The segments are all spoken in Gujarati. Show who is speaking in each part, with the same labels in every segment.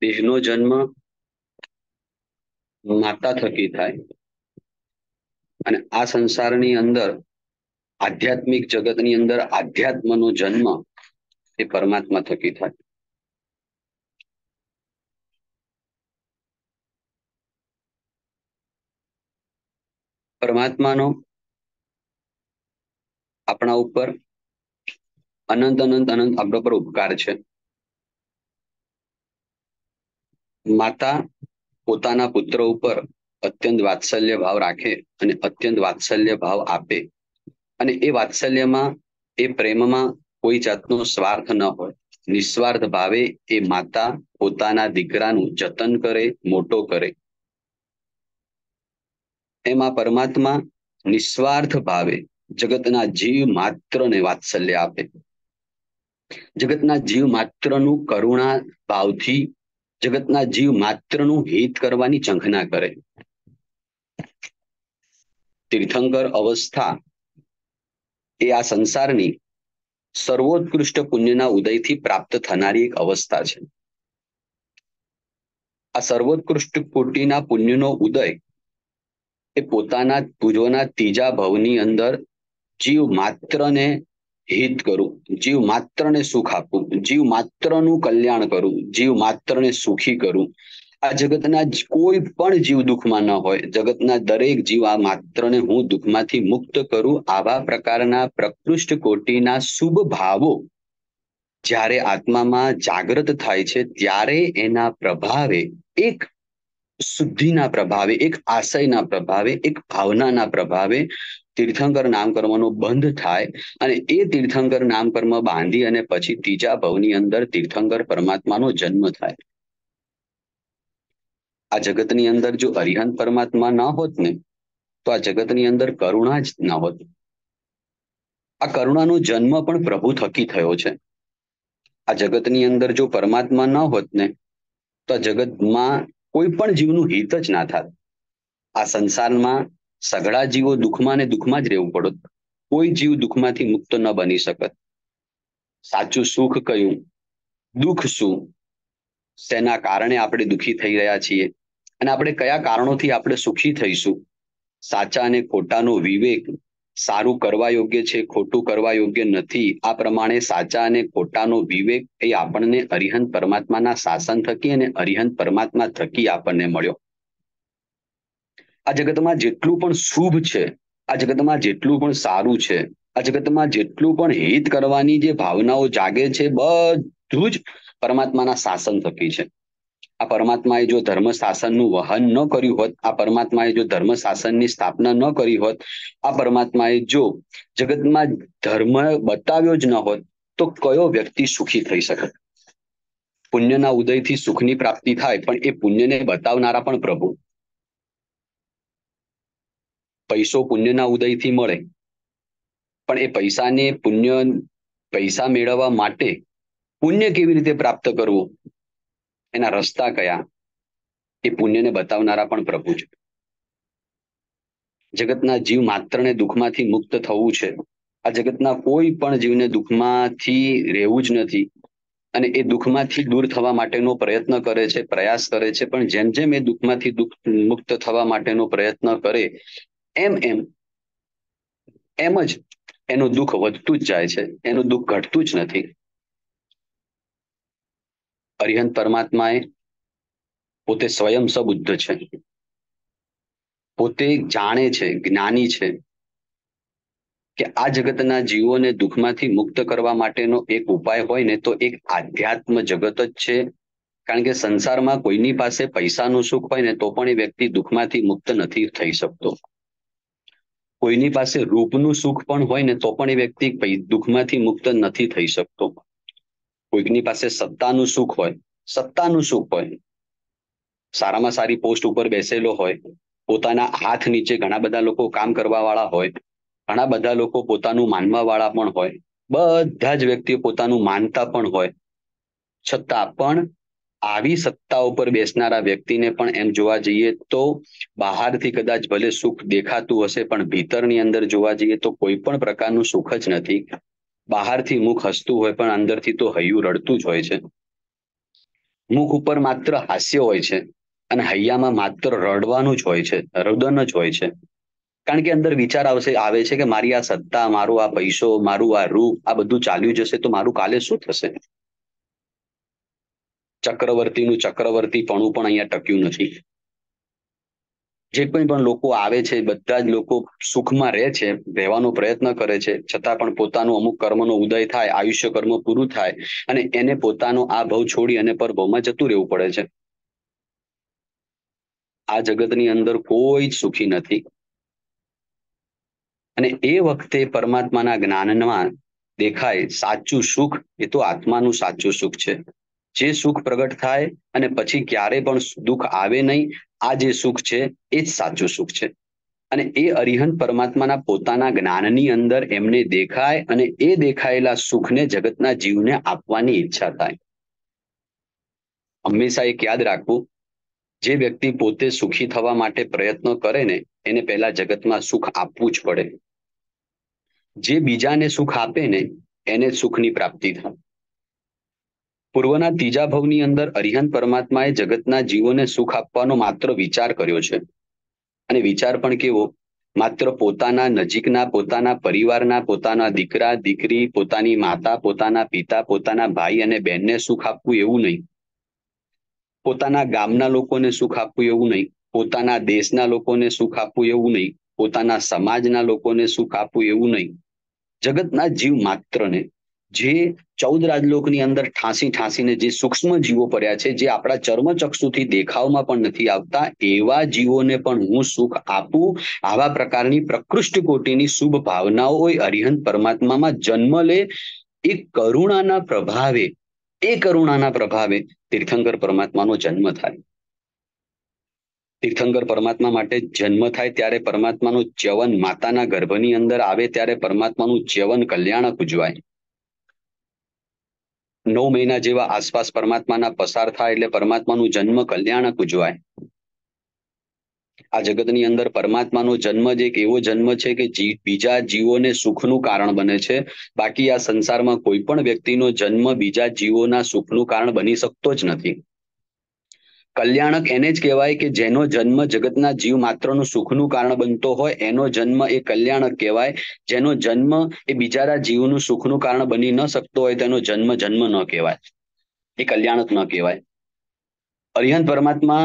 Speaker 1: દેશનો જન્મ માતા થકી થાય અને આ સંસારની અંદર આધ્યાત્મિક જગતની અંદર આધ્યાત્મનો જન્મ એ પરમાત્મા થકી થાય પરમાત્માનો આપણા ઉપર અનંત અનંત અનંત આપણા પર ઉપકાર છે માતા પોતાના પુત્ર ઉપર અત્યંત વાત્સલ્ય ભાવ રાખે અને અત્યંત વાત્સલ્ય ભાવ આપે અને એ વાત્સલ્યમાં એ પ્રેમમાં કોઈ જાતનો સ્વાર્થ ન હોય નિસ્વાર્થ ભાવે એ માતા પોતાના દીકરાનું જતન કરે મોટો કરે એમાં પરમાત્મા નિસ્વાર્થ ભાવે જગતના જીવ માત્રને વાત્સલ્ય આપે જગતના જીવ માત્રનું કરુણા ભાવથી જગતના જીવ માત્રનું હિત કરવાની ચંખના કરે તીર્થંકર અવસ્થા એ આ સંસારની સર્વોત્કૃષ્ટ પુણ્યના ઉદયથી પ્રાપ્ત થનારી એક અવસ્થા છે આ સર્વોત્કૃષ્ટ કોટીના પુણ્યનો ઉદય એ પોતાના પૂર્વના ત્રીજા ભવની અંદર જીવ માત્રને હિત કરું જીવ માત્રને સુખ આપું જીવ માત્રનું કલ્યાણ કરું જીવ માત્રને સુખી કરું આ જગતના કોઈ પણ જીવ દુઃખમાં ન હોય જગતના દરેક જીવ આ માત્રને હું દુઃખમાંથી મુક્ત કરું આવા પ્રકારના પ્રકૃષ્ટ કોટીના શુભ ભાવો જ્યારે આત્મામાં જાગૃત થાય છે ત્યારે એના પ્રભાવે એક શુદ્ધિના પ્રભાવે એક આશયના પ્રભાવે એક ભાવનાના પ્રભાવે તીર્થંકર નામકર્મનો બંધ થાય અને એ તીર્થંકર નામકર્મ બાંધી અને પછી ત્રીજા ભવની અંદર તીર્થંકર પરમાત્માનો જન્મ થાય આ જગતની અંદર જો અરિહંત પરમાત્મા ન હોત ને તો આ જગતની અંદર કરુણા જ ન હોત આ કરુણાનો જન્મ પણ પ્રભુ થકી થયો છે આ જગતની અંદર જો પરમાત્મા ન હોત ને તો આ જગતમાં કોઈ પણ જીવનું હિત જ ના થાત આ સંસારમાં સઘળા જીવો દુઃખમાં ને દુઃખમાં જ રહેવું પડત કોઈ જીવ દુઃખમાંથી મુક્ત ન બની શકત સાચું સુખ કયું દુઃખ શું તેના કારણે આપણે દુઃખી થઈ રહ્યા છીએ અને આપણે કયા કારણોથી આપણે સુખી થઈશું સાચા અને ખોટાનો વિવેક સારું કરવા યોગ્ય છે ખોટું કરવા યોગ્ય નથી આ પ્રમાણે સાચા અને ખોટાનો વિવેક એ આપણને અરિહંત પરમાત્માના શાસન થકી અને અરિહંત પરમાત્મા થકી આપણને મળ્યો આ જગતમાં જેટલું પણ શુભ છે આ જગતમાં જેટલું પણ સારું છે આ જગતમાં જેટલું પણ હિત કરવાની જે ભાવનાઓ જાગે છે બધું જ પરમાત્માના શાસન થકી છે આ પરમાત્માએ જો ધર્મ શાસનનું વહન ન કર્યું હોત આ પરમાત્માએ જો ધર્મ શાસનની સ્થાપના ન કરી હોત આ પરમાત્માએ જો જગતમાં ધર્મ બતાવ્યો જ ન હોત તો કયો વ્યક્તિ સુખી થઈ શકે પુણ્યના ઉદયથી સુખની પ્રાપ્તિ થાય પણ એ પુણ્યને બતાવનારા પણ પ્રભુ પૈસો પુણ્યના ઉદયથી મળે પણ એ પૈસાને પુણ્ય પૈસા મેળવવા માટે પુણ્ય કેવી રીતે પ્રાપ્ત કરવું એના રસ્તા કયા એ પુણ્યને બતાવનારા પણ પ્રભુ છે જગતના જીવ માત્રને દુઃખમાંથી મુક્ત થવું છે આ જગતના કોઈ પણ જીવને દુઃખમાંથી રહેવું જ નથી અને એ દુઃખમાંથી દૂર થવા માટેનો પ્રયત્ન કરે છે પ્રયાસ કરે છે પણ જેમ જેમ એ દુઃખમાંથી દુઃખ મુક્ત થવા માટેનો પ્રયત્ન કરે એમ એમ એમ જ એનું દુઃખ વધતું જ જાય છે એનું દુઃખ ઘટતું જ નથી અરિહંત પરમાત્મા એ પોતે સ્વયં સબુદ્ધ છે પોતે જાણે છે જ્ઞાની છે કે આ જગતના જીવોને દુઃખમાંથી મુક્ત કરવા માટેનો એક ઉપાય હોય ને તો એક આધ્યાત્મ જગત જ છે કારણ કે સંસારમાં કોઈની પાસે પૈસાનું સુખ હોય ને તો પણ એ વ્યક્તિ દુઃખમાંથી મુક્ત નથી થઈ શકતો કોઈની પાસે રૂપનું સુખ પણ હોય ને તો પણ એ વ્યક્તિ દુઃખમાંથી મુક્ત નથી થઈ શકતો કોઈકની પાસે સત્તાનું સુખ હોય સત્તાનું સુખ હોય સારામાં સારી પોસ્ટ ઉપર બેસેલો હોય પોતાના હાથ નીચે ઘણા બધા લોકો કામ કરવા વાળા હોય ઘણા બધા લોકો પોતાનું માનવા વાળા પણ હોય બધા જ વ્યક્તિઓ પોતાનું માનતા પણ હોય છતાં પણ આવી સત્તા ઉપર બેસનારા વ્યક્તિને પણ એમ જોવા જઈએ તો બહારથી કદાચ ભલે સુખ દેખાતું હશે પણ ભીતરની અંદર જોવા જઈએ તો કોઈ પણ પ્રકારનું સુખ જ નથી બહારથી મુખ હસતું હોય પણ અંદરથી તો હૈયું રડતું જ હોય છે મુખ ઉપર માત્ર હાસ્ય હોય છે અને હૈયામાં માત્ર રડવાનું જ હોય છે રુદન જ હોય છે કારણ કે અંદર વિચાર આવશે આવે છે કે મારી આ સત્તા મારું આ પૈસો મારું આ રૂપ આ બધું ચાલ્યું જશે તો મારું કાલે શું થશે ચક્રવર્તીનું ચક્રવર્તીપણું પણ અહીંયા ટક્યું નથી જે કોઈ પણ લોકો આવે છે બધા જ લોકો સુખમાં રહે છે રહેવાનો પ્રયત્ન કરે છે છતાં પણ પોતાનું અમુક કર્મનો ઉદય થાય આયુષ્ય કર્મ પૂરું થાય અને એને પોતાનો આ ભવ છોડી અને પરભવમાં જતું રહેવું પડે છે આ જગતની અંદર કોઈ જ સુખી નથી અને એ વખતે પરમાત્માના જ્ઞાનમાં દેખાય સાચું સુખ એ તો આત્માનું સાચું સુખ છે જે સુખ પ્રગટ થાય અને પછી ક્યારે પણ દુઃખ આવે નહીં આ જે સુખ છે એ જ સાચું સુખ છે અને એ અરિહંત પરમાત્માના પોતાના જ્ઞાનની અંદર એમને દેખાય અને એ દેખાયેલા સુખને જગતના જીવને આપવાની ઈચ્છા થાય હંમેશા એક યાદ રાખવું જે વ્યક્તિ પોતે સુખી થવા માટે પ્રયત્ન કરે ને એને પહેલા જગતમાં સુખ આપવું જ પડે જે બીજાને સુખ આપે ને એને સુખની પ્રાપ્તિ થાય પૂર્વના ત્રીજા ભવની અંદર અરિહંત પરમાત્માએ જગતના જીવોને સુખ આપવાનો માત્ર વિચાર કર્યો છે અને વિચાર પણ કેવો માત્ર પોતાના નજીકના પોતાના પરિવારના પોતાના દીકરા દીકરી પોતાની માતા પોતાના પિતા પોતાના ભાઈ અને બહેનને સુખ આપવું એવું નહીં પોતાના ગામના લોકોને સુખ આપવું એવું નહીં પોતાના દેશના લોકોને સુખ આપવું એવું નહીં પોતાના સમાજના લોકોને સુખ આપવું એવું નહીં જગતના જીવ માત્રને જે ચૌદ રાજલોકની અંદર ઠાંસી ઠાંસીને જે સૂક્ષ્મ જીવો પડ્યા છે જે આપણા ચર્મચક્ષુથી દેખાવમાં પણ નથી આવતા એવા જીવોને પણ હું સુખ આપું આવા પ્રકારની પ્રકૃષ્ટ કોટીની શુભ ભાવનાઓ અરિહંત પરમાત્મામાં જન્મ લે એ કરુણાના પ્રભાવે એ કરુણાના પ્રભાવે તીર્થંકર પરમાત્માનો જન્મ થાય તીર્થંકર પરમાત્મા માટે જન્મ થાય ત્યારે પરમાત્માનું ચ્યવન માતાના ગર્ભની અંદર આવે ત્યારે પરમાત્માનું ચ્યવન કલ્યાણક ઉજવાય નવ મહિના જેવા આસપાસ પરમાત્માના પસાર થાય એટલે પરમાત્માનું જન્મ કલ્યાણક ઉજવાય આ જગતની અંદર પરમાત્માનો જન્મ જ એક એવો જન્મ છે કે બીજા જીવોને સુખનું કારણ બને છે બાકી આ સંસારમાં કોઈ પણ વ્યક્તિનો જન્મ બીજા જીવોના સુખનું કારણ બની શકતો જ નથી કલ્યાણક એને જ કહેવાય કે જેનો જન્મ જગતના જીવ માત્રનું સુખનું કારણ બનતો હોય એનો જન્મ એ કલ્યાણક કહેવાય જેનો જન્મ એ બિચારા જીવનું સુખનું કારણ બની ન શકતો હોય તેનો જન્મ જન્મ ન કહેવાય એ કલ્યાણક ન કહેવાય અરિહંત પરમાત્મા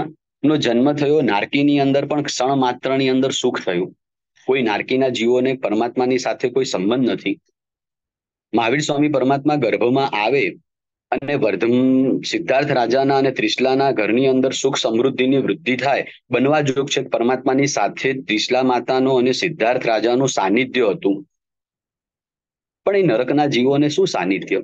Speaker 1: નો જન્મ થયો નારકીની અંદર પણ ક્ષણ માત્રની અંદર સુખ થયું કોઈ નારકીના જીવોને પરમાત્માની સાથે કોઈ સંબંધ નથી મહાવીર સ્વામી પરમાત્મા ગર્ભમાં આવે અને વર્ધમ સિદ્ધાર્થ રાજાના અને ત્રિશલાના ઘરની અંદર સુખ સમૃદ્ધિની વૃદ્ધિ થાય બનવા જોગ છે પરમાત્માની સાથે ત્રિશલા માતાનો અને સિદ્ધાર્થ રાજાનું સાનિધ્ય હતું પણ એ નરકના જીવોને શું સાનિધ્ય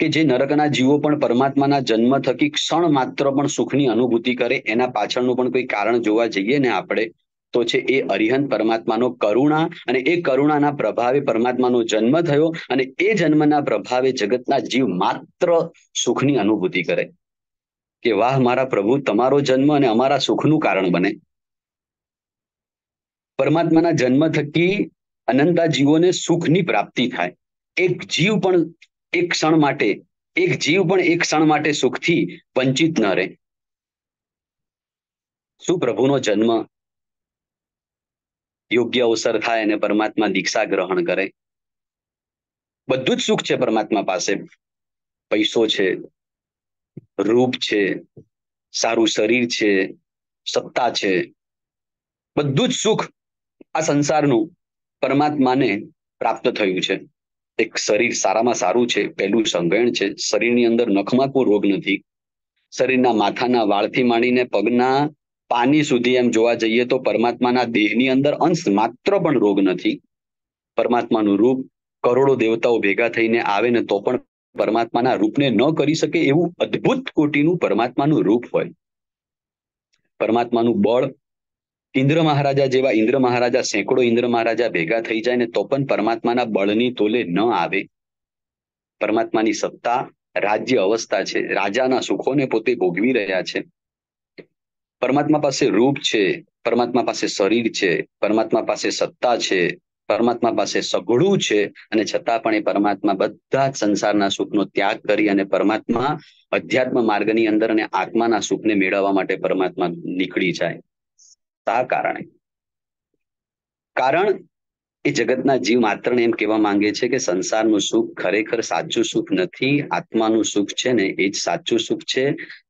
Speaker 1: કે જે નરકના જીવો પણ પરમાત્માના જન્મ થકી ક્ષણ માત્ર પણ સુખની અનુભૂતિ કરે એના પાછળનું પણ કોઈ કારણ જોવા જઈએ ને આપણે તો છે એ અરિહંત પરમાત્માનો કરુણા અને એ કરુણાના પ્રભાવે પરમાત્માનો જન્મ થયો અને એ જન્મના પ્રભાવે જગતના જીવ માત્ર સુખની અનુભૂતિ કરે કે વાહ મારા પ્રભુ તમારો જન્મ અને અમારા સુખનું કારણ બને પરમાત્માના જન્મ થકી અનંતા જીવોને સુખની પ્રાપ્તિ થાય એક જીવ પણ એક ક્ષણ માટે એક જીવ પણ એક ક્ષણ માટે સુખથી વંચિત ન રહે શું પ્રભુનો જન્મ યોગ્ય અવસર થાય અને પરમાત્મા દીક્ષા ગ્રહણ કરે બધું જ સુખ છે પરમાત્મા પાસે પૈસો છે રૂપ છે સારું શરીર છે સત્તા છે બધું જ સુખ આ સંસારનું પરમાત્માને પ્રાપ્ત થયું છે એક શરીર સારામાં સારું છે પહેલું સંગયણ છે શરીરની અંદર નખમાં કોઈ રોગ નથી શરીરના માથાના વાળથી માંડીને પગના પાની સુધી એમ જોવા જઈએ તો પરમાત્માના દેહની અંદર અંશ માત્ર પણ રોગ નથી પરમાત્માનું રૂપ કરોડો દેવતાઓ ભેગા થઈને આવે ને તો પણ પરમાત્માના રૂપને ન કરી શકે એવું અદ્ભુત કોટીનું પરમાત્માનું રૂપ હોય પરમાત્માનું બળ ઇન્દ્ર મહારાજા જેવા ઇન્દ્ર મહારાજા સેંકડો ઇન્દ્ર મહારાજા ભેગા થઈ જાય ને તો પણ પરમાત્માના બળની તોલે ન આવે પરમાત્માની સત્તા રાજ્ય અવસ્થા છે રાજાના સુખોને પોતે ભોગવી રહ્યા છે પરમાત્મા પાસે રૂપ છે પરમાત્મા પાસે શરીર છે પરમાત્મા પાસે સત્તા છે પરમાત્મા પાસે સઘળું છે અને છતાં પણ એ પરમાત્મા બધા જ સંસારના સુખનો ત્યાગ કરી અને પરમાત્મા અધ્યાત્મ માર્ગની અંદર અને આત્માના સુખને મેળવવા માટે પરમાત્મા નીકળી જાય તા કારણે કારણ એ જગતના જીવ માત્રને એમ કહેવા માંગે છે કે સંસારનું સુખ ખરેખર સાચું સુખ નથી આત્માનું સુખ છે ને એ જ સાચું સુખ છે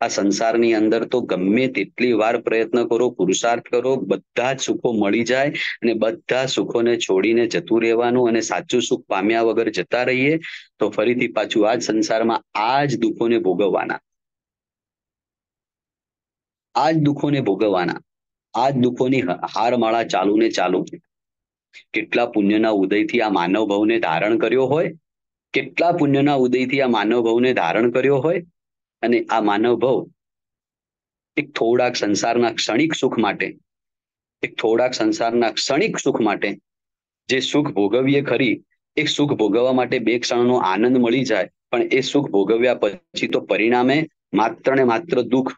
Speaker 1: આ સંસારની અંદર તો ગમે તેટલી વાર પ્રયત્ન કરો પુરુષાર્થ કરો બધા જ સુખો મળી જાય અને બધા સુખોને છોડીને જતું રહેવાનું અને સાચું સુખ પામ્યા વગર જતા રહીએ તો ફરીથી પાછું આ જ સંસારમાં આ જ દુઃખોને ભોગવવાના આ જ દુઃખોને ભોગવવાના આ જ દુઃખોની હારમાળા ચાલુ ને ચાલુ કેટલા પુણ્યના ઉદયથી આ માનવ ભવને ધારણ કર્યો હોય કેટલા પુણ્યના ઉદયથી આ માનવ ભવને ધારણ કર્યો હોય અને આ માનવ ભવ એક થોડાક સંસારના ક્ષણિક સુખ માટે એક થોડાક સંસારના ક્ષણિક સુખ માટે જે સુખ ભોગવીએ ખરી એ સુખ ભોગવવા માટે બે ક્ષણનો આનંદ મળી જાય પણ એ સુખ ભોગવ્યા પછી તો પરિણામે માત્ર ને માત્ર દુઃખ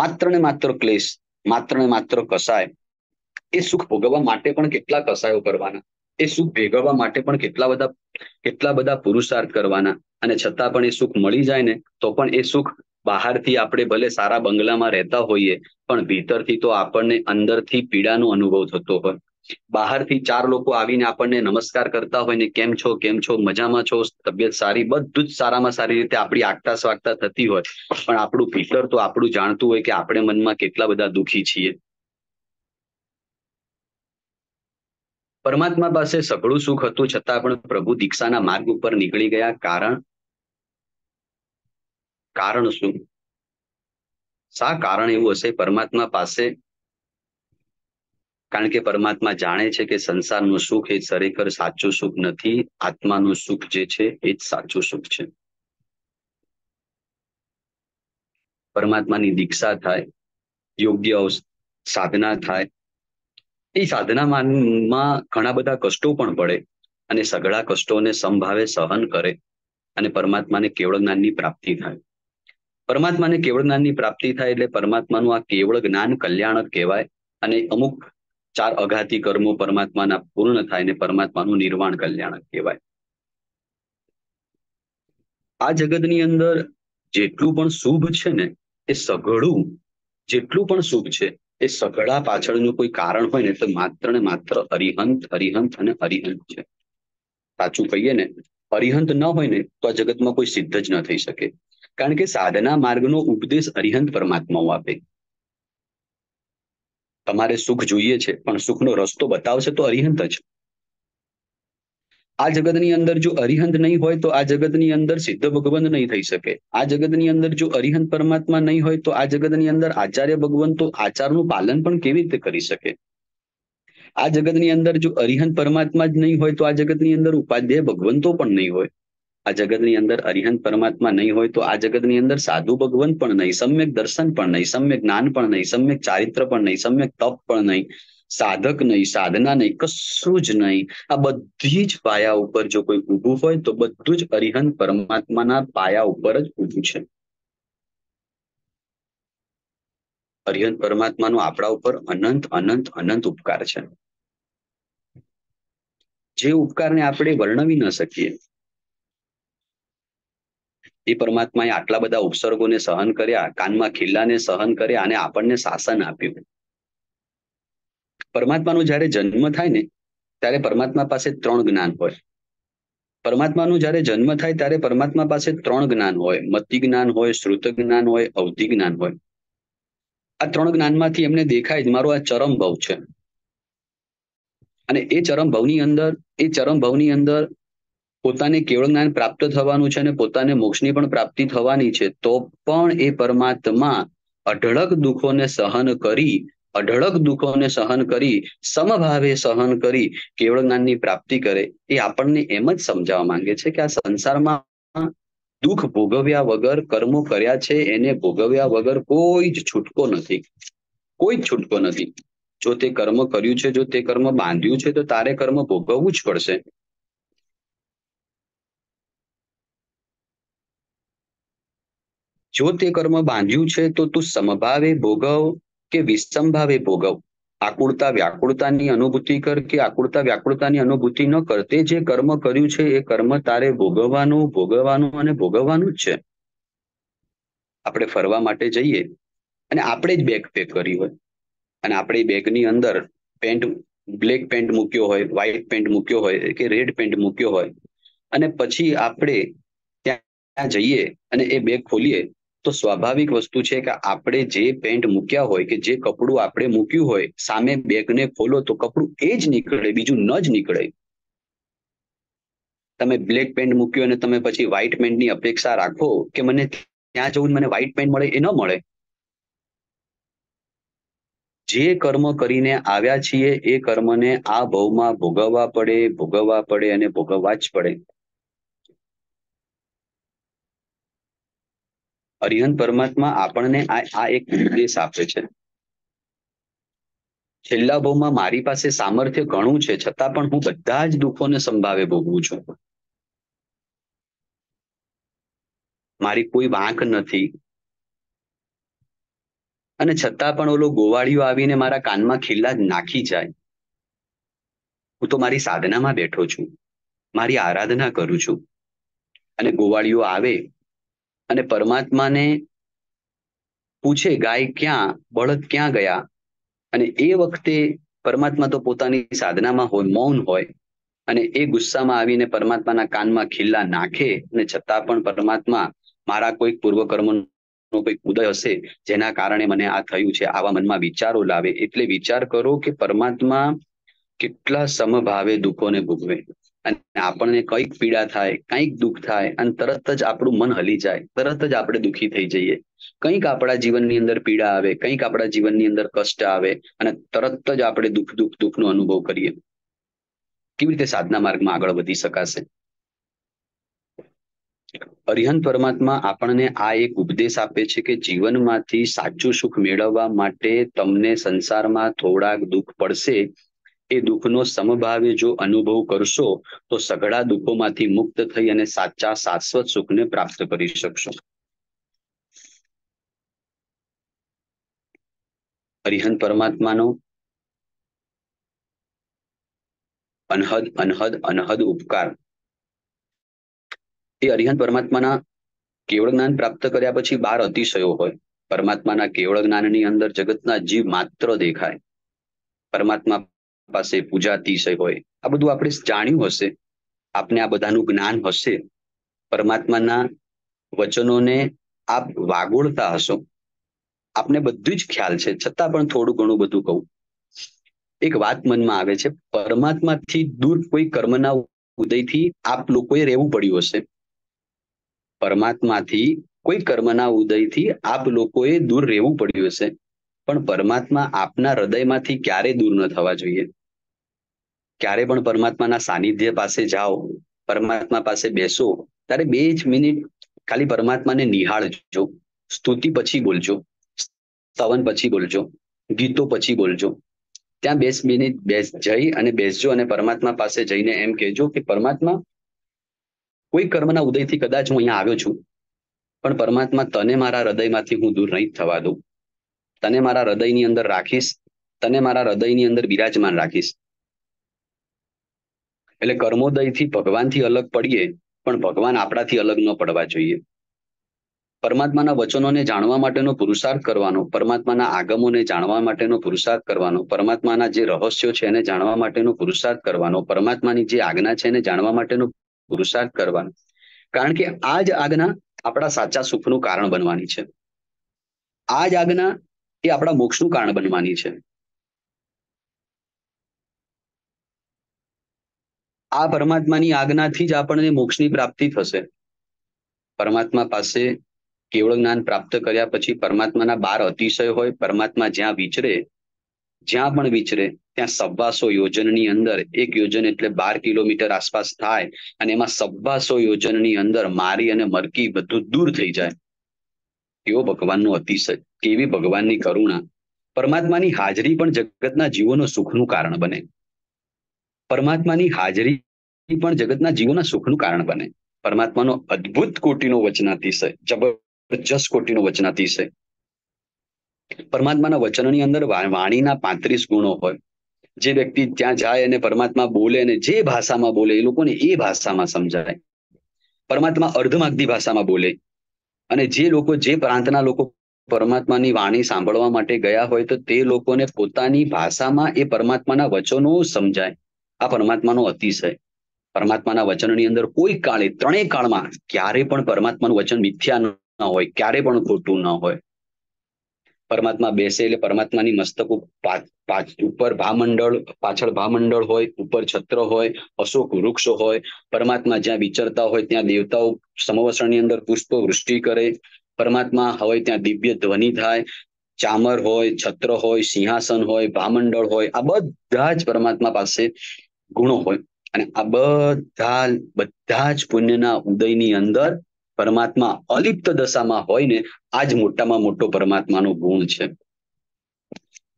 Speaker 1: માત્ર ને માત્ર ક્લેશ માત્ર ને માત્ર કસાય એ સુખ ભોગવવા માટે પણ કેટલા કસાયો કરવાના એ સુખ ભેગવવા માટે પણ કેટલા બધા કેટલા બધા પુરુષાર્થ કરવાના અને છતાં પણ એ સુખ મળી જાય ને તો પણ એ સુખ બહારથી આપણે ભલે સારા બંગલામાં રહેતા હોઈએ પણ ભીતરથી તો આપણને અંદરથી પીડાનો અનુભવ થતો હોય બહારથી ચાર લોકો આવીને આપણને નમસ્કાર કરતા હોય ને કેમ છો કેમ છો મજામાં છો તબિયત સારી બધું જ સારામાં સારી રીતે આપણી આગતા સ્વાગતા થતી હોય પણ આપણું ભીતર તો આપણું જાણતું હોય કે આપણે મનમાં કેટલા બધા દુઃખી છીએ પરમાત્મા પાસે સઘળું સુખ હતું છતાં પણ પ્રભુ દીક્ષાના માર્ગ ઉપર નીકળી ગયા કારણ કારણ શું શા કારણ એવું હશે પરમાત્મા પાસે કારણ કે પરમાત્મા જાણે છે કે સંસારનું સુખ એ ખરેખર સાચું સુખ નથી આત્માનું સુખ જે છે એ જ સાચું સુખ છે પરમાત્માની દીક્ષા થાય યોગ્ય સાધના થાય એ સાધનામાં ઘણા બધા કષ્ટો પણ પડે અને સઘળા કષ્ટોને સંભાવે સહન કરે અને પરમાત્માને કેવળ જ્ઞાનની પ્રાપ્તિ થાય પરમાત્માને કેવળ જ્ઞાનની પ્રાપ્તિ થાય એટલે પરમાત્માનું આ કેવળ જ્ઞાન કલ્યાણક કહેવાય અને અમુક ચાર અઘાતી કર્મો પરમાત્માના પૂર્ણ થાય અને પરમાત્માનું નિર્વાણ કલ્યાણક કહેવાય આ જગતની અંદર જેટલું પણ શુભ છે ને એ સઘળું જેટલું પણ શુભ છે એ સઘળા પાછળનું કોઈ કારણ હોય ને તો માત્ર ને માત્ર અરિહંત અરિહંત અને અરિહંત છે સાચું કહીએ ને અરિહંત ન હોય ને તો આ જગતમાં કોઈ સિદ્ધ જ ન થઈ શકે કારણ કે સાધના માર્ગનો ઉપદેશ અરિહંત પરમાત્માઓ આપે તમારે સુખ જોઈએ છે પણ સુખનો રસ્તો બતાવશે તો અરિહંત જ આ જગતની અંદર જો અરિહંત નહીં હોય તો આ જગતની અંદર સિદ્ધ ભગવંત નહીં થઈ શકે આ જગતની અંદર જો અરિહંત પરમાત્મા નહીં હોય તો આ જગતની અંદર આચાર્ય ભગવંતો આચારનું પાલન પણ કેવી રીતે કરી શકે આ જગતની અંદર જો અરિહંત પરમાત્મા જ નહીં હોય તો આ જગતની અંદર ઉપાધ્યાય ભગવંતો પણ નહીં હોય આ જગતની અંદર અરિહંત પરમાત્મા નહીં હોય તો આ જગતની અંદર સાધુ ભગવંત પણ નહીં સમ્યક દર્શન પણ નહીં સમ્યક જ્ઞાન પણ નહીં સમ્યક ચારિત્ર પણ નહીં સમ્યક તપ પણ નહીં સાધક નહીં સાધના નહીં કશું જ નહીં આ બધી જ પાયા ઉપર જો કોઈ ઊભું હોય તો બધું જ અરિહન પરમાત્માના પાયા ઉપર જ ઊભું છે અરિહન પરમાત્માનો આપણા ઉપર અનંત અનંત અનંત ઉપકાર છે જે ઉપકારને આપણે વર્ણવી ન શકીએ એ પરમાત્માએ આટલા બધા ઉપસર્ગોને સહન કર્યા કાનમાં ખીલ્લાને સહન કર્યા અને આપણને શાસન આપ્યું પરમાત્માનો જ્યારે જન્મ થાય ને ત્યારે પરમાત્મા પાસે ત્રણ જ્ઞાન હોય પરમાત્માનું જ્યારે જન્મ થાય ત્યારે પરમાત્મા પાસે ત્રણ જ્ઞાન હોય મતિ જ્ઞાન હોય શ્રુત જ્ઞાન હોય અવધિ જ્ઞાન હોય આ ત્રણ જ્ઞાનમાંથી એમને દેખાય જ મારો આ ચરમ ભાવ છે અને એ ચરમ ભાવની અંદર એ ચરમ ભાવની અંદર પોતાને કેવળ જ્ઞાન પ્રાપ્ત થવાનું છે અને પોતાને મોક્ષની પણ પ્રાપ્તિ થવાની છે તો પણ એ પરમાત્મા અઢળક દુઃખોને સહન કરી અઢળક દુઃખોને સહન કરી સમભાવે સહન કરી કેવળ જ્ઞાનની પ્રાપ્તિ કરે એ આપણને એમ જ સમજાવવા માંગે છે કે આ સંસારમાં દુઃખ ભોગવ્યા વગર કર્મો કર્યા છે એને ભોગવ્યા વગર કોઈ જ છૂટકો નથી કોઈ જ છૂટકો નથી જો તે કર્મ કર્યું છે જો તે કર્મ બાંધ્યું છે તો તારે કર્મ ભોગવવું જ પડશે જો તે કર્મ બાંધ્યું છે તો તું સમભાવે ભોગવ કે વિષમભાવે ભોગવ આકુળતા વ્યાકુળતાની અનુભૂતિ કર કે આકુળતા વ્યાકુળતાની અનુભૂતિ ન કરતે જે કર્મ કર્યું છે એ કર્મ તારે ભોગવવાનું ભોગવવાનું અને ભોગવવાનું જ છે આપણે ફરવા માટે જઈએ અને આપણે જ બેગ પેક કરી હોય અને આપણે બેગની અંદર પેન્ટ બ્લેક પેન્ટ મૂક્યો હોય વ્હાઈટ પેન્ટ મૂક્યો હોય કે રેડ પેન્ટ મૂક્યો હોય અને પછી આપણે ત્યાં જઈએ અને એ બેગ ખોલીએ તો સ્વાભાવિક વસ્તુ છે કે આપણે જે પેન્ટ મૂક્યા હોય કે જે કપડું આપણે મૂક્યું હોય સામે બેગને ખોલો તો કપડું એ જ નીકળે બીજું ન જ નીકળે તમે બ્લેક પેન્ટ મૂક્યો અને તમે પછી વ્હાઈટ પેન્ટની અપેક્ષા રાખો કે મને ત્યાં જવું મને વ્હાઈટ પેન્ટ મળે એ ન મળે જે કર્મ કરીને આવ્યા છીએ એ કર્મને આ ભવમાં ભોગવવા પડે ભોગવવા પડે અને ભોગવવા જ પડે અરિહંત પરમાત્મા આપણને આ એક ઉપદેશ આપે છે છેલ્લા ભાવમાં મારી પાસે સામર્થ્ય ઘણું છે છતાં પણ હું બધા જ દુઃખોને સંભાવે ભોગવું છું મારી કોઈ વાંક નથી અને છતાં પણ ઓલો ગોવાળીઓ આવીને મારા કાનમાં ખીલ્લા નાખી જાય હું તો મારી સાધનામાં બેઠો છું મારી આરાધના કરું છું અને ગોવાળીઓ આવે અને પરમાત્માને પૂછે ગાય ક્યાં બળદ ક્યાં ગયા અને એ વખતે પરમાત્મા તો પોતાની સાધનામાં હોય મૌન હોય અને એ ગુસ્સામાં આવીને પરમાત્માના કાનમાં ખીલ્લા નાખે અને છતાં પણ પરમાત્મા મારા કોઈક પૂર્વકર્મનો કોઈક ઉદય હશે જેના કારણે મને આ થયું છે આવા મનમાં વિચારો લાવે એટલે વિચાર કરો કે પરમાત્મા કેટલા સમભાવે દુઃખોને ભોગવે અને આપણને કઈક પીડા થાય કંઈક દુઃખ થાય અને તરત જ આપણું મન હલી જાય તરત જ આપણે દુઃખી થઈ જઈએ કંઈક આપણા જીવનની અંદર પીડા આવે કંઈક આપણા જીવનની અંદર કષ્ટ આવે અને તરત જ આપણે દુઃખ દુઃખ દુઃખનો અનુભવ કરીએ કેવી રીતે સાધના માર્ગમાં આગળ વધી શકાશે અરિહંત પરમાત્મા આપણને આ એક ઉપદેશ આપે છે કે જીવનમાંથી સાચું સુખ મેળવવા માટે તમને સંસારમાં થોડાક દુઃખ પડશે એ દુઃખનો સમભાવે જો અનુભવ કરશો તો સઘળા દુઃખોમાંથી મુક્ત થઈ અને સાચા શાશ્વત સુખને પ્રાપ્ત કરી શકશો હરિહન પરમાત્માનો અનહદ અનહદ અનહદ ઉપકાર એ અરિહન પરમાત્માના કેવળ જ્ઞાન પ્રાપ્ત કર્યા પછી બાર અતિશયો હોય પરમાત્માના કેવળ જ્ઞાનની અંદર જગતના જીવ માત્ર દેખાય પરમાત્મા પાસે પૂજાતિશય હોય આ બધું આપણે જાણ્યું હશે આપને આ બધાનું જ્ઞાન હશે પરમાત્માના વચનોને આપ વાગોળતા હશો આપને બધું જ ખ્યાલ છે છતાં પણ થોડું ઘણું બધું કહું એક વાત મનમાં આવે છે પરમાત્માથી દૂર કોઈ કર્મના ઉદયથી આપ લોકોએ રહેવું પડ્યું હશે પરમાત્માથી કોઈ કર્મના ઉદયથી આપ લોકોએ દૂર રહેવું પડ્યું હશે પણ પરમાત્મા આપના હૃદયમાંથી ક્યારે દૂર ન થવા જોઈએ ક્યારે પણ પરમાત્માના સાનિધ્ય પાસે જાઓ પરમાત્મા પાસે બેસો ત્યારે બે જ મિનિટ ખાલી પરમાત્માને નિહાળજો સ્તુતિ પછી બોલજો સ્તવન પછી બોલજો ગીતો પછી બોલજો ત્યાં બેસ મિનિટ બેસ જઈ અને બેસજો અને પરમાત્મા પાસે જઈને એમ કહેજો કે પરમાત્મા કોઈ કર્મના ઉદયથી કદાચ હું અહીંયા આવ્યો છું પણ પરમાત્મા તને મારા હૃદયમાંથી હું દૂર નહીં થવા દઉં તને મારા હૃદયની અંદર રાખીશ તને મારા હૃદયની અંદર બિરાજમાન રાખીશ એટલે કર્મોદયથી ભગવાનથી અલગ પડીએ પણ ભગવાન આપણાથી અલગ ન પડવા જોઈએ પરમાત્માના વચનોને જાણવા માટેનો પુરુષાર્થ કરવાનો પરમાત્માના આગમોને જાણવા માટેનો પુરુષાર્થ કરવાનો પરમાત્માના જે રહસ્યો છે એને જાણવા માટેનો પુરુષાર્થ કરવાનો પરમાત્માની જે આજ્ઞા છે એને જાણવા માટેનો પુરુષાર્થ કરવાનો કારણ કે આ જ આજ્ઞા આપણા સાચા સુખનું કારણ બનવાની છે આ જ આજ્ઞા એ આપણા મોક્ષનું કારણ બનવાની છે આ પરમાત્માની આજ્ઞાથી જ આપણને મોક્ષની પ્રાપ્તિ થશે પરમાત્મા પાસે કેવળ જ્ઞાન પ્રાપ્ત કર્યા પછી પરમાત્માના બાર અતિશય હોય પરમાત્મા જ્યાં વિચરે જ્યાં પણ વિચરે ત્યાં સવ્વાસો યોજનની અંદર એક યોજન એટલે બાર કિલોમીટર આસપાસ થાય અને એમાં સવ્વાસો યોજનની અંદર મારી અને મરકી બધું દૂર થઈ જાય એવો ભગવાનનો અતિશય કેવી ભગવાનની કરુણા પરમાત્માની હાજરી પણ જગતના જીવોનો સુખનું કારણ બને પરમાત્માની હાજરી પણ જગતના જીવોના સુખનું કારણ બને પરમાત્માનો અદ્ભુત કોટીનો વચનાતિશય જબરજસ્ત કોટીનો વચનાતિશય પરમાત્માના વચનની અંદર વાણીના પાંત્રીસ ગુણો હોય જે વ્યક્તિ ત્યાં જાય અને પરમાત્મા બોલે અને જે ભાષામાં બોલે એ લોકોને એ ભાષામાં સમજાય પરમાત્મા અર્ધમાગધી ભાષામાં બોલે અને જે લોકો જે પ્રાંતના લોકો પરમાત્માની વાણી સાંભળવા માટે ગયા હોય તો તે લોકોને પોતાની ભાષામાં એ પરમાત્માના વચનો સમજાય આ પરમાત્માનો અતિશય પરમાત્માના વચનની અંદર કોઈ કાળે ત્રણેય કાળમાં ક્યારે પણ પરમાત્માનું વચન મિથ્યા ન હોય ક્યારે પણ ખોટું ન હોય પરમાત્મા બેસે એટલે પરમાત્માની મસ્તક ઉપર ભામંડળ પાછળ ભામંડળ હોય ઉપર છત્ર હોય અશોક વૃક્ષ હોય પરમાત્મા જ્યાં વિચરતા હોય ત્યાં દેવતાઓ સમવસણની અંદર પુષ્પો વૃષ્ટિ કરે પરમાત્મા હોય ત્યાં દિવ્ય ધ્વનિ થાય ચામર હોય છત્ર હોય સિંહાસન હોય ભામંડળ હોય આ બધા જ પરમાત્મા પાસે ગુણો હોય અને આ બધા બધા જ પુણ્યના ઉદયની અંદર પરમાત્મા અલિપ્ત દશામાં હોય ને આ જ મોટામાં મોટો પરમાત્માનો ગુણ છે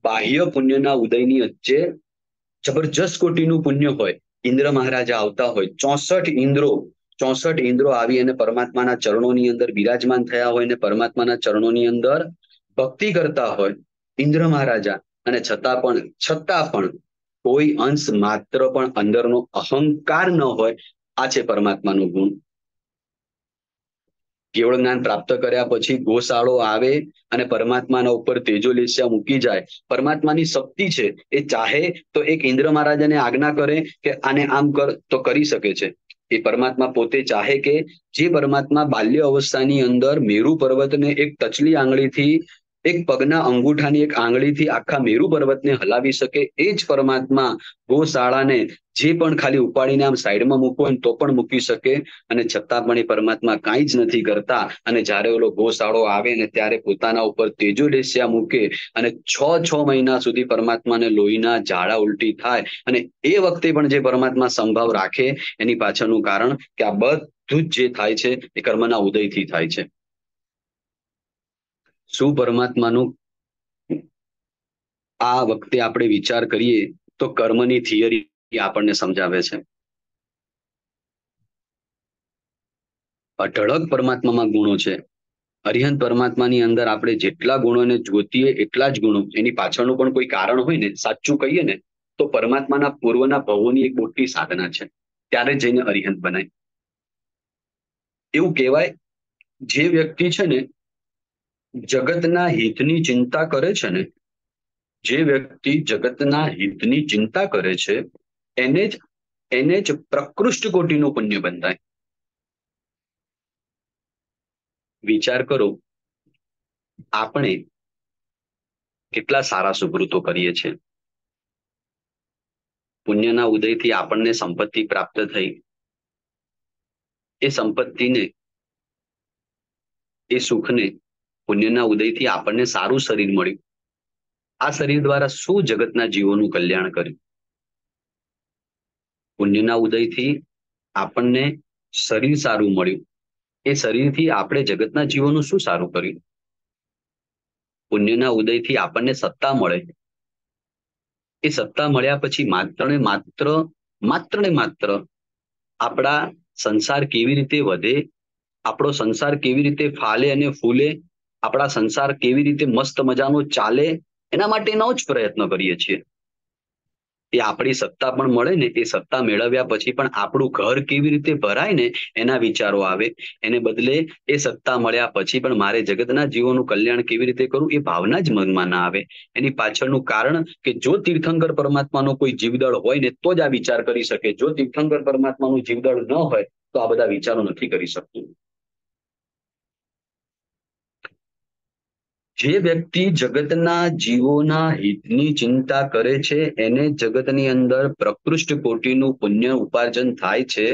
Speaker 1: બાહ્ય પુણ્યના ઉદયની વચ્ચે જબરજસ્ત કોટીનું પુણ્ય હોય ઇન્દ્ર મહારાજા આવતા હોય ચોસઠ ઇન્દ્રો ચોસઠ ઇન્દ્રો આવી અને પરમાત્માના ચરણોની અંદર બિરાજમાન થયા હોય અને પરમાત્માના ચરણોની અંદર ભક્તિ કરતા હોય ઇન્દ્ર મહારાજા અને છતાં પણ છતાં પણ કોઈ અંશ માત્ર પણ અંદરનો અહંકાર ન હોય આ છે પરમાત્માનો ગુણ કેવળ જ્ઞાન પ્રાપ્ત કર્યા પછી ગોશાળો આવે અને પરમાત્માના ઉપર તેજો મૂકી જાય પરમાત્માની શક્તિ છે એ ચાહે તો એક ઇન્દ્ર મહારાજાને આજ્ઞા કરે કે આને આમ કર તો કરી શકે છે એ પરમાત્મા પોતે ચાહે કે જે પરમાત્મા બાલ્ય અવસ્થાની અંદર મેરુ પર્વતને એક ટચલી આંગળીથી એક પગના અંગૂઠાની એક આંગળીથી આખા મેરુ પર્વતને હલાવી શકે એ જ પરમાત્મા ગોશાળાને જે પણ ખાલી ઉપાડીને આમ સાઈડમાં મૂકો તો પણ મૂકી શકે અને છતાં પણ એ પરમાત્મા કાંઈ જ નથી કરતા અને જ્યારે ઓલો ગોશાળો આવે ને ત્યારે પોતાના ઉપર તેજો લેસ્યા મૂકે અને છ છ મહિના સુધી પરમાત્માને લોહીના ઝાડા ઉલટી થાય અને એ વખતે પણ જે પરમાત્મા સંભાવ રાખે એની પાછળનું કારણ કે આ બધું જ જે થાય છે એ કર્મના ઉદયથી થાય છે શું પરમાત્માનું આ વખતે આપણે વિચાર કરીએ તો કર્મની થિયરી આપણને સમજાવે છે અઢળક પરમાત્મામાં ગુણો છે અરિહંત પરમાત્માની અંદર આપણે જેટલા ગુણોને જોતીએ એટલા જ ગુણો એની પાછળનું પણ કોઈ કારણ હોય ને સાચું કહીએ ને તો પરમાત્માના પૂર્વના ભવોની એક મોટી સાધના છે ત્યારે જઈને અરિહંત બનાય એવું કહેવાય જે વ્યક્તિ છે ને જગતના હિતની ચિંતા કરે છે ને જે વ્યક્તિ જગતના હિતની ચિંતા કરે છે એને જ એને જ પ્રકૃષ્ટ કોટીનું પુણ્ય બંધાય વિચાર કરો આપણે કેટલા સારા સુકૃતો કરીએ છીએ પુણ્યના ઉદયથી આપણને સંપત્તિ પ્રાપ્ત થઈ એ સંપત્તિને એ સુખને પુણ્યના ઉદયથી આપણને સારું શરીર મળ્યું આ શરીર દ્વારા શું જગતના જીવોનું કલ્યાણ કર્યું પુણ્યના ઉદયથી આપણને શરીર સારું મળ્યું એ શરીરથી આપણે જગતના જીવોનું શું સારું કર્યું પુણ્યના ઉદયથી આપણને સત્તા મળે એ સત્તા મળ્યા પછી માત્ર ને માત્ર માત્ર ને માત્ર આપણા સંસાર કેવી રીતે વધે આપણો સંસાર કેવી રીતે ફાલે અને ફૂલે આપણા સંસાર કેવી રીતે મસ્ત મજાનો ચાલે એના માટેનો જ પ્રયત્ન કરીએ છીએ એ આપણી સત્તા પણ મળે ને એ સત્તા મેળવ્યા પછી પણ આપણું ઘર કેવી રીતે ભરાય ને એના વિચારો આવે એને બદલે એ સત્તા મળ્યા પછી પણ મારે જગતના જીવોનું કલ્યાણ કેવી રીતે કરવું એ ભાવના જ મનમાં ના આવે એની પાછળનું કારણ કે જો તીર્થંકર પરમાત્માનો કોઈ જીવદળ હોય ને તો જ આ વિચાર કરી શકે જો તીર્થંકર પરમાત્માનું જીવદળ ન હોય તો આ બધા વિચારો નથી કરી શકતું જે વ્યક્તિ જગતના જીવોના હિતની ચિંતા કરે છે એને જગતની અંદર પ્રકૃષ્ટ કોટીનું પુણ્ય ઉપાર્જન થાય છે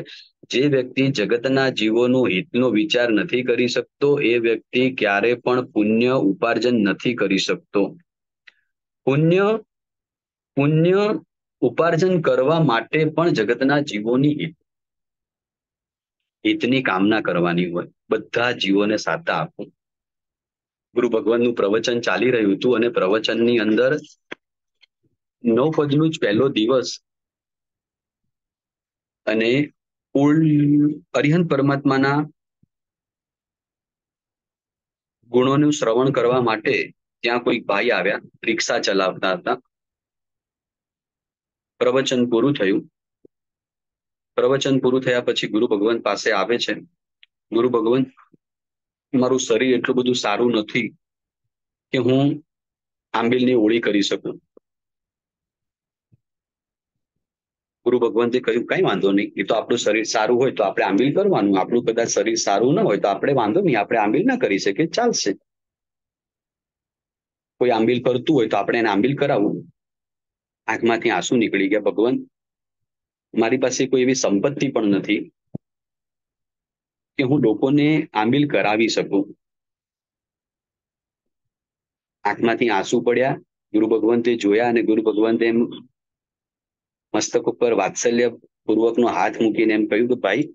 Speaker 1: જે વ્યક્તિ જગતના જીવોનું હિતનો વિચાર નથી કરી શકતો એ વ્યક્તિ ક્યારે પણ પુણ્ય ઉપાર્જન નથી કરી શકતો પુણ્ય પુણ્ય ઉપાર્જન કરવા માટે પણ જગતના જીવોની હિત હિતની કામના કરવાની હોય બધા જીવોને સાતા આપવું ગુરુ ભગવાનનું પ્રવચન ચાલી રહ્યું હતું અને પ્રવચનની અંદર નવ પદનું જ પહેલો દિવસ અને અરિહંત પરમાત્માના ગુણોનું શ્રવણ કરવા માટે ત્યાં કોઈ ભાઈ આવ્યા રિક્ષા ચલાવતા હતા પ્રવચન પૂરું થયું પ્રવચન પૂરું થયા પછી ગુરુ ભગવાન પાસે આવે છે ગુરુ ભગવાન મારું શરીર એટલું બધું સારું નથી કે હું આંબિલની ઓળી કરી શકું ગુરુ ભગવંતે કહ્યું કઈ વાંધો નહીં એ તો આપણું શરીર સારું હોય તો આપણે આંબિલ કરવાનું આપણું કદાચ શરીર સારું ન હોય તો આપણે વાંધો નહીં આપણે આંબિલ ના કરી શકીએ ચાલશે કોઈ આંબિલ કરતું હોય તો આપણે એને આંબિલ કરાવવું આંખમાંથી આંસુ નીકળી ગયા ભગવાન મારી પાસે કોઈ એવી સંપત્તિ પણ નથી કે હું લોકોને આમિલ કરાવી શકું આંખમાંથી આંસુ પડ્યા ગુરુ ભગવંતે જોયા અને ગુરુ ભગવંતે એમ મસ્તક ઉપર વાત્સલ્ય પૂર્વકનો હાથ મૂકીને એમ કહ્યું કે ભાઈ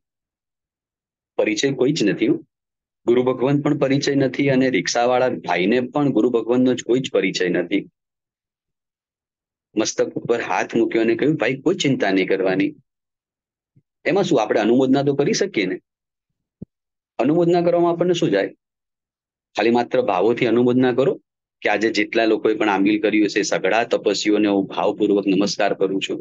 Speaker 1: પરિચય કોઈ જ નથી ગુરુ ભગવંત પણ પરિચય નથી અને રિક્ષાવાળા ભાઈને પણ ગુરુ ભગવંતનો જ કોઈ જ પરિચય નથી મસ્તક ઉપર હાથ મૂક્યો અને કહ્યું ભાઈ કોઈ ચિંતા નહીં કરવાની એમાં શું આપણે અનુમોદના તો કરી શકીએ ને અનુમોદના કરવામાં આપણને શું જાય ખાલી માત્ર ભાવોથી અનુમોદના કરો કે આજે જેટલા લોકોએ પણ આંબીલ કર્યું હશે સઘળા તપસ્વીઓને હું ભાવપૂર્વક નમસ્કાર કરું છું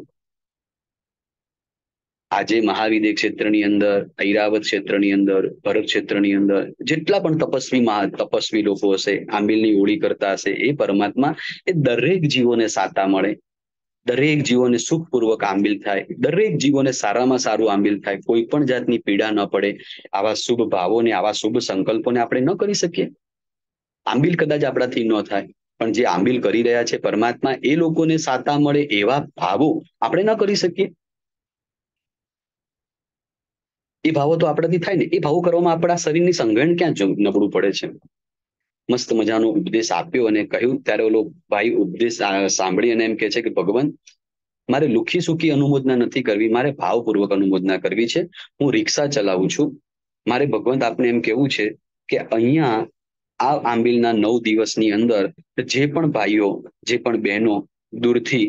Speaker 1: આજે મહાવિદે ક્ષેત્રની અંદર ઐરાવત ક્ષેત્રની અંદર ભરત ક્ષેત્રની અંદર જેટલા પણ તપસ્વી તપસ્વી લોકો હશે આંબીલની ઓળી કરતા હશે એ પરમાત્મા એ દરેક જીવોને સાતા મળે દરેક જીવોને સુખપૂર્વક આંબિલ થાય દરેક જીવોને સારામાં સારું આંબિલ થાય કોઈ પણ જાતની પીડા ન પડે આવા શુભ ભાવોને આવા શુભ સંકલ્પોને આપણે ન કરી શકીએ આંબિલ કદાચ આપણાથી ન થાય પણ જે આંબિલ કરી રહ્યા છે પરમાત્મા એ લોકોને સાતા મળે એવા ભાવો આપણે ન કરી શકીએ એ ભાવો તો આપણાથી થાય ને એ ભાવો કરવામાં આપણા શરીરની સંગણ ક્યાં નબળું પડે છે મસ્ત મજાનો ઉપદેશ આપ્યો અને કહ્યું ત્યારે ઓલો ભાઈ ઉપદેશ સાંભળી અને એમ કે છે કે ભગવાન મારે લુખી સુખી અનુમોદના નથી કરવી મારે ભાવપૂર્વક અનુમોદના કરવી છે હું રિક્ષા ચલાવું છું મારે ભગવંત આપને એમ કેવું છે કે અહીંયા આ આંબિલના નવ દિવસની અંદર જે પણ ભાઈઓ જે પણ બહેનો દૂરથી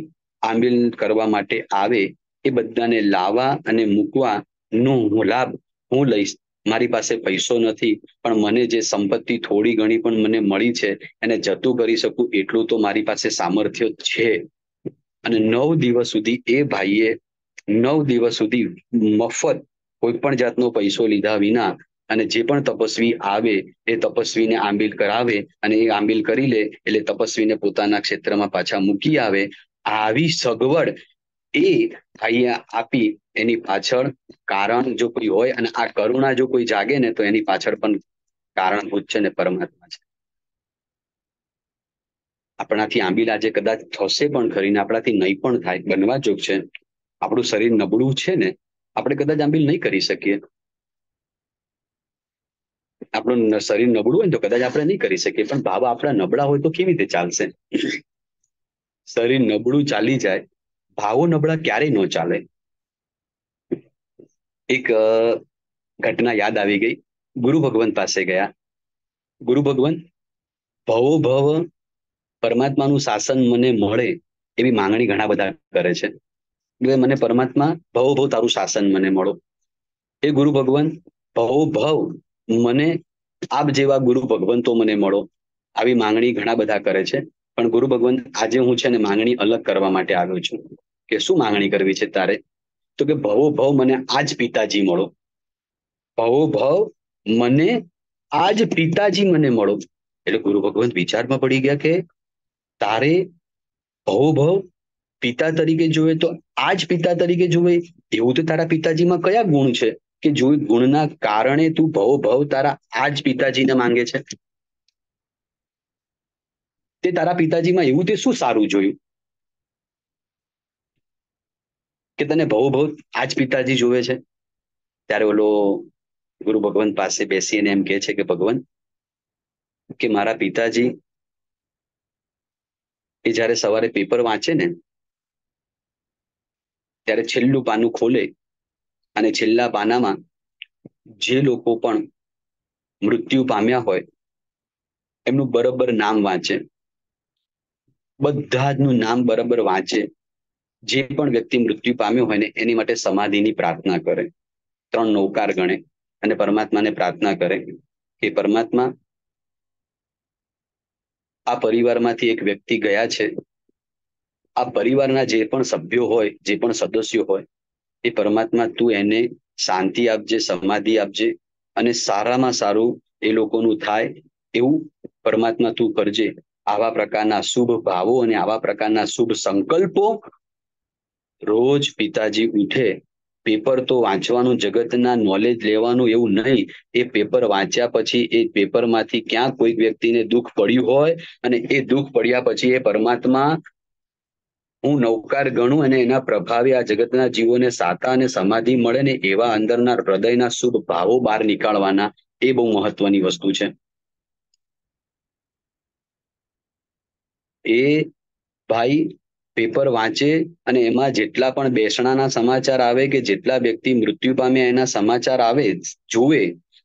Speaker 1: આંબિલ કરવા માટે આવે એ બધાને લાવવા અને મૂકવા નો લાભ હું લઈશ મારી પાસે પૈસો નથી પણ મને જે સંપત્તિ થોડી ઘણી પણ મને મળી છે એને જતું કરી શકું એટલું તો મારી પાસે સામર્થ્ય છે અને નવ દિવસ સુધી એ ભાઈએ નવ દિવસ સુધી મફત કોઈ પણ જાતનો પૈસો લીધા વિના અને જે પણ તપસ્વી આવે એ તપસ્વીને આંબિલ કરાવે અને એ આંબિલ કરી લે એટલે તપસ્વીને પોતાના ક્ષેત્રમાં પાછા મૂકી આવે આવી સગવડ એ અહીંયા આપી એની પાછળ કારણ જો કોઈ હોય અને આ કરુણા જો કોઈ જાગે ને તો એની પાછળ પણ કારણભૂત છે ને પરમાત્મા છે આપણાથી આંબીલા જે કદાચ થશે પણ ખરીને આપણાથી નહીં પણ થાય બનવા જોગ છે આપણું શરીર નબળું છે ને આપણે કદાચ આંબીલ નહીં કરી શકીએ આપણું શરીર નબળું હોય ને તો કદાચ આપણે નહીં કરી શકીએ પણ ભાવ આપણા નબળા હોય તો કેવી રીતે ચાલશે શરીર નબળું ચાલી જાય ભાવો નબળા ક્યારેય ન ચાલે એક ઘટના યાદ આવી ગઈ ગુરુ ભગવાન પાસે ગયા ગુરુ ભગવાન ભવો ભવ પરમાત્માનું શાસન મને મળે એવી માંગણી ઘણા બધા કરે છે એટલે મને પરમાત્મા ભવો ભવ તારું શાસન મને મળો એ ગુરુ ભગવાન ભવો ભવ મને આપ જેવા ગુરુ ભગવંતો મને મળો આવી માંગણી ઘણા બધા કરે છે પણ ગુરુ ભગવાન આજે હું છે ને માંગણી અલગ કરવા માટે આવ્યો છું કે શું માંગણી કરવી છે તારે તો કે ભવો ભવ મને આજ પિતાજી મળો ભવો ભવ મને આજ પિતાજી મને મળો એટલે ગુરુ ભગવંત વિચારમાં પડી ગયા કે તારે ભવો ભવ પિતા તરીકે જોવે તો આજ પિતા તરીકે જોવે એવું તો તારા પિતાજીમાં કયા ગુણ છે કે જો ગુણના કારણે તું ભવો ભવ તારા આજ પિતાજીને માંગે છે તે તારા પિતાજીમાં એવું તે શું સારું જોયું કે તને ભવ ભવ આજ પિતાજી જોવે છે ત્યારે ઓલો ગુરુ ભગવાન પાસે બેસીને એમ કે છે કે ભગવાન કે મારા પિતાજી એ જ્યારે સવારે પેપર વાંચે ને ત્યારે છેલ્લું પાનું ખોલે અને છેલ્લા પાનામાં જે લોકો પણ મૃત્યુ પામ્યા હોય એમનું બરાબર નામ વાંચે બધા જનું નામ બરાબર વાંચે જે પણ વ્યક્તિ મૃત્યુ પામ્યો હોય ને એની માટે સમાધિની પ્રાર્થના કરે ત્રણ નૌકાર ગણે અને પરમાત્માને પ્રાર્થના કરે કે પરમાત્મા આ પરિવારમાંથી એક વ્યક્તિ ગયા છે આ પરિવારના જે પણ સભ્યો હોય જે પણ સદસ્યો હોય એ પરમાત્મા તું એને શાંતિ આપજે સમાધિ આપજે અને સારામાં સારું એ લોકોનું થાય એવું પરમાત્મા તું કરજે આવા પ્રકારના શુભ ભાવો અને આવા પ્રકારના શુભ સંકલ્પો રોજ પિતાજી ઉઠે પેપર તો વાંચવાનું જગતના નોલેજ લેવાનું એવું નહીં એ પેપર વાંચ્યા પછી એ પેપરમાંથી ક્યાં કોઈક વ્યક્તિને દુઃખ પડ્યું હોય અને એ દુઃખ પડ્યા પછી એ પરમાત્મા હું નૌકાર ગણું અને એના પ્રભાવે આ જગતના જીવોને સાતા અને સમાધિ મળે ને એવા અંદરના હૃદયના શુભ ભાવો બહાર નીકાળવાના એ બહુ મહત્વની વસ્તુ છે એ ભાઈ પેપર વાંચે અને એમાં જેટલા પણ બેસણાના સમાચાર આવે કે જેટલા વ્યક્તિ મૃત્યુ પામ્યા એના સમાચાર આવે જુએ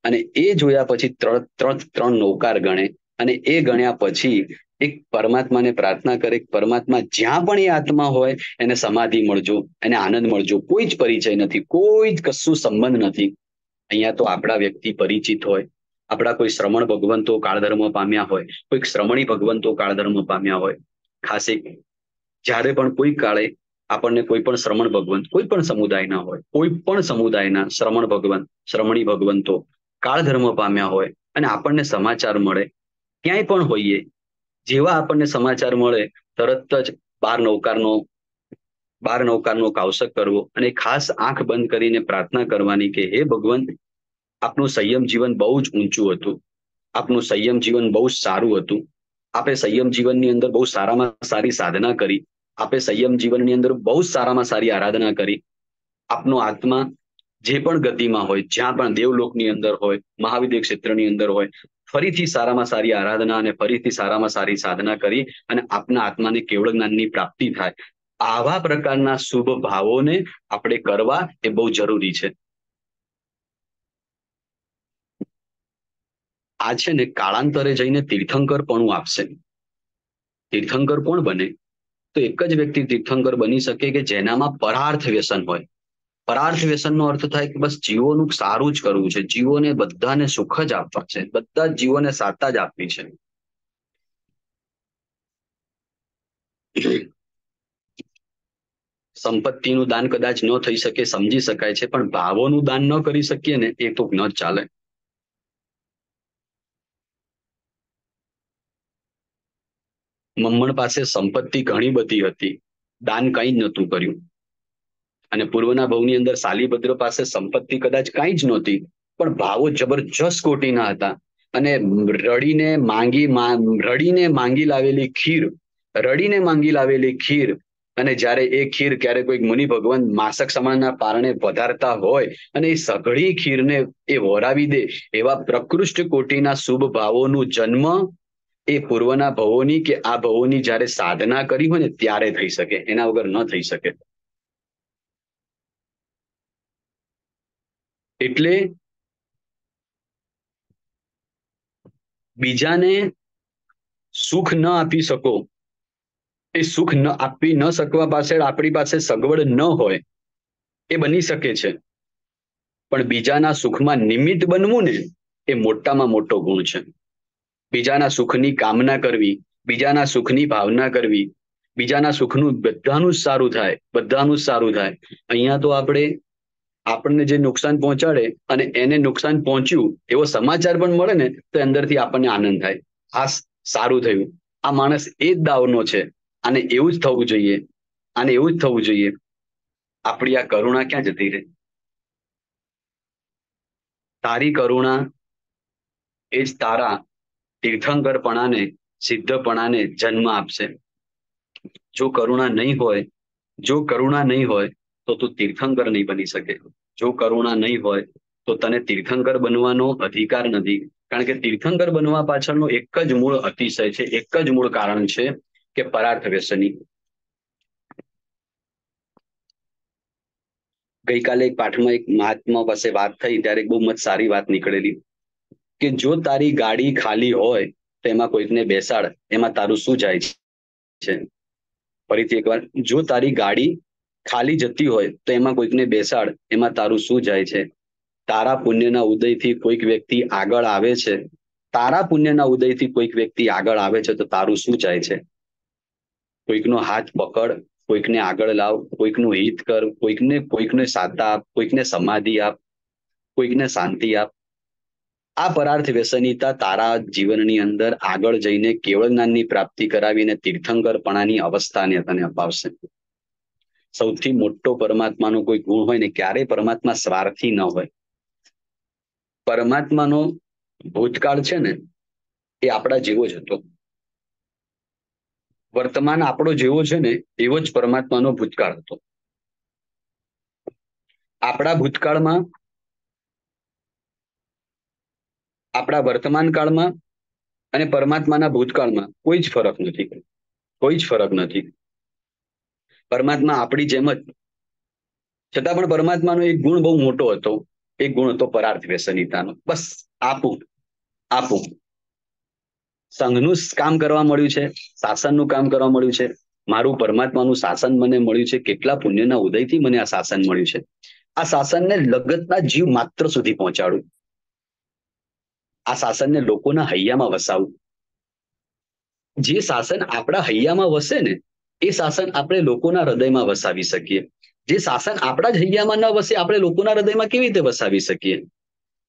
Speaker 1: અને એ જોયા પછી ત્રણ ત્રણ ત્રણ નૌકાર ગણે અને એ ગણ્યા પછી એક પરમાત્માને પ્રાર્થના કરે પરમાત્મા જ્યાં પણ એ આત્મા હોય એને સમાધિ મળજો એને આનંદ મળજો કોઈ જ પરિચય નથી કોઈ જ કશું સંબંધ નથી અહીંયા તો આપણા વ્યક્તિ પરિચિત હોય આપણા કોઈ શ્રમણ ભગવંતો કાળધર્મ પામ્યા હોય કોઈક શ્રમણી ભગવંતો કાળધર્મ પામ્યા હોય ખાસ એક જ્યારે પણ કોઈ કાળે આપણને કોઈ પણ શ્રમણ ભગવંત કોઈ પણ સમુદાયના હોય કોઈ પણ સમુદાયના શ્રમણ ભગવંત શ્રમણી ભગવંતો કાળધર્મ પામ્યા હોય અને આપણને સમાચાર મળે ક્યાંય પણ હોઈએ જેવા આપણને સમાચાર મળે તરત જ બાર નૌકારનો બાર નૌકારનો કાવશક કરવો અને ખાસ આંખ બંધ કરીને પ્રાર્થના કરવાની કે હે ભગવંત આપનું સંયમ જીવન બહુ જ ઊંચું હતું આપનું સંયમ જીવન બહુ જ સારું હતું આપે સંયમ જીવનની અંદર બહુ સારામાં સારી સાધના કરી આપે સંયમ જીવનની અંદર બહુ સારામાં સારી આરાધના કરી આપનો આત્મા જે પણ ગતિમાં હોય જ્યાં પણ દેવલોકની અંદર હોય મહાવિદ્ય ક્ષેત્રની અંદર હોય ફરીથી સારામાં સારી આરાધના અને ફરીથી સારામાં સારી સાધના કરી અને આપના આત્માને કેવળ જ્ઞાનની પ્રાપ્તિ થાય આવા પ્રકારના શુભ ભાવોને આપણે કરવા એ બહુ જરૂરી છે આ છે ને કાળાંતરે જઈને તીર્થંકર પણ આપશે તીર્થંકર કોણ બને તો એક જ વ્યક્તિ તીર્થંકર બની શકે કે જેનામાં પરાર્થ વ્યસન હોય પરાર્થ વ્યસનનો અર્થ થાય કે બસ જીવોનું સારું જ કરવું છે જીવોને બધાને સુખ જ આપવા છે બધા જ જીવોને સાતા જ આપવી છે સંપત્તિનું દાન કદાચ ન થઈ શકે સમજી શકાય છે પણ ભાવોનું દાન ન કરી શકીએ ને એ તો ન ચાલે મમ્મણ પાસે સંપત્તિ ઘણી બધી હતી દાન કંઈ જ નહોતું કર્યું અને પૂર્વના ભવની અંદર સાલીભદ્ર પાસે સંપત્તિ કદાચ કંઈ જ નહોતી પણ ભાવો જબરજસ્ત કોટીના હતા અને રડીને માંગી રડીને માંગી લાવેલી ખીર રડીને માંગી લાવેલી ખીર અને જ્યારે એ ખીર ક્યારે કોઈક મુનિ ભગવાન માસક સમાનના પારણે વધારતા હોય અને એ સઘળી ખીરને એ વોરાવી દે એવા પ્રકૃષ્ટ કોટીના શુભ ભાવોનું જન્મ એ પૂર્વના ભવોની કે આ ભવોની જ્યારે સાધના કરી હોય ને ત્યારે થઈ શકે એના વગર ન થઈ શકે એટલે બીજાને સુખ ન આપી શકો એ સુખ ન આપી ન શકવા પાછળ આપણી પાસે સગવડ ન હોય એ બની શકે છે પણ બીજાના સુખમાં નિમિત્ત બનવું ને એ મોટામાં મોટો ગુણ છે બીજાના સુખની કામના કરવી બીજાના સુખની ભાવના કરવી બીજાના સુખનું બધાનું જ સારું થાય બધાનું જ સારું થાય અહીંયા તો આપણે આપણને જે નુકસાન પહોંચાડે અને એને નુકસાન પહોંચ્યું એવો સમાચાર પણ મળે ને તો અંદરથી આપણને આનંદ થાય આ સારું થયું આ માણસ એ જ દાવનો છે અને એવું જ થવું જોઈએ અને એવું જ થવું જોઈએ આપણી આ કરુણા ક્યાં જતી રહે તારી કરુણા એ જ તારા તીર્થંકરપણાને સિદ્ધપણાને જન્મ આપશે જો કરુણા નહીં હોય જો કરુણા નહીં હોય તો તું તીર્થંકર નહીં બની શકે જો કરુણા નહીં હોય તો તને તીર્થંકર બનવાનો અધિકાર નથી કારણ કે તીર્થંકર બનવા પાછળનો એક જ મૂળ અતિશય છે એક જ મૂળ કારણ છે કે પરાર્થ વ્યસની ગઈકાલે એક પાઠમાં એક મહાત્મા પાસે વાત થઈ ત્યારે બહુ મત સારી વાત નીકળેલી કે જો તારી ગાડી ખાલી હોય તો એમાં કોઈકને બેસાડ એમાં તારું શું જાય છે ફરીથી એકવાર જો તારી ગાડી ખાલી જતી હોય તો એમાં કોઈકને બેસાડ એમાં તારું શું જાય છે તારા પુણ્યના ઉદયથી કોઈક વ્યક્તિ આગળ આવે છે તારા પુણ્યના ઉદયથી કોઈક વ્યક્તિ આગળ આવે છે તો તારું શું જાય છે કોઈકનો હાથ પકડ કોઈકને આગળ લાવ કોઈકનું હિત કર કોઈકને કોઈકને સાતા આપ કોઈકને સમાધિ આપ કોઈકને શાંતિ આપ આ પરાર્થ વ્યસનીતા તારા જીવનની અંદર આગળ જઈને કેવળ જ્ઞાનની પ્રાપ્તિ કરાવીને તીર્થંકરપણાની અવસ્થાને તને અપાવશે સૌથી મોટો પરમાત્માનો કોઈ ગુણ હોય ને ક્યારેય પરમાત્મા સ્વાર્થી ન હોય પરમાત્માનો ભૂતકાળ છે ને એ આપણા જેવો જ હતો વર્તમાન આપણો જેવો છે ને એવો જ પરમાત્માનો ભૂતકાળ હતો આપણા ભૂતકાળમાં આપણા વર્તમાન કાળમાં અને પરમાત્માના ભૂતકાળમાં કોઈ જ ફરક નથી કોઈ જ ફરક નથી પરમાત્મા આપણી જેમ જ છતાં પણ પરમાત્માનો એક ગુણ બહુ મોટો હતો એ ગુણ હતો પરાર્થ વ્યસનિતાનો બસ આપું આપું સંઘનું કામ કરવા મળ્યું છે શાસનનું કામ કરવા મળ્યું છે મારું પરમાત્માનું શાસન મને મળ્યું છે કેટલા પુણ્યના ઉદયથી મને આ શાસન મળ્યું છે આ શાસનને લગતના જીવ માત્ર સુધી પહોંચાડું આ શાસનને લોકોના હૈયામાં વસાવવું જે શાસન આપણા હૈયામાં વસે ને એ શાસન આપણે લોકોના હૃદયમાં વસાવી શકીએ જે શાસન આપણા જ હૈયામાં ન વસે આપણે લોકોના હૃદયમાં કેવી રીતે વસાવી શકીએ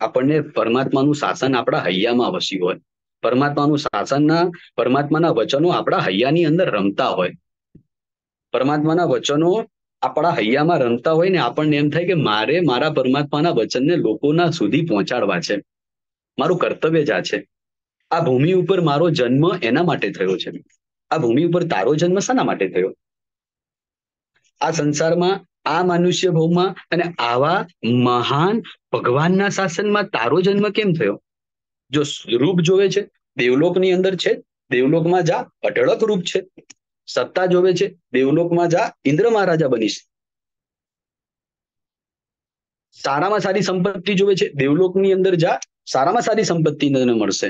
Speaker 1: આપણને પરમાત્માનું શાસન આપણા હૈયામાં વસ્યું હોય પરમાત્માનું શાસનના પરમાત્માના વચનો આપણા હૈયાની અંદર રમતા હોય પરમાત્માના વચનો આપણા હૈયામાં રમતા હોય ને આપણને એમ થાય કે મારે મારા પરમાત્માના વચનને લોકોના સુધી પહોંચાડવા છે મારું કર્તવ્ય જ આ છે આ ભૂમિ ઉપર મારો જન્મ એના માટે થયો છે આ ભૂમિ ઉપર તારો જન્મ શાના માટે થયો આ સંસારમાં આ મનુષ્ય ભવમાં અને આવા મહાન ભગવાનના શાસનમાં તારો જન્મ કેમ થયો જો રૂપ જોવે છે દેવલોકની અંદર છે દેવલોકમાં જા અઢળક રૂપ છે સત્તા જોવે છે દેવલોકમાં જા ઇન્દ્ર મહારાજા બનીશ સારામાં સારી સંપત્તિ જોવે છે દેવલોકની અંદર જા સારામાં સારી સંપત્તિ તને મળશે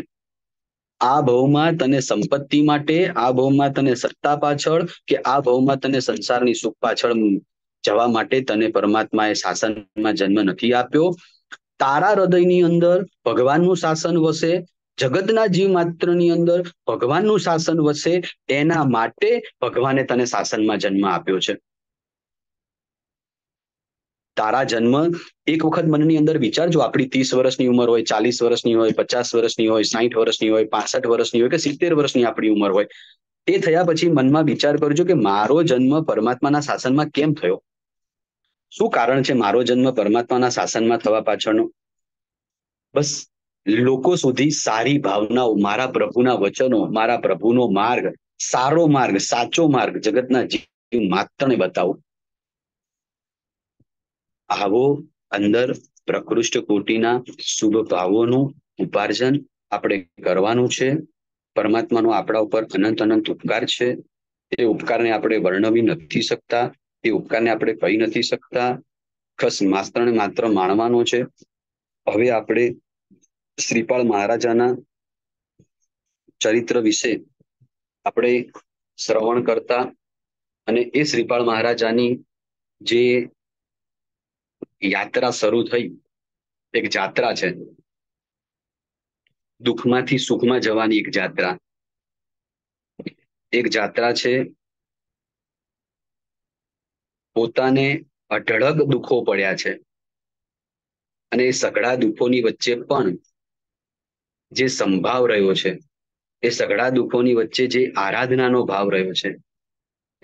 Speaker 1: આ ભાવમાં તને સંપત્તિ માટે આ ભાવમાં તને સત્તા પાછળ કે આ ભાવમાં તને સંસારની સુખ પાછળ જવા માટે તને પરમાત્માએ શાસનમાં જન્મ નથી આપ્યો તારા હૃદયની અંદર ભગવાનનું શાસન વસે જગતના જીવ માત્રની અંદર ભગવાનનું શાસન વસે એના માટે ભગવાને તને શાસનમાં જન્મ આપ્યો છે તારા જન્મ એક વખત મનની અંદર વિચારજો આપણી ત્રીસ વર્ષની ઉંમર હોય ચાલીસ વર્ષની હોય પચાસ વર્ષની હોય સાહીઠ વર્ષની હોય પાસઠ વર્ષની હોય કે સિત્તેર વર્ષની આપણી ઉંમર હોય તે થયા પછી મનમાં વિચાર કરજો કે મારો જન્મ પરમાત્માના શાસનમાં કેમ થયો શું કારણ છે મારો જન્મ પરમાત્માના શાસનમાં થવા પાછળનો બસ લોકો સુધી સારી ભાવનાઓ મારા પ્રભુના વચનો મારા પ્રભુનો માર્ગ સારો માર્ગ સાચો માર્ગ જગતના જીવ માત્ર બતાવું આવો અંદર પ્રકૃષ્ટ કોટીના શુભ ભાવોનું ઉપાર્જન આપણે કરવાનું છે પરમાત્માનો આપણા ઉપર અનંત અનંત ઉપકાર છે એ ઉપકારને આપણે વર્ણવી નથી શકતા એ ઉપકારને આપણે કહી નથી શકતા ખસ માત્ર માત્ર માણવાનો છે હવે આપણે શ્રીપાળ મહારાજાના ચરિત્ર વિશે આપણે શ્રવણ કરતા અને એ શ્રીપાળ મહારાજાની જે યાત્રા શરૂ થઈ એક જાત્રા છે દુઃખમાંથી સુખમાં જવાની એક જાત્રા એક જાત્રા છે પોતાને અઢળક દુઃખો પડ્યા છે અને એ સઘળા દુઃખોની વચ્ચે પણ જે સંભાવ રહ્યો છે એ સઘળા દુઃખોની વચ્ચે જે આરાધનાનો ભાવ રહ્યો છે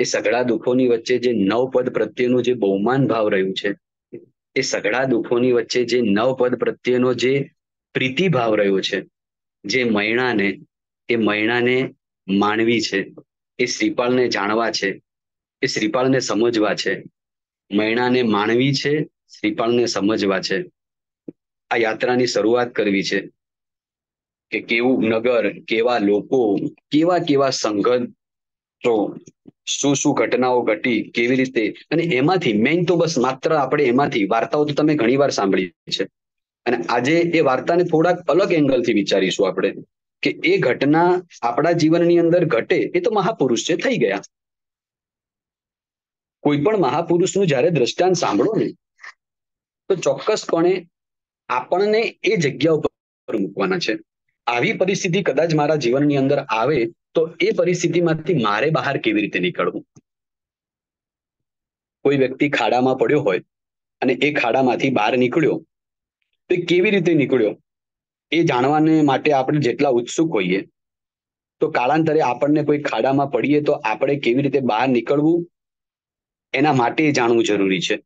Speaker 1: એ સઘળા દુઃખોની વચ્ચે જે નવ પદ પ્રત્યેનું જે બહુમાન ભાવ રહ્યું છે એ સઘળા દુઃખોની વચ્ચે જે નવપદ પ્રત્યેનો જે પ્રીતિભાવ રહ્યો છે જે મૈણાને એ મૈણાને માણવી છે એ શ્રીપાલને જાણવા છે એ શ્રીપાલને સમજવા છે મૈણાને માણવી છે શ્રીપાલને સમજવા છે આ યાત્રાની શરૂઆત કરવી છે કે કેવું નગર કેવા લોકો કેવા કેવા સંઘર્ષો શું શું ઘટનાઓ ઘટી કેવી રીતે અને એમાંથી મેઇન તો બસ માત્ર આપણે એમાંથી વાર્તાઓ તો તમે ઘણી વાર સાંભળી છે અને આજે એ વાર્તાને થોડાક અલગ એંગલથી વિચારીશું આપણે કે એ ઘટના આપણા જીવનની અંદર ઘટે એ તો મહાપુરુષ છે થઈ ગયા કોઈ પણ મહાપુરુષનું જ્યારે દ્રષ્ટાંત સાંભળો ને તો ચોક્કસપણે આપણને એ જગ્યા ઉપર મૂકવાના છે આવી પરિસ્થિતિ કદાચ મારા જીવનની અંદર આવે તો એ પરિસ્થિતિમાંથી મારે બહાર કેવી રીતે નીકળવું કોઈ વ્યક્તિ ખાડામાં પડ્યો હોય અને એ ખાડામાંથી બહાર નીકળ્યો તે કેવી રીતે નીકળ્યો એ જાણવાને માટે આપણે જેટલા ઉત્સુક હોઈએ તો કાળાંતરે આપણને કોઈ ખાડામાં પડીએ તો આપણે કેવી રીતે બહાર નીકળવું એના માટે જાણવું જરૂરી છે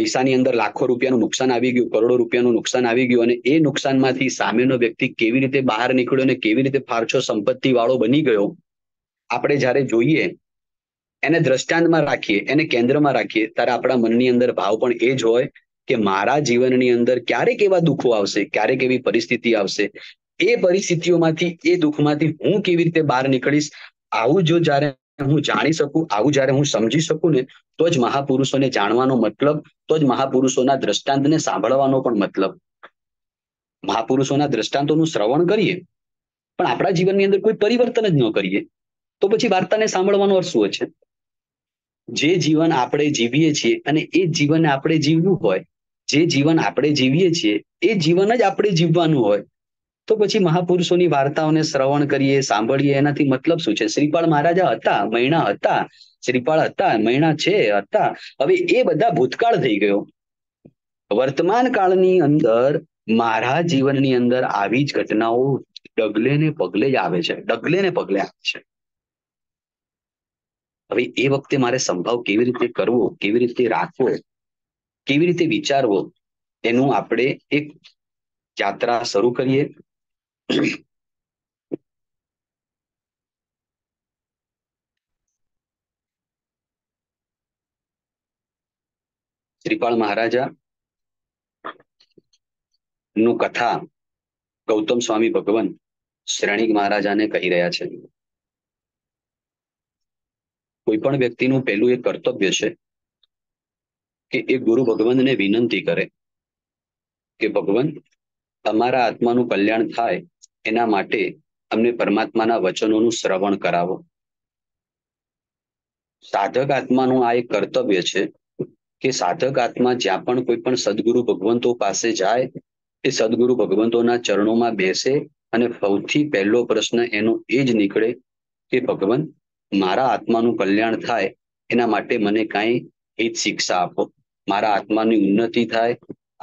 Speaker 1: પૈસાની અંદર લાખો રૂપિયાનું નુકસાન આવી ગયું કરોડો રૂપિયાનું નુકસાન આવી ગયું અને એ નુકસાનમાંથી સામેનો વ્યક્તિ કેવી રીતે બહાર નીકળ્યો અને કેવી રીતે ફારછો સંપત્તિ વાળો બની ગયો આપણે જ્યારે જોઈએ એને દ્રષ્ટાંતમાં રાખીએ એને કેન્દ્રમાં રાખીએ ત્યારે આપણા મનની અંદર ભાવ પણ એ જ હોય કે મારા જીવનની અંદર ક્યારેક એવા દુઃખો આવશે ક્યારેક એવી પરિસ્થિતિ આવશે એ પરિસ્થિતિઓમાંથી એ દુઃખમાંથી હું કેવી રીતે બહાર નીકળીશ આવું જો જ્યારે હું જાણી શકું આવું જ્યારે હું સમજી શકું ને તો જ મહાપુરુષોને જાણવાનો મતલબ તો જ મહાપુરુષોના દ્રષ્ટાંતને સાંભળવાનો પણ મતલબ મહાપુરુષોના દ્રષ્ટાંતોનું શ્રવણ કરીએ પણ આપણા જીવનની અંદર કોઈ પરિવર્તન જ ન કરીએ તો પછી વાર્તાને સાંભળવાનો અર્થ છે જે જીવન આપણે જીવીએ છીએ અને એ જીવન આપણે જીવવું હોય જે જીવન આપણે જીવીએ છીએ એ જીવન જ આપણે જીવવાનું હોય તો પછી મહાપુરુષોની વાર્તાઓને શ્રવણ કરીએ સાંભળીએ એનાથી મતલબ શું છે શ્રીપાળ મહારાજા હતા મૈણા હતા શ્રીપાળ હતા મૈણા છે હતા હવે એ બધા ભૂતકાળ થઈ ગયો વર્તમાન કાળની અંદર મારા જીવનની અંદર આવી જ ઘટનાઓ ડગલે ને પગલે જ આવે છે ડગલે ને પગલે આવે છે હવે એ વખતે મારે સંભાવ કેવી રીતે કરવો કેવી રીતે રાખવો કેવી રીતે વિચારવો એનું આપણે એક યાત્રા શરૂ કરીએ શ્રીપાલ મહારાજા નું કથા ગૌતમ સ્વામી ભગવાન શ્રેણિક મહારાજાને કહી રહ્યા છે કોઈ પણ વ્યક્તિનું પહેલું એક કર્તવ્ય છે કે એ ગુરુ ભગવાનને વિનંતી કરે કે ભગવાન તમારા આત્માનું કલ્યાણ થાય એના માટે અમને પરમાત્માના વચનોનું શ્રવણ કરાવો સાધક આત્માનું આ એક કર્તવ્ય છે કે સાધક આત્મા જ્યાં પણ કોઈ પણ સદગુરુ ભગવંતો પાસે જાય એ સદગુરુ ભગવંતોના ચરણોમાં બેસે અને સૌથી પહેલો પ્રશ્ન એનો એ જ નીકળે કે ભગવાન મારા આત્માનું કલ્યાણ થાય એના માટે મને કાંઈ હિત શિક્ષા આપો મારા આત્માની ઉન્નતિ થાય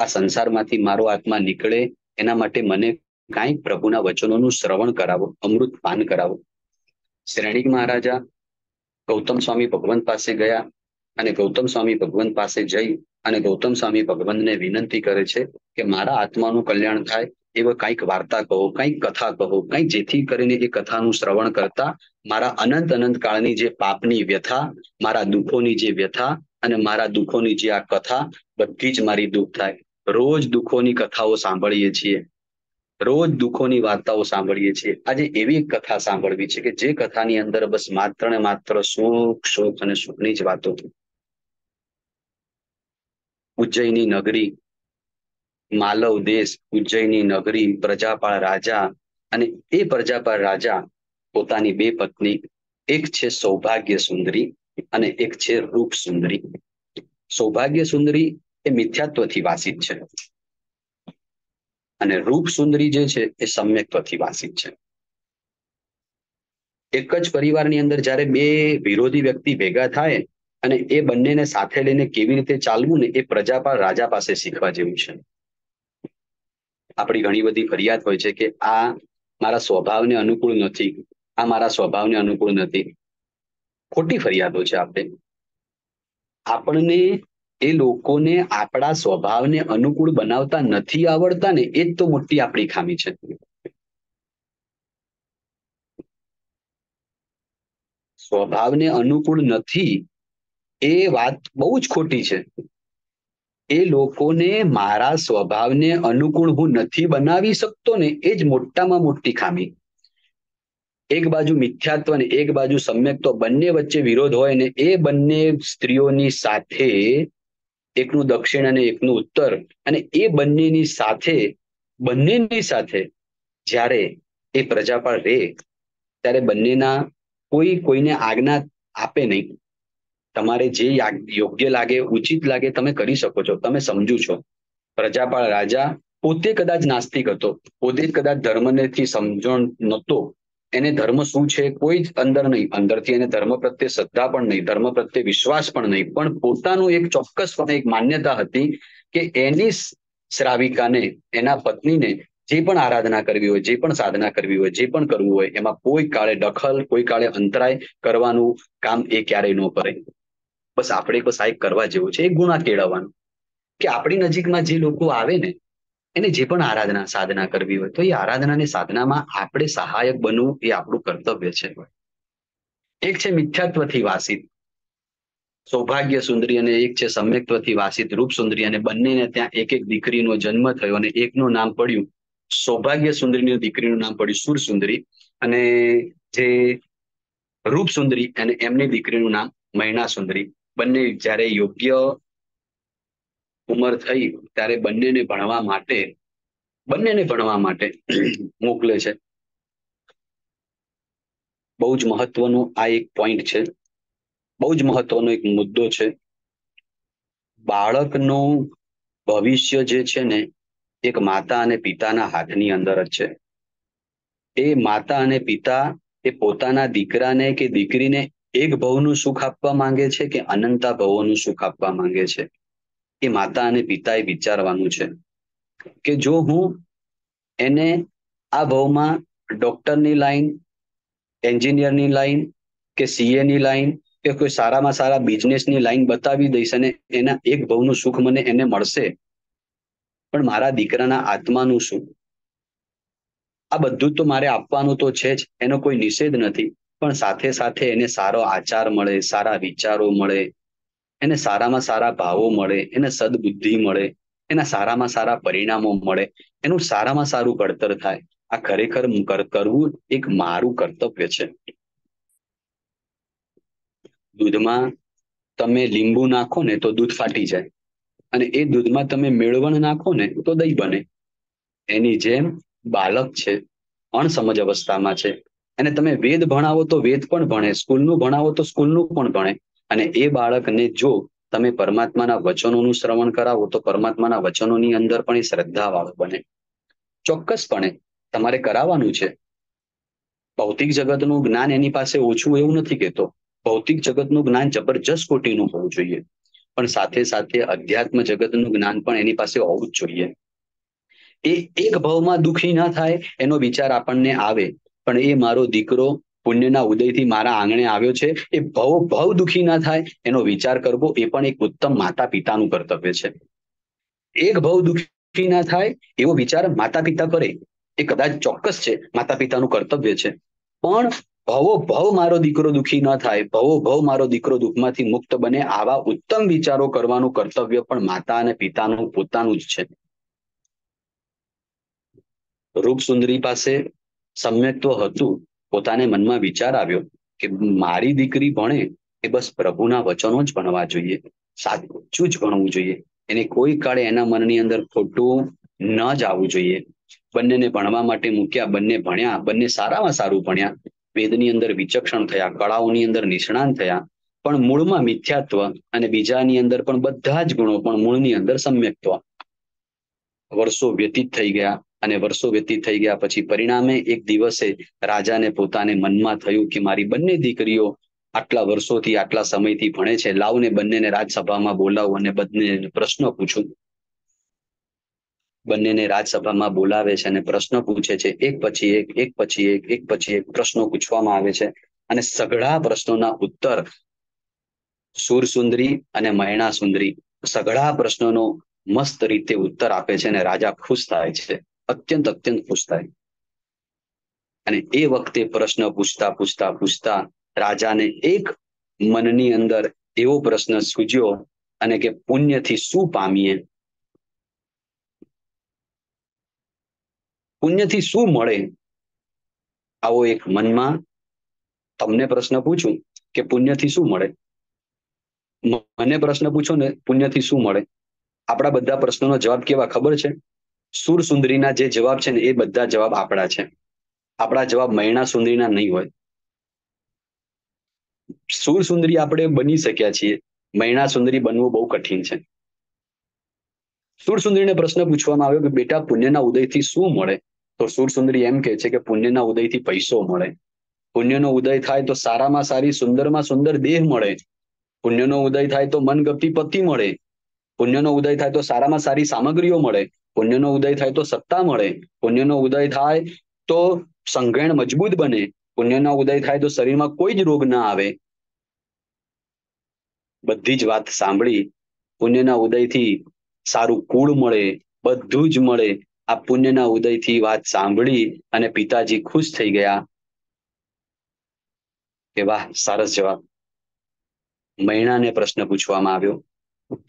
Speaker 1: આ સંસારમાંથી મારો આત્મા નીકળે એના માટે મને કાંઈક પ્રભુના વચનોનું શ્રવણ કરાવો અમૃત પાન કરાવો શ્રેણીક મહારાજા ગૌતમ સ્વામી ભગવંત પાસે ગયા અને ગૌતમ સ્વામી ભગવંત પાસે જઈ અને ગૌતમ સ્વામી ભગવંતને વિનંતી કરે છે કે મારા આત્માનું કલ્યાણ થાય એવા કંઈક વાર્તા કહો કંઈક કથા કહો કંઈક જેથી કરીને એ કથાનું શ્રવણ કરતા મારા અનંત અનંત કાળની જે પાપની વ્યથા મારા દુઃખોની જે વ્યથા અને મારા દુઃખોની જે આ કથા બધી જ મારી દુઃખ થાય રોજ દુઃખોની કથાઓ સાંભળીએ છીએ રોજ દુઃખોની વાર્તાઓ સાંભળીએ છીએ આજે એવી એક કથા સાંભળવી છે કે જે કથાની અંદર બસ માત્ર ને માત્ર સુખ સુખ અને સુખની જ વાતો ઉજ્જૈની નગરી માલવ દેશ ઉજ્જૈની નગરી પ્રજાપાળ રાજા અને એ પ્રજાપાળ રાજા પોતાની બે પત્ની એક છે સૌભાગ્ય સુંદરી અને એક છે રૂપ સુંદરી સૌભાગ્ય સુંદરી એ મિથ્યાત્વથી વાસિત છે અને રૂપ સુંદરી જે છે એ સમ્યક પ્રતિભાષિત છે એક જ પરિવારની અંદર જ્યારે બે વિરોધી વ્યક્તિ ભેગા થાય અને એ બંનેને સાથે લઈને કેવી રીતે ચાલવું ને એ પ્રજા પણ રાજા પાસે શીખવા જેવું છે આપણી ઘણી બધી ફરિયાદ હોય છે કે આ મારા સ્વભાવને અનુકૂળ નથી આ મારા સ્વભાવને અનુકૂળ નથી ખોટી ફરિયાદો છે આપણે આપણને એ લોકોને આપણા સ્વભાવને અનુકૂળ બનાવતા નથી આવડતા ને એ જ તો મોટી આપણી ખામી છે સ્વભાવને અનુકૂળ નથી એ વાત બહુ જ ખોટી છે એ લોકોને મારા સ્વભાવને અનુકૂળ હું નથી બનાવી શકતો ને એ જ મોટામાં મોટી ખામી એક બાજુ મિથ્યાત્વ ને એક બાજુ સમ્યક બંને વચ્ચે વિરોધ હોય ને એ બંને સ્ત્રીઓની સાથે એકનું દક્ષિણ અને એકનું ઉત્તર અને એ બંનેની સાથે બંનેની સાથે જ્યારે એ પ્રજાપાળ રે ત્યારે બંનેના કોઈ કોઈને આજ્ઞા આપે નહીં તમારે જે યોગ્ય લાગે ઉચિત લાગે તમે કરી શકો છો તમે સમજુ છો પ્રજાપાળ રાજા પોતે કદાચ નાસ્તિક હતો પોતે કદાચ ધર્મને સમજણ નહોતો એને ધર્મ શું છે કોઈ જ અંદર નહીં અંદરથી એને ધર્મ પ્રત્યે શ્રદ્ધા પણ નહીં ધર્મ પ્રત્યે વિશ્વાસ પણ નહીં પણ પોતાનું એક ચોક્કસપણે એક માન્યતા હતી કે એની શ્રાવિકાને એના પત્નીને જે પણ આરાધના કરવી હોય જે પણ સાધના કરવી હોય જે પણ કરવું હોય એમાં કોઈ કાળે દખલ કોઈ કાળે અંતરાય કરવાનું કામ એ ક્યારેય ન કરે બસ આપણે બસ આ કરવા જેવું છે એ ગુણા કેળવવાનું કે આપણી નજીકમાં જે લોકો આવે ને એને જે પણ આરાધના સાધના કરવી હોય તો એ આરાધનાની સાધનામાં આપણે સહાયક બનવું એ આપણું કર્તવ્ય છે એક છે મિથ્યાત્વથી વાસિત સૌભાગ્ય સુંદરી અને એક છે સમ્યક્ત્વથી વાસિત રૂપ સુંદરી અને બંનેને ત્યાં એક એક દીકરીનો જન્મ થયો અને એકનું નામ પડ્યું સૌભાગ્ય સુંદરીની દીકરીનું નામ પડ્યું સુર સુંદરી અને જે રૂપ સુંદરી અને એમની દીકરીનું નામ મહિના સુંદરી બંને જ્યારે યોગ્ય ઉંમર થઈ ત્યારે બંનેને ભણવા માટે બંનેને ભણવા માટે મોકલે છે બહુ જ મહત્વનો આ એક પોઈન્ટ છે બહુ જ મહત્વનો એક મુદ્દો છે બાળકનું ભવિષ્ય જે છે ને એક માતા અને પિતાના હાથની અંદર જ છે એ માતા અને પિતા એ પોતાના દીકરાને કે દીકરીને એક ભવનું સુખ આપવા માંગે છે કે અનંતા ભવોનું સુખ આપવા માંગે છે એ માતા અને પિતાએ વિચારવાનું છે કે જો હું એને આ ભવમાં ડોક્ટરની લાઈન એન્જિનિયરની લાઈન કે સીએની લાઈન કે કોઈ સારામાં સારા બિઝનેસની લાઈન બતાવી દઈશ અને એના એક ભવનું સુખ મને એને મળશે પણ મારા દીકરાના આત્માનું સુખ આ બધું તો મારે આપવાનું તો છે જ એનો કોઈ નિષેધ નથી પણ સાથે સાથે એને સારો આચાર મળે સારા વિચારો મળે એને સારામાં સારા ભાવો મળે એને સદબુદ્ધિ મળે એના સારામાં સારા પરિણામો મળે એનું સારામાં સારું ઘડતર થાય આ ખરેખર કરવું એક મારું કર્તવ્ય છે દૂધમાં તમે લીંબુ નાખો ને તો દૂધ ફાટી જાય અને એ દૂધમાં તમે મેળવણ નાખો ને તો દહીં બને એની જેમ બાળક છે અણસમજ અવસ્થામાં છે એને તમે વેદ ભણાવો તો વેદ પણ ભણે સ્કૂલનું ભણાવો તો સ્કૂલનું પણ ભણે અને એ બાળકને જો તમે પરમાત્માના વચનોનું શ્રવણ કરાવો તો પરમાત્માના વચનોની અંદર પણ એ શ્રદ્ધા બને ચોક્કસપણે તમારે કરાવવાનું છે ભૌતિક જગતનું જ્ઞાન એની પાસે ઓછું એવું નથી કહેતો ભૌતિક જગતનું જ્ઞાન જબરજસ્ત કોટીનું હોવું જોઈએ પણ સાથે સાથે અધ્યાત્મ જગતનું જ્ઞાન પણ એની પાસે હોવું જ જોઈએ એ એક ભાવમાં દુઃખી ના થાય એનો વિચાર આપણને આવે પણ એ મારો દીકરો પુણ્યના ઉદયથી મારા આંગણે આવ્યો છે એ ભવ ભવ દુખી ના થાય એનો વિચાર કરવો એ પણ એક ઉત્તમ માતા પિતાનું કર્તવ્ય છે એક ભવ દુઃખી ના થાય એવો વિચાર માતા પિતા કરે એ કદાચ ચોક્કસ છે માતા પિતાનું કર્તવ્ય છે પણ ભવો ભવ મારો દીકરો દુઃખી ન થાય ભવો ભવ મારો દીકરો દુઃખમાંથી મુક્ત બને આવા ઉત્તમ વિચારો કરવાનું કર્તવ્ય પણ માતા અને પિતાનું પોતાનું જ છે રૂપસુંદરી પાસે સમ્યક્ત્વ હતું પોતાને મનમાં વિચાર આવ્યો કે મારી દીકરી ભણે એ બસ પ્રભુના વચનો જ ભણવા જોઈએ સાચું જ ભણવું જોઈએ એને કોઈ કાળે એના મનની અંદર ખોટું ન જ આવવું જોઈએ બંનેને ભણવા માટે મૂક્યા બંને ભણ્યા બંને સારામાં સારું ભણ્યા વેદની અંદર વિચક્ષણ થયા કળાઓની અંદર નિષ્ણાંત થયા પણ મૂળમાં મિથ્યાત્વ અને બીજાની અંદર પણ બધા જ ગુણો પણ મૂળની અંદર સમ્યક્ત્વ વર્ષો વ્યતીત થઈ ગયા અને વર્ષો વ્યતીત થઈ ગયા પછી પરિણામે એક દિવસે રાજાને પોતાને મનમાં થયું કે મારી બંને દીકરીઓ આટલા વર્ષોથી આટલા સમયથી ભણે છે લાવને બંનેને રાજસભામાં બોલાવું અને બંનેને પ્રશ્ન પૂછું બંનેને રાજસભામાં બોલાવે છે અને પ્રશ્ન પૂછે છે એક પછી એક એક પછી એક એક પછી એક પ્રશ્નો પૂછવામાં આવે છે અને સઘળા પ્રશ્નોના ઉત્તર સુરસુંદરી અને મહેણા સુંદરી સઘળા પ્રશ્નોનો મસ્ત રીતે ઉત્તર આપે છે અને રાજા ખુશ થાય છે અત્યંત અત્યંત ખુશ થાય અને એ વખતે પ્રશ્ન પૂછતા પૂછતા પૂછતા રાજાને એક મનની અંદર એવો પ્રશ્ન સૂજ્યો અને કે પુણ્યથી શું પામીએ પુણ્યથી શું મળે આવો એક મનમાં તમને પ્રશ્ન પૂછું કે પુણ્યથી શું મળે મને પ્રશ્ન પૂછો ને પુણ્યથી શું મળે આપણા બધા પ્રશ્નોનો જવાબ કેવા ખબર છે સુર સુંદરીના જે જવાબ છે ને એ બધા જવાબ આપણા છે આપણા જવાબ મૈણા સુંદરીના નહીં હોય સુર સુંદરી આપણે બની શક્યા છીએ મૈણા સુંદરી બનવું બહુ કઠિન છે સુર સુંદરીને પ્રશ્ન પૂછવામાં આવ્યો કે બેટા પુણ્યના ઉદયથી શું મળે તો સુર સુંદરી એમ કે છે કે પુણ્યના ઉદયથી પૈસો મળે પુણ્યનો ઉદય થાય તો સારામાં સારી સુંદરમાં સુંદર દેહ મળે પુણ્યનો ઉદય થાય તો મનગમતી પતિ મળે પુણ્યનો ઉદય થાય તો સારામાં સારી સામગ્રીઓ મળે પુણ્યનો ઉદય થાય તો સત્તા મળે પુણ્યનો ઉદય થાય તો સંગ્રહણ મજબૂત બને પુણ્યનો ઉદય થાય તો શરીરમાં કોઈ જ રોગ ના આવે બધી જ વાત સાંભળી પુણ્યના ઉદયથી સારું કુળ મળે બધું જ મળે આ પુણ્યના ઉદયથી વાત સાંભળી અને પિતાજી ખુશ થઈ ગયા કે વાહ સરસ જવાબ મૈણાને પ્રશ્ન પૂછવામાં આવ્યો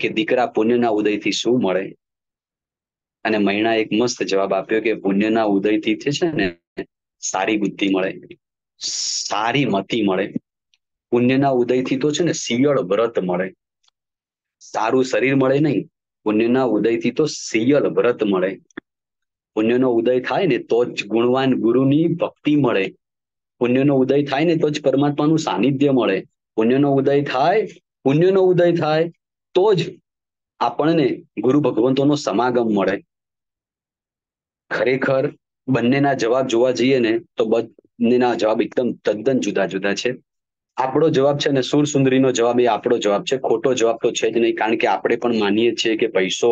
Speaker 1: કે દીકરા પુણ્યના ઉદયથી શું મળે અને મહિના એક મસ્ત જવાબ આપ્યો કે પુણ્યના ઉદયથી જે છે ને સારી બુદ્ધિ મળે સારી મતિ મળે પુણ્યના ઉદયથી તો છે ને શિયળ વ્રત મળે સારું શરીર મળે નહીં પુણ્યના ઉદયથી તો સિયળ વ્રત મળે પુણ્યનો ઉદય થાય ને તો જ ગુણવાન ગુરુની ભક્તિ મળે પુણ્યનો ઉદય થાય ને તો જ પરમાત્માનું સાનિધ્ય મળે પુણ્યનો ઉદય થાય પુણ્યનો ઉદય થાય તો જ આપણને ગુરુ ભગવંતોનો સમાગમ મળે ખરેખર બંનેના જવાબ જોવા જઈએ ને તો બંનેના જવાબ એકદમ તદ્દન જુદા જુદા છે આપણો જવાબ છે ને સુર સુંદરીનો જવાબ એ આપણો જવાબ છે ખોટો જવાબ તો છે જ નહીં કારણ કે આપણે પણ માનીએ છીએ કે પૈસો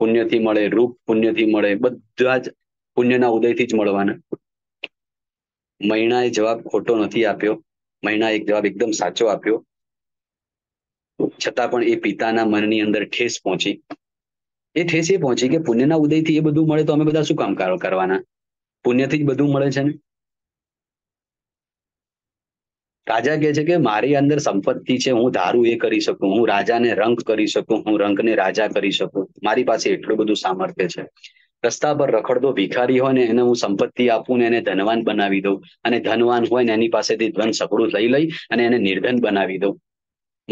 Speaker 1: પુણ્યથી મળે રૂપ પુણ્યથી મળે બધા જ પુણ્યના ઉદયથી જ મળવાના મહિણાએ જવાબ ખોટો નથી આપ્યો મહિના એક જવાબ એકદમ સાચો આપ્યો છતાં પણ એ પિતાના મનની અંદર ઠેસ પહોંચી એ ઠેસ એ પહોંચી કે પુણ્યના ઉદયથી એ બધું મળે તો અમે બધા શું કામ કરવાના પુણ્યથી જ બધું મળે છે ને રાજા કે છે કે મારી અંદર સંપત્તિ છે હું ધારું એ કરી શકું હું રાજાને રંગ કરી શકું હું રંગને રાજા કરી શકું મારી પાસે એટલું બધું સામર્થ્ય છે રસ્તા પર રખડતો ભિખારી હોય ને એને હું સંપત્તિ આપું ને એને ધનવાન બનાવી દઉં અને ધનવાન હોય ને એની પાસેથી ધન સપડું લઈ લઈ અને એને નિર્ધન બનાવી દઉં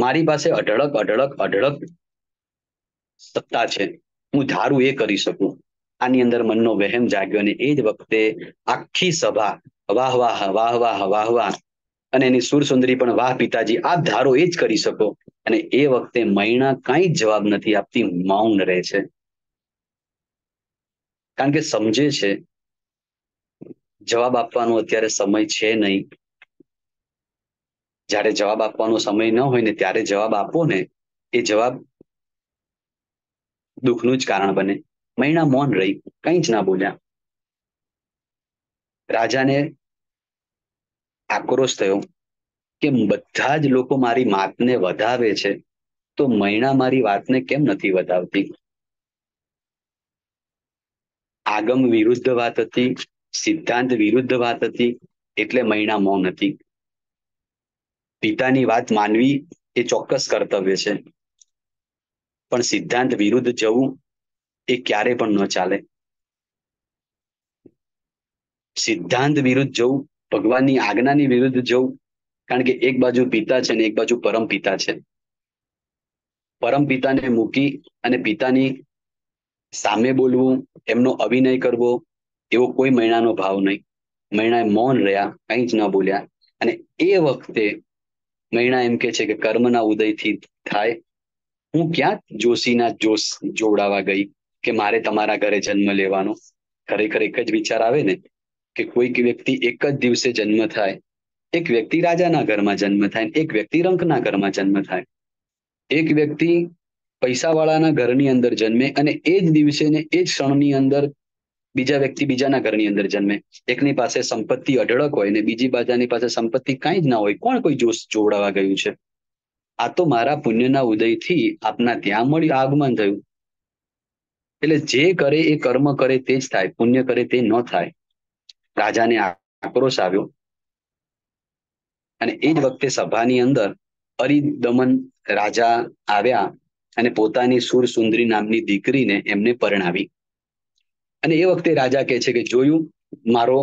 Speaker 1: મારી પાસે અઢળક અઢળક અઢળક સત્તા છે હું ધારું એ કરી શકું આની અંદર મનનો વહેમ જાગ્યો અને એ જ વખતે આખી સભા વાહ વાહ વાહ વાહ વાહ વાહ અને એની સુરસુંદરી પણ વાહ પિતાજી આપ ધારો એ જ કરી શકો અને એ વખતે મૈણા કાંઈ જવાબ નથી આપતી મૌન રહે છે કારણ કે સમજે છે જવાબ આપવાનો અત્યારે સમય છે નહીં જ્યારે જવાબ આપવાનો સમય ન હોય ને ત્યારે જવાબ આપો ને એ જવાબ દુઃખનું જ કારણ બને મહિના મૌન રહી કંઈ જ ના બોલ્યા રાજાને આક્રોશ થયો કે બધા જ લોકો મારી માતને વધાવે છે તો મૈણા મારી વાતને કેમ નથી વધાવતી આગમ વિરુદ્ધ વાત હતી સિદ્ધાંત વિરુદ્ધ વાત હતી એટલે મૈણા મૌન હતી પિતાની વાત માનવી એ ચોક્કસ કર્તવ્ય છે પણ સિદ્ધાંત વિરુદ્ધ જવું એ ક્યારે પણ ન ચાલે સિદ્ધાંત વિરુદ્ધ જવું ભગવાનની આજ્ઞાની વિરુદ્ધ જવું કારણ કે એક બાજુ પિતા છે ને એક બાજુ પરમ પિતા છે પરમ પિતાને મૂકી અને પિતાની સામે બોલવું એમનો અભિનય કરવો એવો કોઈ મૈણાનો ભાવ નહીં મહિના મૌન રહ્યા કંઈ જ ન બોલ્યા અને એ વખતે મૈણા એમ કે છે કે કર્મના ઉદયથી થાય હું ક્યાં જોશીના જોશ જોડાવા ગઈ કે મારે તમારા ઘરે જન્મ લેવાનો ખરેખર એક જ વિચાર આવે ને કે કોઈક વ્યક્તિ એક જ દિવસે જન્મ થાય એક વ્યક્તિ રાજાના ઘરમાં જન્મ થાય એક વ્યક્તિ રંકના ઘરમાં જન્મ થાય એક વ્યક્તિ પૈસાવાળાના ઘરની અંદર જન્મે અને એ જ દિવસે ને એ જ ક્ષણની અંદર બીજા વ્યક્તિ બીજાના ઘરની અંદર જન્મે એકની પાસે સંપત્તિ અઢળક હોય ને બીજી બાજાની પાસે સંપત્તિ કાંઈ જ ના હોય કોણ કોઈ જોશ જોડાવા ગયું છે આ તો મારા પુણ્યના ઉદયથી આપના ત્યાં મળ્યું આગમન થયું એટલે જે કરે એ કર્મ કરે તે જ થાય પુણ્ય કરે તે ન થાય રાજાને આક્રોશ આવ્યો અને એ જ વખતે સભાની અંદર અરિદમન રાજા આવ્યા અને પોતાની સુરસુંદરી નામની દીકરીને એમને પરણાવી અને એ વખતે રાજા કહે છે કે જોયું મારો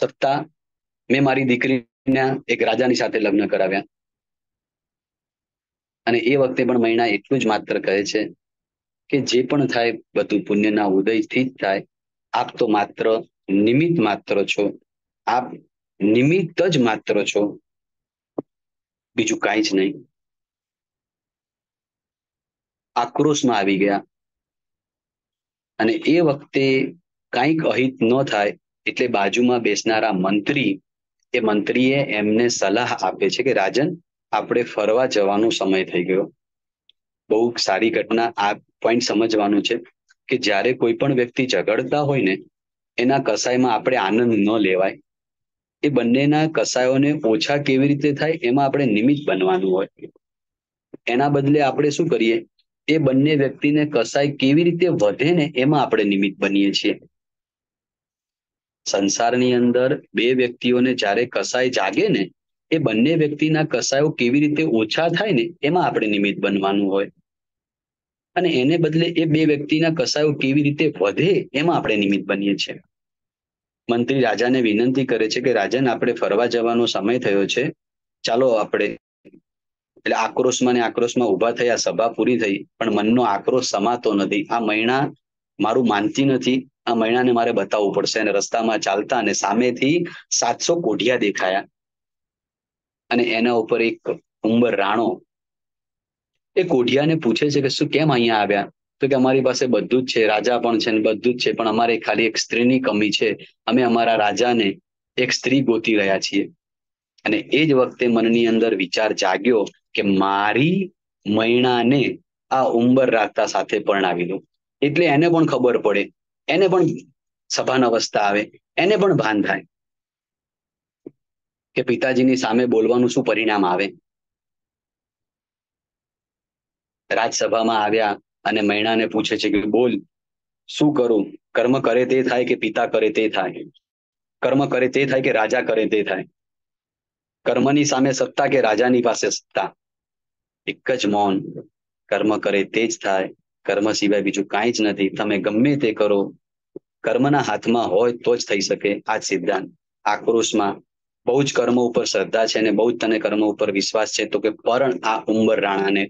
Speaker 1: સત્તા મેં મારી દીકરી એક રાજાની સાથે લગ્ન કરાવ્યા અને એ વખતે પણ મહિના એટલું જ માત્ર કહે છે કે જે પણ થાય બધું પુણ્યના ઉદયથી જ થાય આપ તો માત્ર નિમિત્ત માત્ર છો આપ નિમિત્ત જ માત્ર છો બીજું કાંઈ જ નહીં આક્રોશમાં આવી ગયા અને એ વખતે કાંઈક અહિત ન થાય એટલે બાજુમાં બેસનારા મંત્રી એ મંત્રીએ એમને સલાહ આપે છે કે રાજન આપણે ફરવા જવાનો સમય થઈ ગયો બહુ સારી ઘટના આ પોઈન્ટ સમજવાનું છે કે જ્યારે કોઈ પણ વ્યક્તિ ઝઘડતા હોય ને એના કસાયમાં આપણે આનંદ ન લેવાય એ બંનેના કસાયોને ઓછા કેવી રીતે થાય એમાં આપણે નિમિત્ત બનવાનું હોય એના બદલે આપણે શું કરીએ એ બંને વ્યક્તિને કસાય કેવી રીતે વધે ને એમાં આપણે નિમિત્ત બનીએ છીએ સંસારની અંદર બે વ્યક્તિઓને જ્યારે કસાય જાગે ને એ બંને વ્યક્તિના કસાયો કેવી રીતે ઓછા થાય ને એમાં આપણે નિમિત્ત બનવાનું હોય અને એને બદલે એ બે વ્યક્તિના કસાયો કેવી રીતે વધે એમાં આપણે નિમિત્ત બનીએ છીએ મંત્રી રાજાને વિનંતી કરે છે કે રાજન આપણે ફરવા જવાનો સમય થયો છે ચાલો આપણે એટલે આક્રોશમાં ને આક્રોશમાં ઉભા થયા સભા પૂરી થઈ પણ મનનો આક્રોશ સમાતો નથી આ મહિના મારું માનતી નથી આ મહિનાને મારે બતાવવું પડશે અને રસ્તામાં ચાલતા અને સામેથી સાતસો કોઢિયા દેખાયા અને એના ઉપર એક ઉંબર રાણો એ કોઢિયાને પૂછે છે કે શું કેમ અહીંયા આવ્યા તો કે અમારી પાસે બધું જ છે રાજા પણ છે ને બધું જ છે પણ અમારે ખાલી એક સ્ત્રીની કમી છે અમે અમારા રાજાને એક સ્ત્રી ગોતી રહ્યા છીએ અને એ જ વખતે મનની અંદર વિચાર જાગ્યો કે મારી મૈણાને આ ઉંબર રાખતા સાથે પરણાવી દઉં એટલે એને પણ ખબર પડે એને પણ સભાન અવસ્થા આવે એને પણ ભાન થાય કે પિતાજીની સામે બોલવાનું શું પરિણામ આવે રાજસભામાં આવ્યા અને મૈણાને પૂછે છે કે બોલ શું કરું કર્મ કરે તે થાય કે પિતા કરે તે થાય કર્મ કરે તે થાય કે રાજા કરે તે થાય કર્મની સામે સત્તા કે રાજાની પાસે સત્તા એક જ મૌન કર્મ કરે તે જ થાય કર્મ સિવાય બીજું કાંઈ જ નથી તમે ગમે તે કરો કર્મના હાથમાં હોય તો જ થઈ શકે આ સિદ્ધાંત આક્રોશમાં બહુ જ કર્મ ઉપર શ્રદ્ધા છે અને બહુ જ તને કર્મ ઉપર વિશ્વાસ છે તો કે પરણ આ ઉંબર રાણાને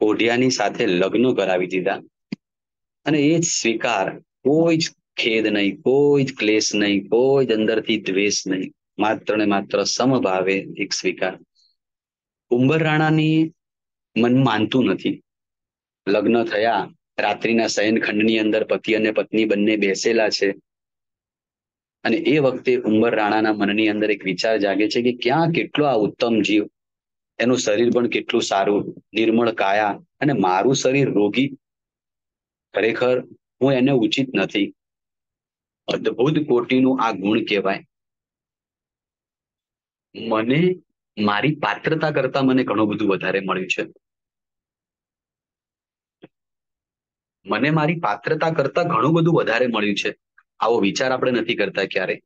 Speaker 1: કોઢિયાની સાથે લગ્ન કરાવી દીધા અને એ જ સ્વીકાર કોઈ જ ખેદ નહીં કોઈ જ ક્લેશ નહીં કોઈ જ અંદરથી દ્વેષ નહીં માત્ર ને માત્ર સમભાવે એક સ્વીકાર ઉંબર રાણાની મન માનતું નથી લગ્ન થયા રાત્રિના શયનખંડની અંદર પતિ અને પત્ની બંને બેસેલા છે અને એ વખતે ઉંબર રાણાના મનની અંદર એક વિચાર જાગે છે કે ક્યાં કેટલો આ ઉત્તમ જીવ એનું શરીર પણ કેટલું સારું નિર્મળ કાયા અને મારું શરીર રોગી ખરેખર હું એને ઉચિત નથી અદ્ભુત કોટીનું આ ગુણ કહેવાય મને મારી પાત્રતા કરતા મને ઘણું બધું વધારે મળ્યું છે મને મારી પાત્રતા કરતા ઘણું બધું વધારે મળ્યું છે આવો વિચાર આપણે નથી કરતા ક્યારે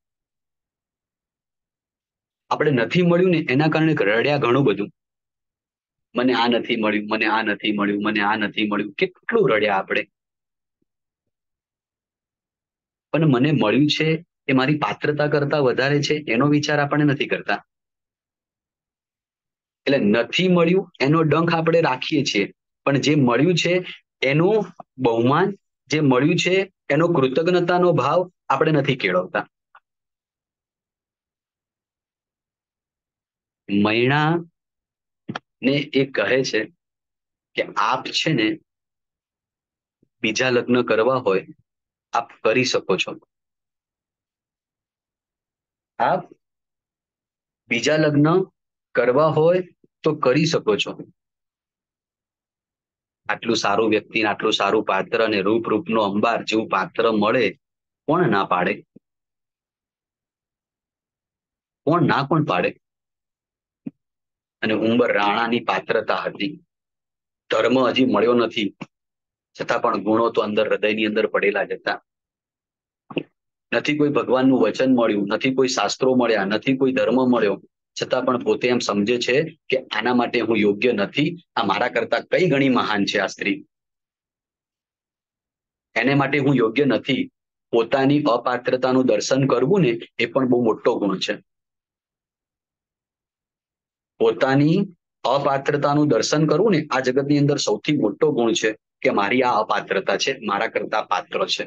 Speaker 1: આપણે નથી મળ્યું ને એના કારણે રડ્યા ઘણું બધું મને આ નથી મળ્યું મને આ નથી મળ્યું મને આ નથી મળ્યું કેટલું રડ્યા આપણે પણ મને મળ્યું છે એ મારી પાત્રતા કરતા વધારે છે એનો વિચાર આપણે નથી કરતા એટલે નથી મળ્યું એનો ડંખ આપણે રાખીએ છીએ પણ જે મળ્યું છે એનું બહુમાન જે મળ્યું છે એનો કૃતજ્ઞતાનો ભાવ આપણે નથી કેળવતા મૈણા ને એ કહે છે કે આપ છે ને બીજા લગ્ન કરવા હોય આપ કરી શકો છો આપ બીજા લગ્ન કરવા હોય તો કરી શકો છો આટલું સારું વ્યક્તિ આટલું સારું પાત્ર અને રૂપ રૂપનો અંબાર જેવું પાત્ર મળે કોણ ના પાડે કોણ ના કોણ પાડે અને ઉંબર રાણાની પાત્રતા હતી ધર્મ હજી મળ્યો નથી છતાં પણ ગુણો તો અંદર હૃદયની અંદર પડેલા જ હતા નથી કોઈ ભગવાનનું વચન મળ્યું નથી કોઈ શાસ્ત્રો મળ્યા નથી કોઈ ધર્મ મળ્યો છતાં પણ પોતે એમ સમજે છે કે આના માટે હું યોગ્ય નથી આ મારા કરતા કઈ ગણી મહાન છે આ સ્ત્રી એને માટે હું યોગ્ય નથી પોતાની અપાત્રતાનું દર્શન કરવું ને એ પણ બહુ મોટો ગુણ છે પોતાની અપાત્રતાનું દર્શન કરવું ને આ જગતની અંદર સૌથી મોટો ગુણ છે કે મારી આ અપાત્રતા છે મારા કરતા પાત્ર છે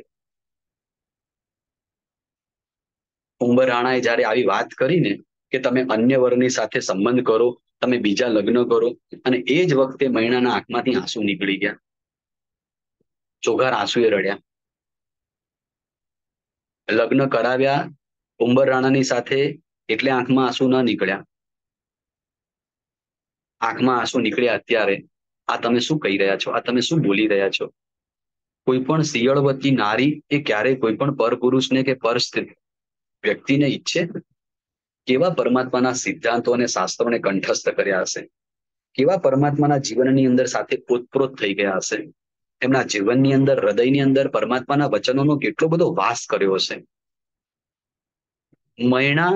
Speaker 1: ઉંબર રાણાએ જયારે આવી વાત કરીને કે તમે અન્ય વર્ગની સાથે સંબંધ કરો તમે બીજા લગ્ન કરો અને એ જ વખતે મહિનાના આંખમાંથી આંસુ નીકળી ગયા ચોઘાર આંસુએ રડ્યા લગ્ન કરાવ્યા ઉંબર રાણાની સાથે એટલે આંખમાં આંસુ ન નીકળ્યા આંખમાં આંસુ નીકળ્યા અત્યારે આ તમે શું કહી રહ્યા છો આ તમે શું બોલી રહ્યા છો કોઈ પણ શિયળવતી નારી એ ક્યારેય કોઈ પણ પર પુરુષને કે પર વ્યક્તિને ઈચ્છે કેવા પરમાત્માના સિદ્ધાંતો અને શાસ્ત્રોને કંઠસ્થ કર્યા હશે કેવા પરમાત્માના જીવનની અંદર સાથે પોતપ્રોત થઈ ગયા હશે એમના જીવનની અંદર હૃદયની અંદર પરમાત્માના વચનોનો કેટલો બધો વાસ કર્યો હશે મૈણા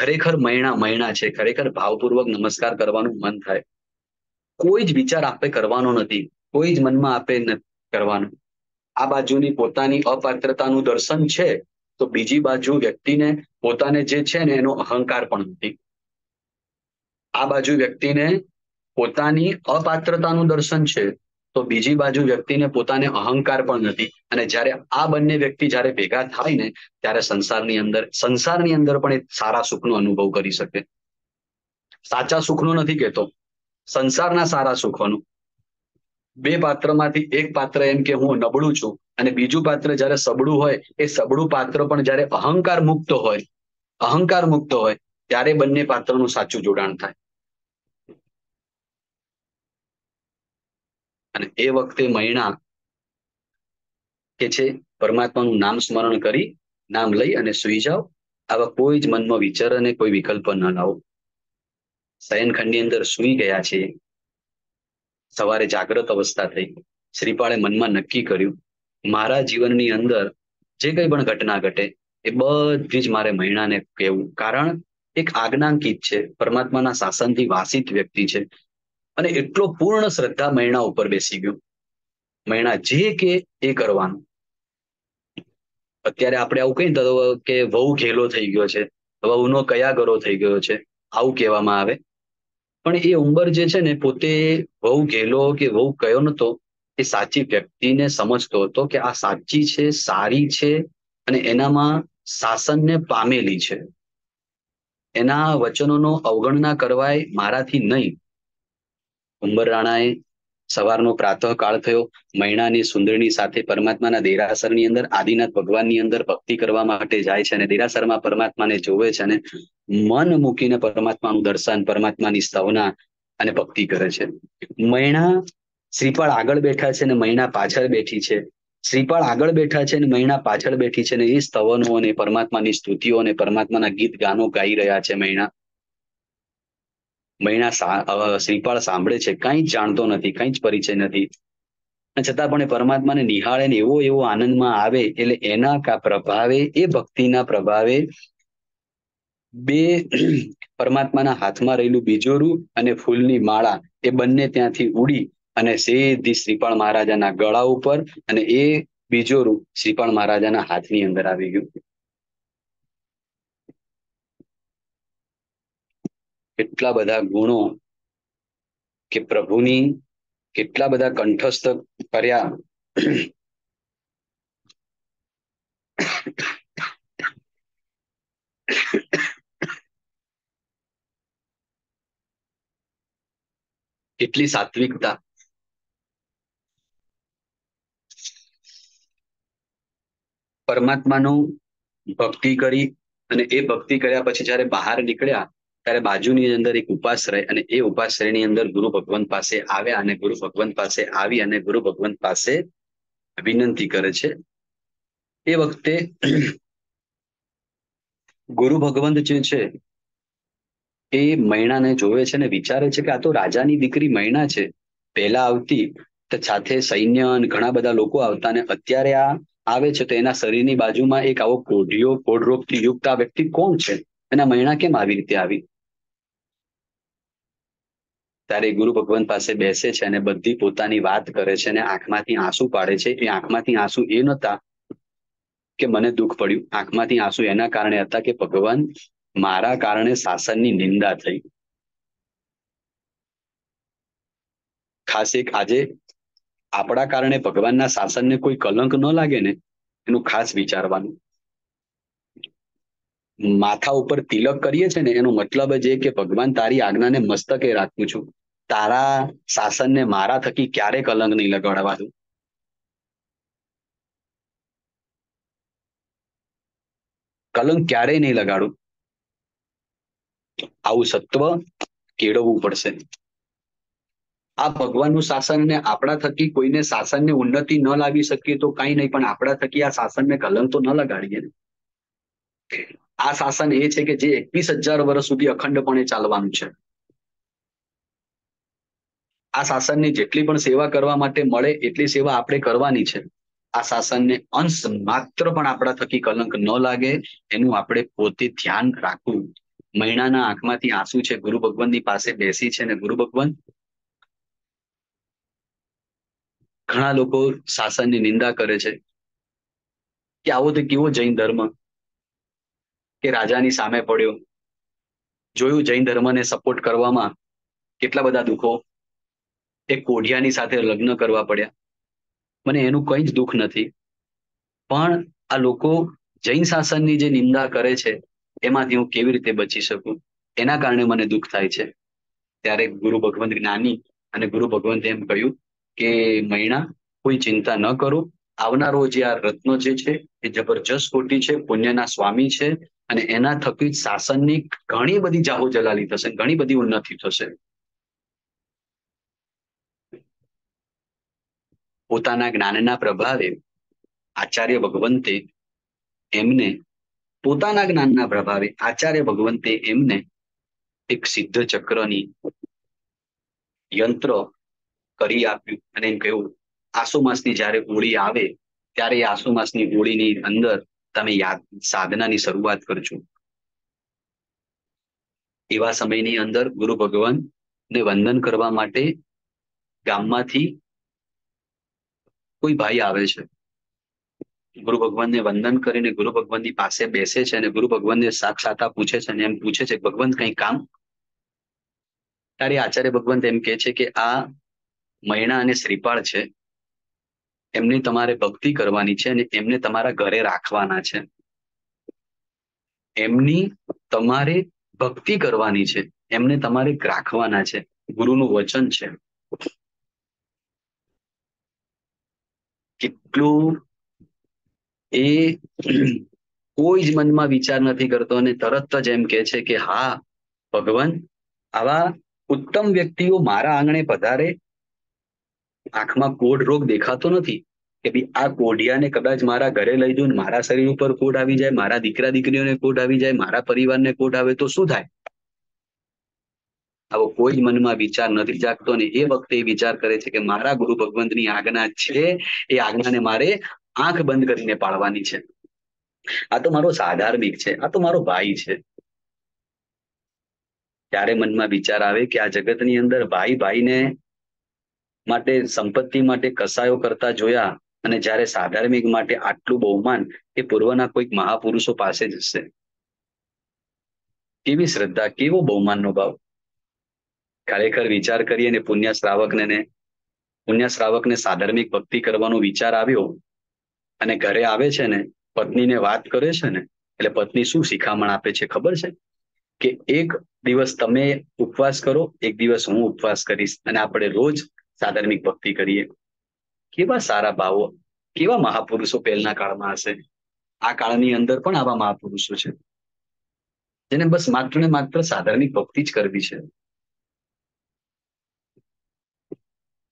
Speaker 1: ખરેખર મૈણા મૈણા છે ખરેખર ભાવપૂર્વક નમસ્કાર કરવાનું મન થાય કોઈ જ વિચાર આપે કરવાનો નથી કોઈ જ મનમાં આપે કરવાનું આ બાજુની પોતાની અપાત્રતાનું દર્શન છે તો બીજી બાજુ વ્યક્તિને પોતાને જે છે ને એનો અહંકાર પણ નથી આ બાજુ વ્યક્તિને પોતાની અપાત્રતાનું દર્શન છે તો બીજી બાજુ વ્યક્તિને પોતાને અહંકાર પણ નથી અને જ્યારે આ બંને વ્યક્તિ જ્યારે ભેગા થાય ને ત્યારે સંસારની અંદર સંસારની અંદર પણ એ સારા સુખનો અનુભવ કરી શકે સાચા સુખનો નથી કહેતો સંસારના સારા સુખોનો બે પાત્રમાંથી એક પાત્ર એમ કે હું નબળું છું અને બીજું પાત્ર જ્યારે સબળું હોય એ સબળું પાત્ર પણ જ્યારે અહંકાર મુક્ત હોય અહંકાર મુક્ત હોય ત્યારે બંને પાત્રનું સાચું જોડાણ થાય અને એ વખતે મહિના કે છે પરમાત્માનું નામ સ્મરણ કરી નામ લઈ અને સુઈ જાઓ આવા કોઈ જ મનમાં વિચાર અને કોઈ વિકલ્પ ન લાવો શયનખંડની અંદર સુઈ ગયા છે સવારે જાગ્રત અવસ્થા થઈ શ્રીપાળે મનમાં નક્કી કર્યું મારા જીવનની અંદર જે કંઈ પણ ઘટના ઘટે એ બધી જ મારે મહિનાને કહેવું કારણ એક આજ્ઞાંકિત છે પરમાત્માના શાસનથી વાસિત વ્યક્તિ છે અને એટલો પૂર્ણ શ્રદ્ધા મહિના ઉપર બેસી ગયો મહિના જે કે એ કરવાનું અત્યારે આપણે આવું કહીએ તો કે વહુ ઘેલો થઈ ગયો છે વહુનો કયા ગરો થઈ ગયો છે આવું કહેવામાં આવે પણ એ ઉંબર જે છે ને પોતે વહુ ઘેલો કે વહુ કયો નતો એ સાચી વ્યક્તિને સમજતો હતો કે આ સાચી છે સારી છે અને એનામાં શાસનને પામેલી છે એના વચનોનો અવગણના કરવાય મારાથી નહીં ઉંબર રાણાએ સવારનો પ્રાતઃકાળ થયો મૈણાની સુંદરની સાથે પરમાત્માના દેરાસરની અંદર આદિનાથ ભગવાનની અંદર ભક્તિ કરવા માટે જાય છે અને દેરાસરમાં પરમાત્માને જોવે છે અને મન મૂકીને પરમાત્માનું દર્શન પરમાત્માની સ્તવના અને ભક્તિ કરે છે મૈણા શ્રીપાળ આગળ બેઠા છે ને મહિના પાછળ બેઠી છે શ્રીપાળ આગળ બેઠા છે ને મહિના પાછળ બેઠી છે ને એ સ્તવનો અને પરમાત્માની સ્તુતિઓ અને પરમાત્માના ગીત ગાનો ગાઈ રહ્યા છે મહિના મહિના શ્રીપાળ સાંભળે છે કઈ જ જાણતો નથી કઈ જ પરિચય નથી છતાં પણ એ પરમાત્માને નિહાળે ને એવો એવો આનંદમાં આવે એટલે એના કા પ્રભાવે એ ભક્તિના પ્રભાવે બે પરમાત્માના હાથમાં રહેલું બીજોરું અને ફૂલની માળા એ બંને ત્યાંથી ઉડી અને સીધી શ્રીપાળ મહારાજાના ગળા ઉપર અને એ બીજો રૂપ શ્રીપાળ મહારાજાના હાથની અંદર આવી ગયું કેટલા બધા ગુણો કે પ્રભુની કેટલા બધા કંઠસ્થ કર્યા કેટલી સાત્વિકતા પરમાત્માનું ભક્તિ કરી અને એ ભક્તિ કર્યા પછી જયારે બહાર નીકળ્યા ત્યારે બાજુની અંદર એક ઉપાશ્રય અને એ ઉપાશ્રયની અંદર ગુરુ ભગવાન પાસે આવ્યા અને ગુરુ ભગવાન પાસે આવી અને ગુરુ ભગવાન પાસે વિનંતી કરે છે એ વખતે ગુરુ ભગવંત જે છે એ મૈણાને જોવે છે અને વિચારે છે કે આ તો રાજાની દીકરી મૈણા છે પહેલા આવતી સાથે સૈન્ય અને ઘણા બધા લોકો આવતા અને અત્યારે આ આવે છે તો એના શરીરની બાજુમાં એક આવો કોઢિયો કોઢરોગથી યુક્ત આ વ્યક્તિ કોણ છે એના મહિણા કેમ આવી રીતે આવી તારે ગુરુ ભગવાન પાસે બેસે છે અને બધી પોતાની વાત કરે છે અને આંખમાંથી આંસુ પાડે છે એ આંખમાંથી આંસુ એ નતા કે મને દુઃખ પડ્યું આંખમાંથી આંસુ એના કારણે હતા કે ભગવાન મારા કારણે શાસનની નિંદા થઈ ખાસ એક આજે આપણા કારણે ભગવાનના શાસનને કોઈ કલંક ન લાગે ને એનું ખાસ વિચારવાનું માથા ઉપર તિલક કરીએ છે ને એનો મતલબ જ એ કે ભગવાન તારી આજ્ઞાને મસ્તકે રાખું છું તારા શાસનને મારા થકી ક્યારે કલંક નહીં લગાડવા દઉં કલંક ક્યારેય નહીં લગાડું આવું સત્વ કેળવવું પડશે આ ભગવાનનું શાસન ને આપણા થકી કોઈને શાસનને ઉન્નતિ ન લાવી શકીએ તો કઈ નહીં પણ આપણા થકી આ શાસનને કલંક તો ન લગાડીએ આ શાસન એ છે કે જે એકવીસ હજાર વર્ષ સુધી અખંડપણે ચાલવાનું છે આ શાસનની જેટલી પણ સેવા કરવા માટે મળે એટલી સેવા આપણે કરવાની છે આ શાસનને અંશ માત્ર પણ આપણા થકી કલંક ન લાગે એનું આપણે પોતે ધ્યાન રાખવું મહિનાના આંખમાંથી આંસુ છે ગુરુ ભગવાનની પાસે બેસી છે ને ગુરુ ભગવાન ઘણા લોકો શાસનની નિંદા કરે છે કે આવો તો કેવો જૈન ધર્મ કે રાજાની સામે પડ્યો જોયું જૈન ધર્મને સપોર્ટ કરવામાં કેટલા બધા દુઃખો એ કોઢિયાની સાથે લગ્ન કરવા પડ્યા મને એનું કંઈ જ દુઃખ નથી પણ આ લોકો જૈન શાસનની જે નિંદા કરે છે એમાંથી હું કેવી રીતે બચી શકું એના કારણે મને દુઃખ થાય છે ત્યારે ગુરુ ભગવંત જ્ઞાની અને ગુરુ ભગવંત એમ કહ્યું કે મૈણા કોઈ ચિંતા ન કરો આવનારો જે આ રત્નો જે છે એ જબરજસ્ત કોટી છે પુણ્યના સ્વામી છે અને એના થકી શાસનની ઘણી બધી જાહો જલાલી થશે ઘણી બધી ઉન્નતિ થશે પોતાના જ્ઞાનના પ્રભાવે આચાર્ય ભગવંતે એમને પોતાના જ્ઞાનના પ્રભાવે આચાર્ય ભગવંતે એમને એક સિદ્ધ ચક્રની યંત્ર કરી આપ્યું અને એમ કહ્યું આસુ જ્યારે હોળી આવે ત્યારે એ આસુ માસની હોળીની અંદર તમે યાદ સાધનાની શરૂઆત કરજો એવા સમયની અંદર ગુરુ ભગવાન ને વંદન કરવા માટે ગામમાંથી કોઈ ભાઈ આવે છે ગુરુ ભગવાનને વંદન કરીને ગુરુ ભગવાનની પાસે બેસે છે અને ગુરુ ભગવાનને સાક્ષાતા પૂછે છે અને એમ પૂછે છે ભગવંત કઈ કામ તારે આચાર્ય ભગવંત એમ કે છે કે આ મૈણા અને શ્રીપાળ છે એમની તમારે ભક્તિ કરવાની છે અને એમને તમારા ઘરે રાખવાના છે એમની તમારે ભક્તિ કરવાની છે એમને તમારે રાખવાના છે ગુરુનું વચન છે કેટલું એ કોઈ જ મનમાં વિચાર નથી કરતો અને તરત જ એમ કે છે કે હા ભગવાન આવા ઉત્તમ વ્યક્તિઓ મારા આંગણે પધારે આંખમાં કોઢ રોગ દેખાતો નથી કે ભાઈ આ કોઢિયાને કદાચ મારા ઘરે લઈ જઉં મારા શરીર ઉપર કોઢ આવી જાય મારા દીકરા દીકરીઓને કોઢ આવી જાય મારા પરિવારને કોઢ આવે તો શું થાય આવો કોઈ જ મનમાં વિચાર નથી જાગતો ને એ વખતે એ વિચાર કરે છે કે મારા ગુરુ ભગવંતની આજ્ઞા છે એ આજ્ઞાને મારે આંખ બંધ કરીને પાળવાની છે આ તો મારો સાધાર્મિક છે આ તો મારો ભાઈ છે ત્યારે મનમાં વિચાર આવે કે આ જગતની અંદર ભાઈ ભાઈને માટે સંપત્તિ માટે કસાયો કરતા જોયા અને જ્યારે સાધાર્મિક માટે આટલું બહુમાન એ પૂર્વના કોઈક મહાપુરુષો પાસે જ કેવી શ્રદ્ધા કેવો બહુમાનનો ભાવ ખરેખર વિચાર કરીએ ને પુણ્ય શ્રાવકને પુણ્ય શ્રાવકને સાધાર્મિક ભક્તિ કરવાનો વિચાર આવ્યો અને ઘરે આવે છે ને પત્નીને વાત કરે છે ને એટલે પત્ની શું શિખામણ આપે છે ખબર છે કે એક દિવસ તમે ઉપવાસ કરો એક દિવસ હું ઉપવાસ કરીશ અને આપણે રોજ સાધર્મિક ભક્તિ કરીએ કેવા સારા ભાવો કેવા મહાપુરુષો પહેલના કાળમાં હશે આ કાળની અંદર પણ આવા મહાપુરુષો છે જેને બસ માત્ર ને માત્ર સાધારણિક ભક્તિ જ કરવી છે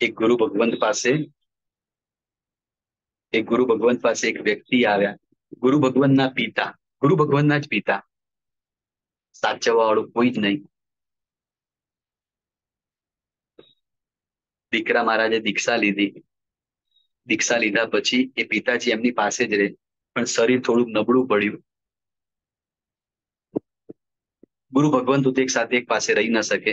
Speaker 1: એક ગુરુ ભગવંત પાસે એક ગુરુ ભગવંત પાસે એક વ્યક્તિ આવ્યા ગુરુ ભગવાનના પિતા ગુરુ ભગવાનના જ પિતા સાચવવા વાળું કોઈ જ નહીં દીકરા મહારાજે દીક્ષા લીધી દીક્ષા લીધા પછી એ પિતાજી એમની પાસે જ રહે પણ શરીર થોડું નબળું પડ્યું ગુરુ ભગવંતુ એક સાથે એક પાસે રહી ન શકે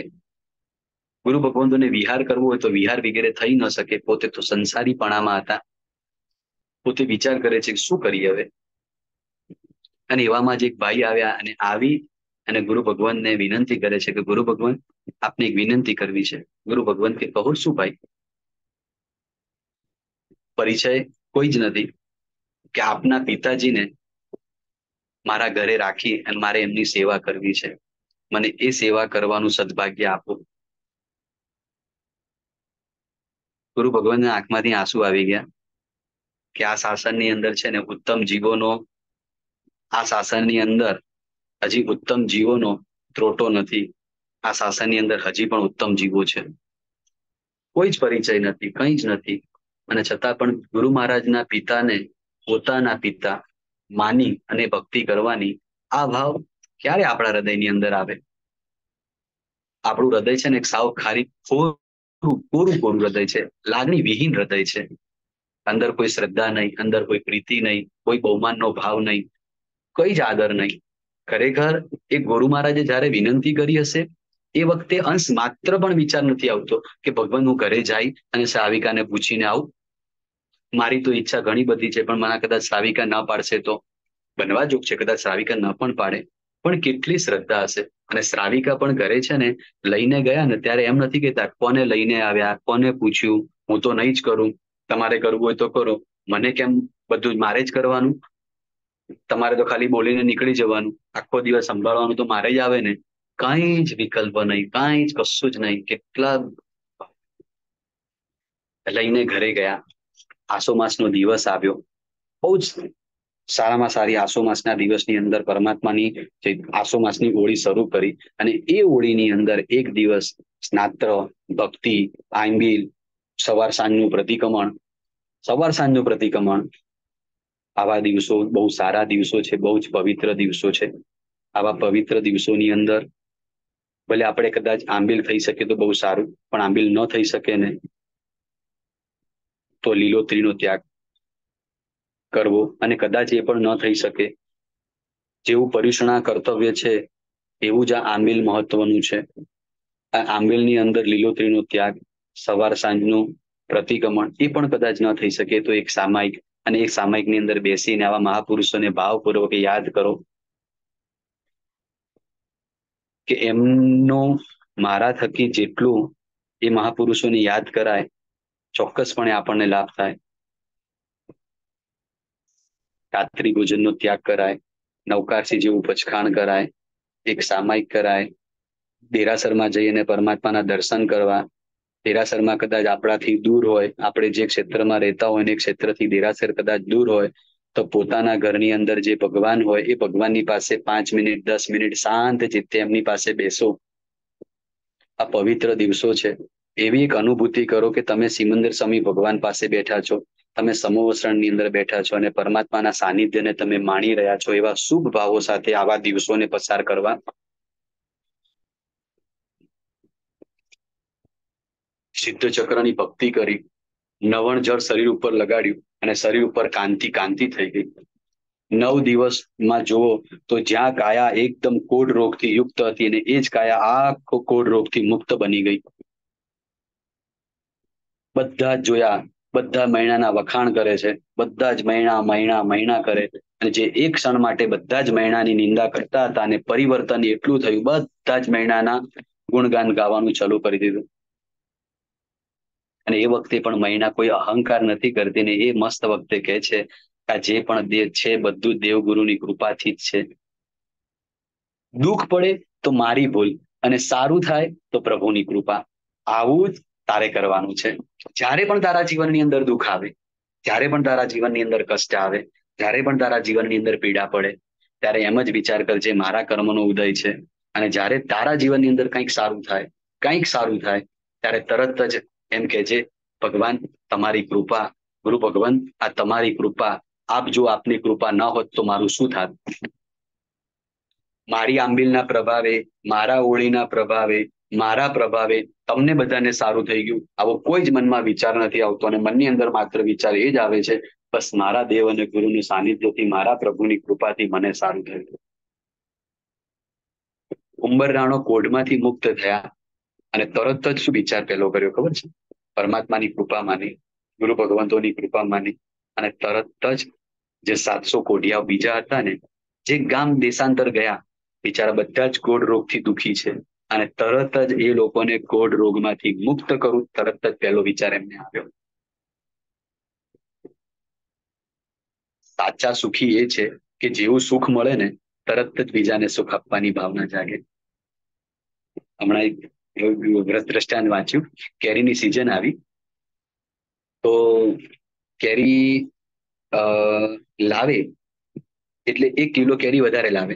Speaker 1: ગુરુ ભગવંતુને વિહાર કરવો હોય તો વિહાર વગેરે થઈ ન શકે પોતે તો સંસારી સંસારીપણામાં હતા પોતે વિચાર કરે છે શું કરીએ હવે અને એવામાં જ એક ભાઈ આવ્યા અને આવી અને ગુરુ ભગવાનને વિનંતી કરે છે કે ગુરુ ભગવાન આપને એક વિનંતી કરવી છે ગુરુ ભગવાન કે કહો શું ભાઈ પરિચય કોઈ જ નથી કે આપના પિતાજીને મારા ઘરે રાખી અને મારે એમની સેવા કરવી છે મને એ સેવા કરવાનું સદભાગ્ય આપો ગુરુ ભગવાનના આંખમાંથી આંસુ આવી ગયા કે આ શાસનની અંદર છે ને ઉત્તમ જીવોનો આ શાસનની અંદર હજી ઉત્તમ જીવોનો ત્રોટો નથી આ શાસનની અંદર હજી પણ ઉત્તમ જીવો છે કોઈ જ પરિચય નથી કંઈ જ નથી અને છતાં પણ ગુરુ મહારાજના પિતાને પોતાના પિતા માની અને ભક્તિ કરવાની આ ભાવ ક્યારે આપણા હૃદયની અંદર આવે આપણું હૃદય છે ને એક સાવ ખારી કોરું કોરું કોરું હૃદય છે લાગણી વિહીન હૃદય છે અંદર કોઈ શ્રદ્ધા નહીં અંદર કોઈ પ્રીતિ નહીં કોઈ બહુમાનનો ભાવ નહીં કઈ જ આદર નહીં ખરેખર એ ગુરુ મહારાજે જયારે વિનંતી કરી હશે એ વખતે અંશ માત્ર પણ વિચાર નથી આવતો કે ભગવાન હું ઘરે જાય અને સાવિકાને પૂછીને આવું મારી તો ઈચ્છા ઘણી બધી છે પણ મને કદાચ સાવિકા ના પાડશે તો બનવા જોગ છે કદાચ સાવિકા ન પણ પાડે પણ કેટલી શ્રદ્ધા હશે અને શ્રાવિકા પણ ઘરે છે ને લઈને ગયા ને ત્યારે એમ નથી કહેતા કોને લઈને આવ્યા કોને પૂછ્યું હું તો નહીં જ કરું તમારે કરવું હોય તો કરો મને કેમ બધું મારે જ કરવાનું તમારે તો ખાલી બોલીને નીકળી જવાનું આખો દિવસ સંભાળવાનું તો મારે જ આવે ને કઈ જ વિકલ્પ નહીં કઈ જ કશું જ નહીં કેટલા લઈને ઘરે ગયા આસોમાસ નો દિવસ આવ્યો બહુ જ સારામાં સારી આસોમાસના દિવસની અંદર પરમાત્માની જે આસો માસની હોળી શરૂ કરી અને એ હોળીની અંદર એક દિવસ સ્નાત્ર ભક્તિ આંબીલ સવાર સાંજનું પ્રતિક્રમણ સવાર સાંજનું પ્રતિક્રમણ આવા દિવસો બહુ સારા દિવસો છે બહુ જ પવિત્ર દિવસો છે આવા પવિત્ર દિવસોની અંદર ભલે આપણે કદાચ આંબીલ થઈ શકે તો બહુ સારું પણ આંબીલ ન થઈ શકે ને તો લીલોત્રીનો ત્યાગ કરવો અને કદાચ એ પણ ન થઈ શકે જેવું પર્યુષણા કર્તવ્ય છે એવું જ આ આંબીલ મહત્વનું છે આ આંબીલની અંદર લીલોત્રીનો ત્યાગ સવાર સાંજનું પ્રતિક્રમણ એ પણ કદાચ ન થઈ શકે તો એક સામાયિક અને એક સામાયિકની અંદર બેસીને આવા મહાપુરુષોને ભાવપૂર્વક યાદ કરો કે એમનો મારા થકી જેટલું એ મહાપુરુષોને યાદ કરાય ચોક્કસપણે આપણને લાભ થાય રાત્રિ ભોજનનો ત્યાગ કરાય નૌકારસી જેવું પછખાણ કરાય એક સામાયિક કરાય દેરાસરમાં જઈને પરમાત્માના દર્શન કરવા દેરાસરમાં કદાચ આપણાથી દૂર હોય આપણે જે ક્ષેત્રમાં રહેતા હોય એ ક્ષેત્રથી દેરાસર કદાચ દૂર હોય તો પોતાના ઘરની અંદર જે ભગવાન હોય એ ભગવાનની પાસે પાંચ મિનિટ દસ મિનિટ શાંત ચિત્તે એમની પાસે બેસો આ પવિત્ર દિવસો છે એવી એક અનુભૂતિ કરો કે તમે સિમંદર સ્વામી ભગવાન પાસે બેઠા છો તમે સમોવસરણની અંદર બેઠા છો અને પરમાત્માના સાનિધ્યને તમે માણી રહ્યા છો એવા શુભ ભાવો સાથે આવા દિવસોને પસાર કરવા સિદ્ધ ચક્રની ભક્તિ કરી નવણ જળ શરીર ઉપર લગાડ્યું અને શરીર ઉપર કાંતિ કાંતિ થઈ ગઈ નવ દિવસમાં જુઓ તો જ્યાં કાયા એકદમ કોડ રોગથી યુક્ત હતી અને એ જ કાયા આખો કોડ રોગથી મુક્ત બની ગઈ બધા જ જોયા બધા મહિનાના વખાણ કરે છે બધા જ મહિના મહિના મહિના કરે અને જે એક ક્ષણ માટે બધા જ મહિનાની નિંદા કરતા હતા અને પરિવર્તન એટલું થયું બધા જ મહિનાના ગુણગાન ગાવાનું ચાલુ કરી દીધું અને એ વખતે પણ મહિના કોઈ અહંકાર નથી કરતી ને એ મસ્ત વખતે કહે છે કે જે પણ દેહ છે બધું દેવગુરુની કૃપાથી જ છે દુઃખ પડે તો મારી ભૂલ અને સારું થાય તો પ્રભુની કૃપા આવું જ તારે કરવાનું છે જ્યારે પણ તારા જીવનની અંદર દુઃખ આવે જ્યારે પણ તારા જીવનની અંદર કષ્ટ આવે જ્યારે પણ તારા જીવનની અંદર પીડા પડે ત્યારે એમ જ વિચાર કરજે મારા કર્મનો ઉદય છે અને જ્યારે તારા જીવનની અંદર કંઈક સારું થાય કંઈક સારું થાય ત્યારે તરત જ એમ કે છે ભગવાન તમારી કૃપા ગુરુ ભગવાન આ તમારી કૃપા આપ જો આપની કૃપા ન હોત તો મારું શું થાત મારી આંબિલના પ્રભાવે મારા ઓળીના પ્રભાવે મારા પ્રભાવે તમને બધાને સારું થઈ ગયું આવો કોઈ જ મનમાં વિચાર નથી આવતો અને મનની અંદર માત્ર વિચાર એ જ આવે છે બસ મારા દેવ અને ગુરુની સાનિધ્યથી મારા પ્રભુની કૃપાથી મને સારું થયું ઉંબર રાણો કોઢમાંથી મુક્ત થયા અને તરત જ શું વિચાર પેલો કર્યો ખબર છે પરમાત્માની કૃપા માની ગુરુ ભગવંતોની કૃપા માની અને તરત જ જે સાતસો કોઢિયા બીજા હતા ને જે ગામ દેશાંતર ગયા બિચારા બધા જ કોઢ રોગથી દુખી છે અને તરત જ એ લોકોને કોઢ રોગમાંથી મુક્ત કરું તરત જ પહેલો વિચાર એમને આવ્યો સાચા સુખી એ છે કે જેવું સુખ મળે ને તરત જ બીજાને સુખ આપવાની ભાવના જાગે હમણાં એક દ્રષ્ટાંત વાંચ્યું કેરીની સિઝન આવી તો કેરી લાવે એટલે એક કિલો કેરી વધારે લાવે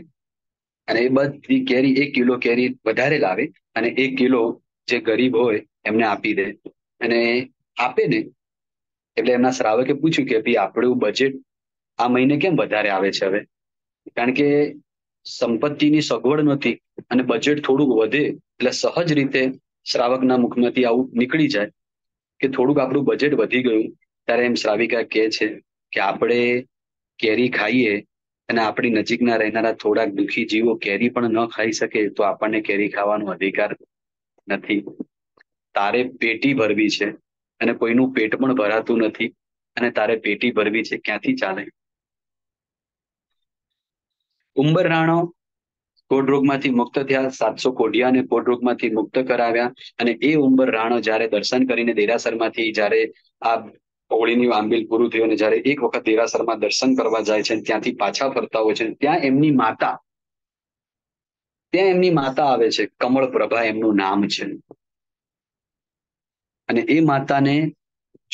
Speaker 1: અને એ બધી કેરી એક કિલો કેરી વધારે લાવે અને એક કિલો જે ગરીબ હોય એમને આપી દે અને આપે ને એટલે એમના શ્રાવકે પૂછ્યું કે ભાઈ આપણું બજેટ આ મહિને કેમ વધારે આવે છે હવે કારણ કે સંપત્તિની સગવડ નથી અને બજેટ થોડુંક વધે એટલે સહજ રીતે શ્રાવકના મુખમાંથી આવું નીકળી જાય કે થોડુંક આપણું બજેટ વધી ગયું ત્યારે એમ શ્રાવિકા કહે છે કે આપણે કેરી ખાઈએ અને આપણી નજીકના રહેનારા થોડાક દુઃખી જીવો કેરી પણ ન ખાઈ શકે તો આપણને કેરી ખાવાનો અધિકાર નથી તારે પેટી ભરવી છે અને કોઈનું પેટ પણ ભરાતું નથી અને તારે પેટી ભરવી છે ક્યાંથી ચાલે ઉંબર રાણો કોડરોગમાંથી મુક્ત થયા સાતસો કોઢિયાને કોડરોગમાંથી મુક્ત કરાવ્યા અને એ ઉંબર રાણો જ્યારે દર્શન કરીને દેરાસરમાંથી જ્યારે આ ઓળીની આંબિલ પૂરું થયું અને જ્યારે એક વખત દેરાસરમાં દર્શન કરવા જાય છે ત્યાંથી પાછા ફરતા હોય છે ત્યાં એમની માતા ત્યાં એમની માતા આવે છે કમળ પ્રભા એમનું નામ છે અને એ માતાને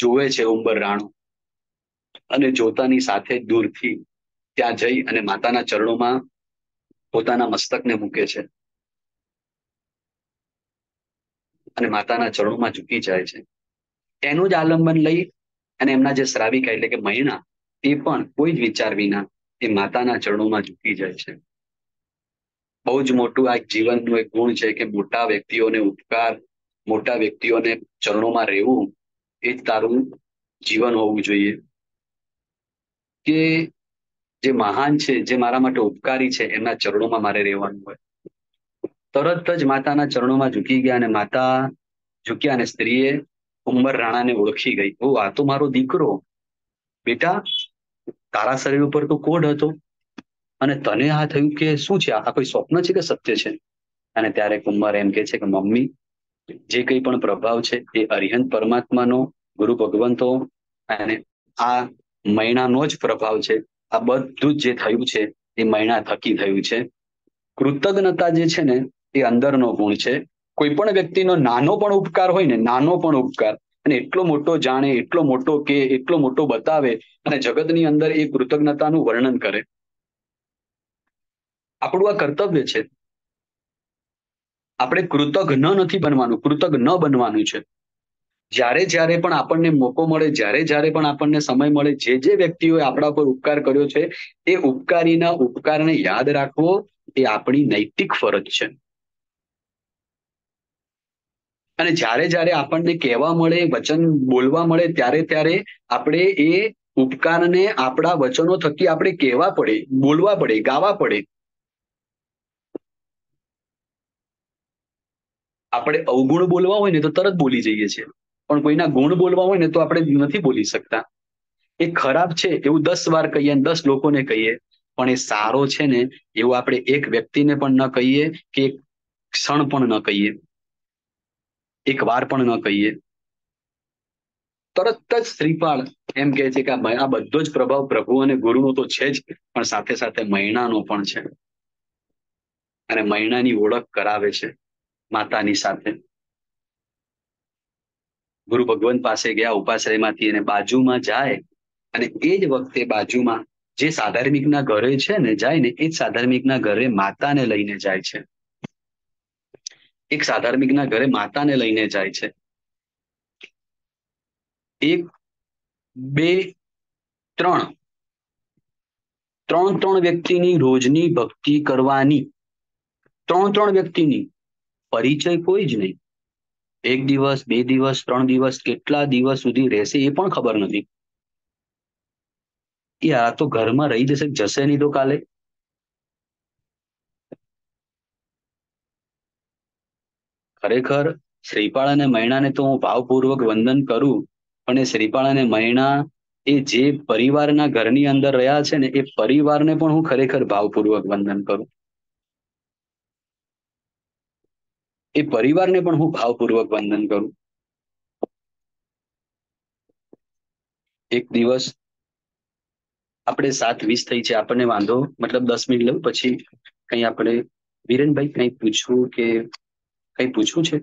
Speaker 1: જોવે છે ઉંબર રાણો અને જોતાની સાથે દૂરથી ત્યાં જઈ અને માતાના ચરણોમાં પોતાના મસ્તકને મૂકે છે અને માતાના ચરણોમાં ઝૂકી જાય છે એનું જ આલંબન લઈ અને એમના જે શ્રાવિકા એટલે કે મહિના તે પણ કોઈ જ વિચાર વિના એ માતાના ચરણોમાં ઝૂકી જાય છે બહુ જ મોટું આ જીવનનું એક ગુણ છે કે મોટા વ્યક્તિઓને ઉપકાર મોટા વ્યક્તિઓને ચરણોમાં રહેવું એ જ તારું જીવન હોવું જોઈએ કે જે મહાન છે જે મારા માટે ઉપકારી છે એમના ચરણોમાં મારે રહેવાનું હોય તરત જ માતાના ચરણોમાં ઝૂકી ગયા અને માતા ઝૂક્યા અને સ્ત્રીએ ઉંમર રાણાને ઓળખી ગઈ ઓ આ તો મારો દીકરો બેટા તારા શરીર ઉપર તો કોઢ હતો અને તને આ થયું કે શું છે આ કોઈ સ્વપ્ન છે કે સત્ય છે અને ત્યારે કુંભાર એમ કે છે કે મમ્મી જે કંઈ પણ પ્રભાવ છે એ અરિહંત પરમાત્માનો ગુરુ ભગવંતો અને આ મૈણાનો જ પ્રભાવ છે આ બધું જે થયું છે એ મૈણા થકી થયું છે કૃતજ્ઞતા જે છે ને એ અંદરનો ગુણ છે કોઈ પણ વ્યક્તિનો નાનો પણ ઉપકાર હોય ને નાનો પણ ઉપકાર અને એટલો મોટો જાણે એટલો મોટો કે એટલો મોટો બતાવે અને જગતની અંદર એ કૃતજ્ઞતાનું વર્ણન કરે આપણું આ કર્તવ્ય છે આપણે કૃતજ્ઞ નથી બનવાનું કૃતજ્ઞ બનવાનું છે જ્યારે જ્યારે પણ આપણને મોકો મળે જ્યારે જ્યારે પણ આપણને સમય મળે જે જે વ્યક્તિઓએ આપણા પર ઉપકાર કર્યો છે તે ઉપકારીના ઉપકારને યાદ રાખવો એ આપણી નૈતિક ફરજ છે અને જ્યારે જ્યારે આપણને કહેવા મળે વચન બોલવા મળે ત્યારે ત્યારે આપણે એ ઉપકારને આપણા વચનો થકી આપણે કહેવા પડે બોલવા પડે ગાવા પડે આપણે અવગુણ બોલવા હોય ને તો તરત બોલી જઈએ છીએ પણ કોઈના ગુણ બોલવા હોય ને તો આપણે નથી બોલી શકતા એ ખરાબ છે એવું દસ વાર કહીએ દસ લોકોને કહીએ પણ એ સારો છે ને એવું આપણે એક વ્યક્તિને પણ ન કહીએ કે એક ક્ષણ પણ ન કહીએ એક વાર પણ ન કહીએ તરત જ શ્રીપાળ એમ કહે છે કે આ બધો જ પ્રભાવ પ્રભુ અને ગુરુનો તો છે જ પણ સાથે સાથે મૈણાનો પણ છે અને મૈણાની ઓળખ કરાવે છે માતાની સાથે ગુરુ ભગવાન પાસે ગયા ઉપાશ્રયમાંથી એને બાજુમાં જાય અને એ જ વખતે બાજુમાં જે સાધાર્મિકના ઘરે છે ને જાય ને એ જ સાધાર્મિકના ઘરે માતાને લઈને જાય છે એક સાધાર્મિકના ઘરે માતાને લઈને જાય છે એક બે ત્રણ ત્રણ ત્રણ વ્યક્તિની રોજની ભક્તિ કરવાની ત્રણ ત્રણ વ્યક્તિની પરિચય કોઈ જ નહીં એક દિવસ બે દિવસ ત્રણ દિવસ કેટલા દિવસ સુધી રહેશે એ પણ ખબર નથી એ આ તો ઘરમાં રહી જશે જશે નહીં તો કાલે ખરેખર શ્રીપાળ અને મૈણાને તો હું ભાવપૂર્વક વંદન કરું પણ એ શ્રીપાળ અને મૈણા એ જે પરિવારના ઘરની અંદર રહ્યા છે ને એ પરિવારને પણ હું ખરેખર ભાવપૂર્વક વંદન કરું એ પરિવારને પણ હું ભાવપૂર્વક વંદન કરું એક દિવસ આપણે સાત વીસ થઈ છે આપણને વાંધો મતલબ દસ મિનિટ લઉં પછી કઈ આપણે વિરેનભાઈ કઈ પૂછવું કે કઈ પૂછવું છે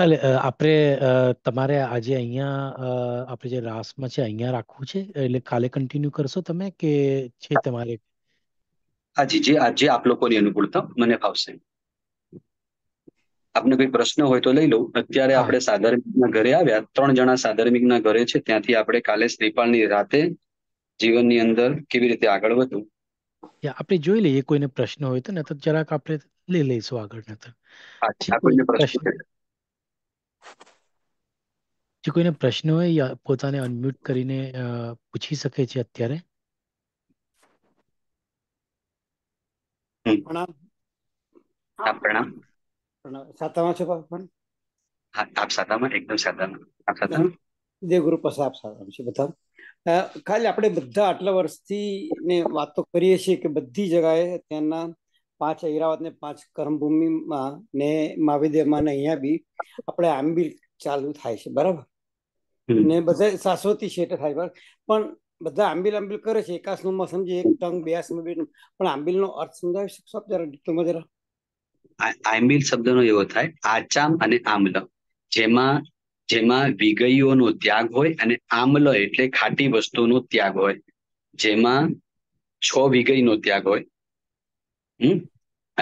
Speaker 2: હાલે આપણે તમારે આજે અહીંયા આપણે જે રાસમાં છે અહીંયા રાખવું છે એટલે કાલે કન્ટિન્યુ કરશો તમે કે છે તમારે
Speaker 1: આજે જે આજે આપ લોકોની અનુકૂળતા મને ફાવશે આપને કોઈ પ્રશ્ન હોય તો લઈ લઉં અત્યારે આપણે સાધાર્મિકના ઘરે આવ્યા ત્રણ જણા સાધાર્મિકના ઘરે છે ત્યાંથી આપણે કાલે શ્રીપાલની રાતે જીવનની અંદર કેવી રીતે આગળ વધવું
Speaker 2: આપણે જોઈ લઈએ કોઈને પ્રશ્ન હોય તો ને તો જરાક આપણે લઈ લઈશું આગળ ને પ્રશ્ન જે કોઈને પ્રશ્ન હોય પોતાને અનમ્યુટ કરીને પૂછી શકે છે અત્યારે પ્રણામ હા આપણે બધા આટલા વર્ષથી વાતો કરીએ છીએ કે બધી જગાએ ત્યાંના પાંચ ઐરાવત ને પાંચ કર્મભૂમિમાં ને મહાવિદ્યમાં અહીંયા બી આપણે આંબી ચાલુ થાય છે બરાબર ને બધા શાશ્વતી છે પણ બધા આંબિલ આંબિલ કરે છે એકાસ માં સમજે એક ટંગ બે આસમાં બે પણ આંબિલ નો અર્થ સમજાવી શકશો આપ જરા ડિટેલમાં જરા
Speaker 1: આંબિલ શબ્દનો એવો થાય આચામ અને આમલ જેમાં જેમાં વિગઈઓનો ત્યાગ હોય અને આમલ એટલે ખાટી વસ્તુનો ત્યાગ હોય જેમાં છ વિગઈનો ત્યાગ હોય હમ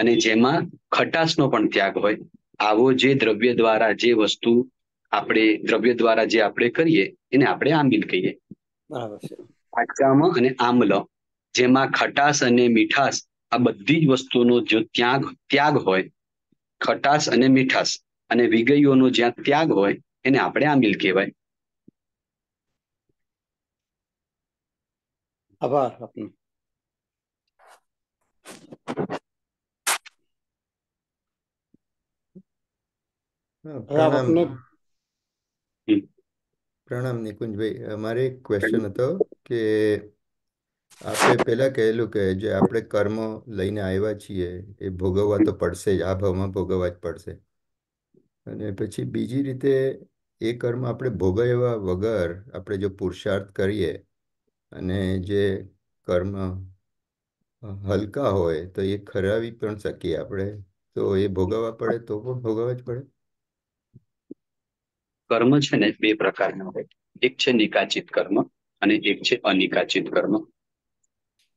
Speaker 1: અને જેમાં ખટાશનો પણ ત્યાગ હોય આવો જે દ્રવ્ય દ્વારા જે વસ્તુ આપણે દ્રવ્ય દ્વારા જે આપણે કરીએ એને આપણે આંબિલ કહીએ બરાબર અને આમલ જેમાં ખટાશ અને મીઠાશ આ બધી જ વસ્તુનો જો ત્યાગ ત્યાગ હોય ખટાશ અને મીઠાશ અને વિગયોનો જ્યાં ત્યાગ હોય એને આપણે આમિલ કહેવાય આભાર આપનો
Speaker 2: હવે આપણે પ્રણામ નિકુંજભાઈ અમારે એક ક્વેશ્ચન હતો કે
Speaker 1: આપણે પહેલા કહેલું કે જે આપણે કર્મ લઈને આવ્યા છીએ એ ભોગવવા તો પડશે જ આ ભાવમાં ભોગવવા જ પડશે અને પછી બીજી રીતે એ કર્મ આપણે ભોગવવા વગર આપણે જો પુરુષાર્થ કરીએ અને જે કર્મ હલકા હોય તો એ ખરાવી પણ શકીએ આપણે તો એ ભોગવવા પડે તો પણ ભોગવવા જ પડે કર્મ છે ને બે પ્રકારના હોય એક છે નિકાચિત કર્મ અને એક છે અનિકાચિત કર્મ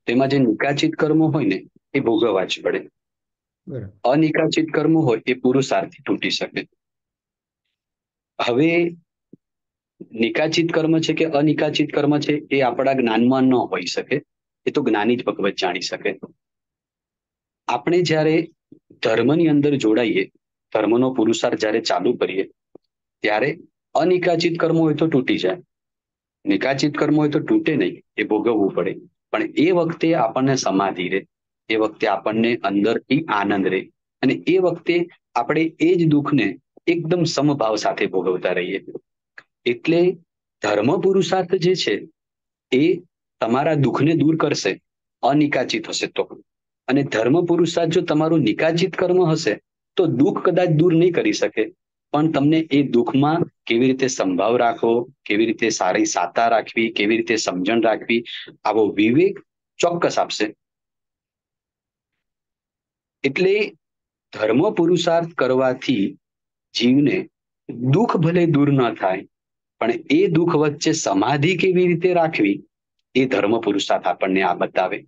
Speaker 1: તેમાં જે નિકાચિત કર્મ હોય ને એ ભોગવવા જ પડે અનિકાચિત કર્મ હોય એ પુરુષાર્થી તૂટી શકે હવે નિકાચિત કર્મ છે કે અનિકાચિત કર્મ છે એ આપણા જ્ઞાનમાં ન હોઈ શકે એ તો જ્ઞાની જ ભગવત જાણી શકે આપણે જ્યારે ધર્મની અંદર જોડાઈએ ધર્મનો પુરુષાર્થ જ્યારે ચાલુ કરીએ ત્યારે અનિકાચિત કર્મ હોય તો તૂટી જાય નિકાચિત કર્મ હોય તો તૂટે નહીં એ ભોગવવું પડે પણ એ વખતે આપણને સમાધિ રહે એ વખતે આપણને અંદરથી આનંદ રહે અને એ વખતે આપણે એ જ દુઃખને એકદમ સમભાવ સાથે ભોગવતા રહીએ એટલે ધર્મ પુરુષાર્થ જે છે એ તમારા દુઃખને દૂર કરશે અનિકાચિત હશે તો અને ધર્મ પુરુષાર્થ જો તમારું નિકાચિત કર્મ હશે તો દુઃખ કદાચ દૂર નહીં કરી શકે પણ તમને એ દુઃખમાં કેવી રીતે સંભાવ રાખવો કેવી રીતે સારી સાતા રાખવી કેવી રીતે સમજણ રાખવી આવો વિવેક ચોક્કસ આપશે એટલે ધર્મ પુરુષાર્થ કરવાથી જીવને દુઃખ ભલે દૂર ન થાય પણ એ દુઃખ વચ્ચે સમાધિ કેવી રીતે રાખવી એ ધર્મ પુરુષાર્થ આપણને આ બતાવે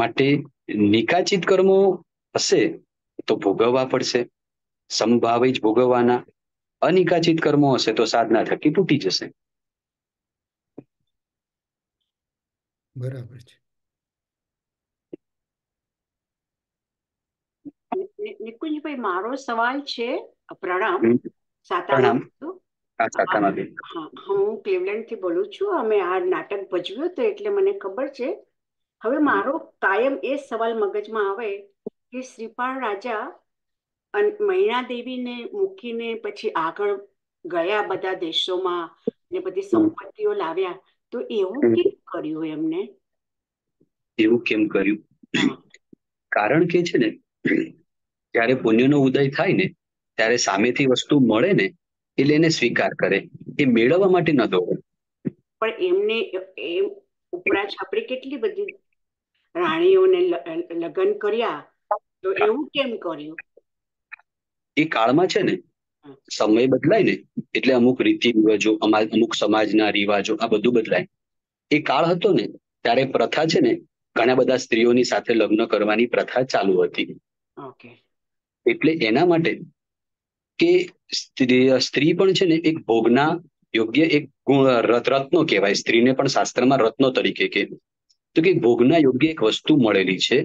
Speaker 1: માટે નિકાચિત કર્મો હશે તો ભોગવવા પડશે સંભાવે જ ભોગવવાના અનિકાચિત કર્મો હશે તો સાધના થકી તૂટી જશે
Speaker 2: બરાબર છે નિકુંજભાઈ મારો સવાલ છે પ્રણામ સાતારામ હું ક્લિવલેન્ડ થી બોલું છું અમે આ નાટક ભજવ્યું તો એટલે મને ખબર છે હવે મારો કાયમ એ સવાલ મગજમાં આવે કે શ્રીપાળ રાજા મૈણા દેવીને મૂકીને પછી આગળ ગયા બધા દેશોમાં ને બધી સંપત્તિઓ લાવ્યા
Speaker 1: તો એવું કેમ કર્યું એમને એવું કેમ કર્યું કારણ કે છે ને જ્યારે પુણ્યનો ઉદય થાય ને ત્યારે સામેથી વસ્તુ મળે ને એટલે એને સ્વીકાર કરે એ મેળવવા માટે ન દોડે
Speaker 2: પણ એમને એમ ઉપરાંત આપણે કેટલી બધી રાણીઓને લગ્ન કર્યા તો એવું કેમ કર્યું
Speaker 1: એ કાળમાં છે ને સમય બદલાય ને એટલે અમુક રીતિ રિવાજો અમુક સમાજના રિવાજો આ બધું બદલાય એ કાળ હતો ને ત્યારે પ્રથા છે ને ઘણા બધા સ્ત્રીઓની સાથે લગ્ન કરવાની પ્રથા ચાલુ હતી એટલે એના માટે કે સ્ત્રી પણ છે ને એક ભોગના યોગ્ય એક ગુણ રત્નો કહેવાય સ્ત્રીને પણ શાસ્ત્રમાં રત્નો તરીકે કે તો કે ભોગના યોગ્ય એક વસ્તુ મળેલી છે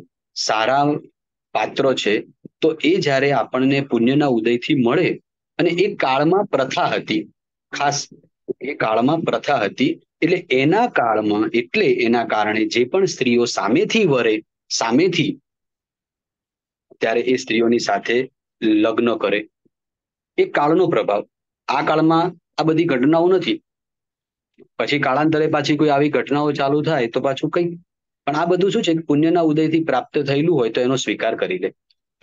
Speaker 1: સારા પાત્ર છે તો એ જ્યારે આપણને પુણ્યના ઉદયથી મળે અને એ કાળમાં પ્રથા હતી ખાસ એ કાળમાં પ્રથા હતી એટલે એના કાળમાં એટલે એના કારણે જે પણ સ્ત્રીઓ સામેથી વરે સામેથી ત્યારે એ સ્ત્રીઓની સાથે લગ્ન કરે એ કાળનો પ્રભાવ આ કાળમાં આ બધી ઘટનાઓ નથી પછી કાળાંતરે પાછી કોઈ આવી ઘટનાઓ ચાલુ થાય તો પાછું કઈ પણ આ બધું શું છે કે પુણ્યના ઉદયથી પ્રાપ્ત થયેલું હોય તો એનો સ્વીકાર કરી લે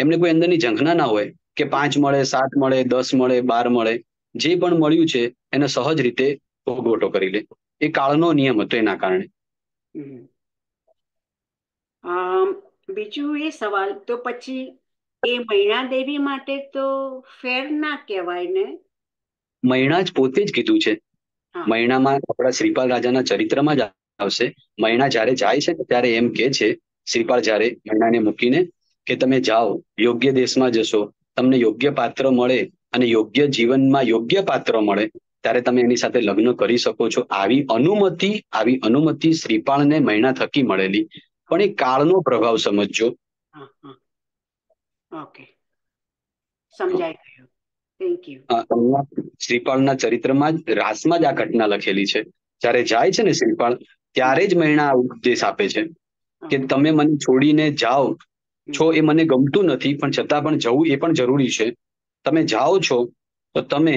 Speaker 1: એમને કોઈ અંદરની ઝંખના ના હોય કે પાંચ મળે સાત મળે દસ મળે બાર મળે જે પણ મળ્યું છે એને સહજ રીતે ભોગવટો કરી લે એ કાળનો નિયમ હતો એના કારણે
Speaker 2: બીજું એ સવાલ તો પછી એ મૈણા દેવી માટે તો ફેર ના કહેવાય ને
Speaker 1: મહિણા જ પોતે જ કીધું છે મહિનામાં આપણા શ્રીપાલ રાજાના ચરિત્રમાં જ આવશે મહિના જ્યારે જાય છે ત્યારે એમ કે છે શ્રીપાળ જ્યારે મહિનાને મૂકીને કે તમે જાઓ યોગ્ય દેશમાં જશો તમને યોગ્ય પાત્ર મળે અને યોગ્ય જીવનમાં યોગ્ય પાત્ર મળે ત્યારે તમે એની સાથે લગ્ન કરી શકો છો આવી અનુમતિ આવી અનુમતિ શ્રીપાળને મહિના થકી મળેલી પણ એ કાળનો પ્રભાવ સમજજો શ્રીપાળના ચરિત્રમાં જ રાસમાં જ આ ઘટના લખેલી છે જ્યારે જાય છે ને શ્રીપાળ ત્યારે જ મહિણા ઉપદેશ આપે છે કે તમે મને છોડીને જાઓ છો એ મને ગમતું નથી પણ છતાં પણ જવું એ પણ જરૂરી છે તમે જાઓ છો તો તમે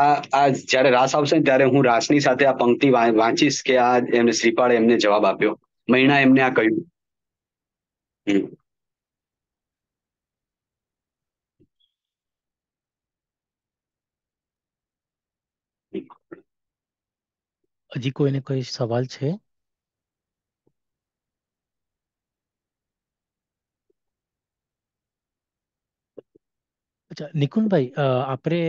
Speaker 1: આ આ જ્યારે રાસ આવશે ને ત્યારે હું રાસની સાથે આ પંક્તિ વાંચીશ કે આ એમને શ્રીપાળે એમને જવાબ આપ્યો મહિના એમને આ કહ્યું હમ
Speaker 2: હજી કોઈને કોઈ સવાલ છે અચ્છા નિકુંજભાઈ આપણે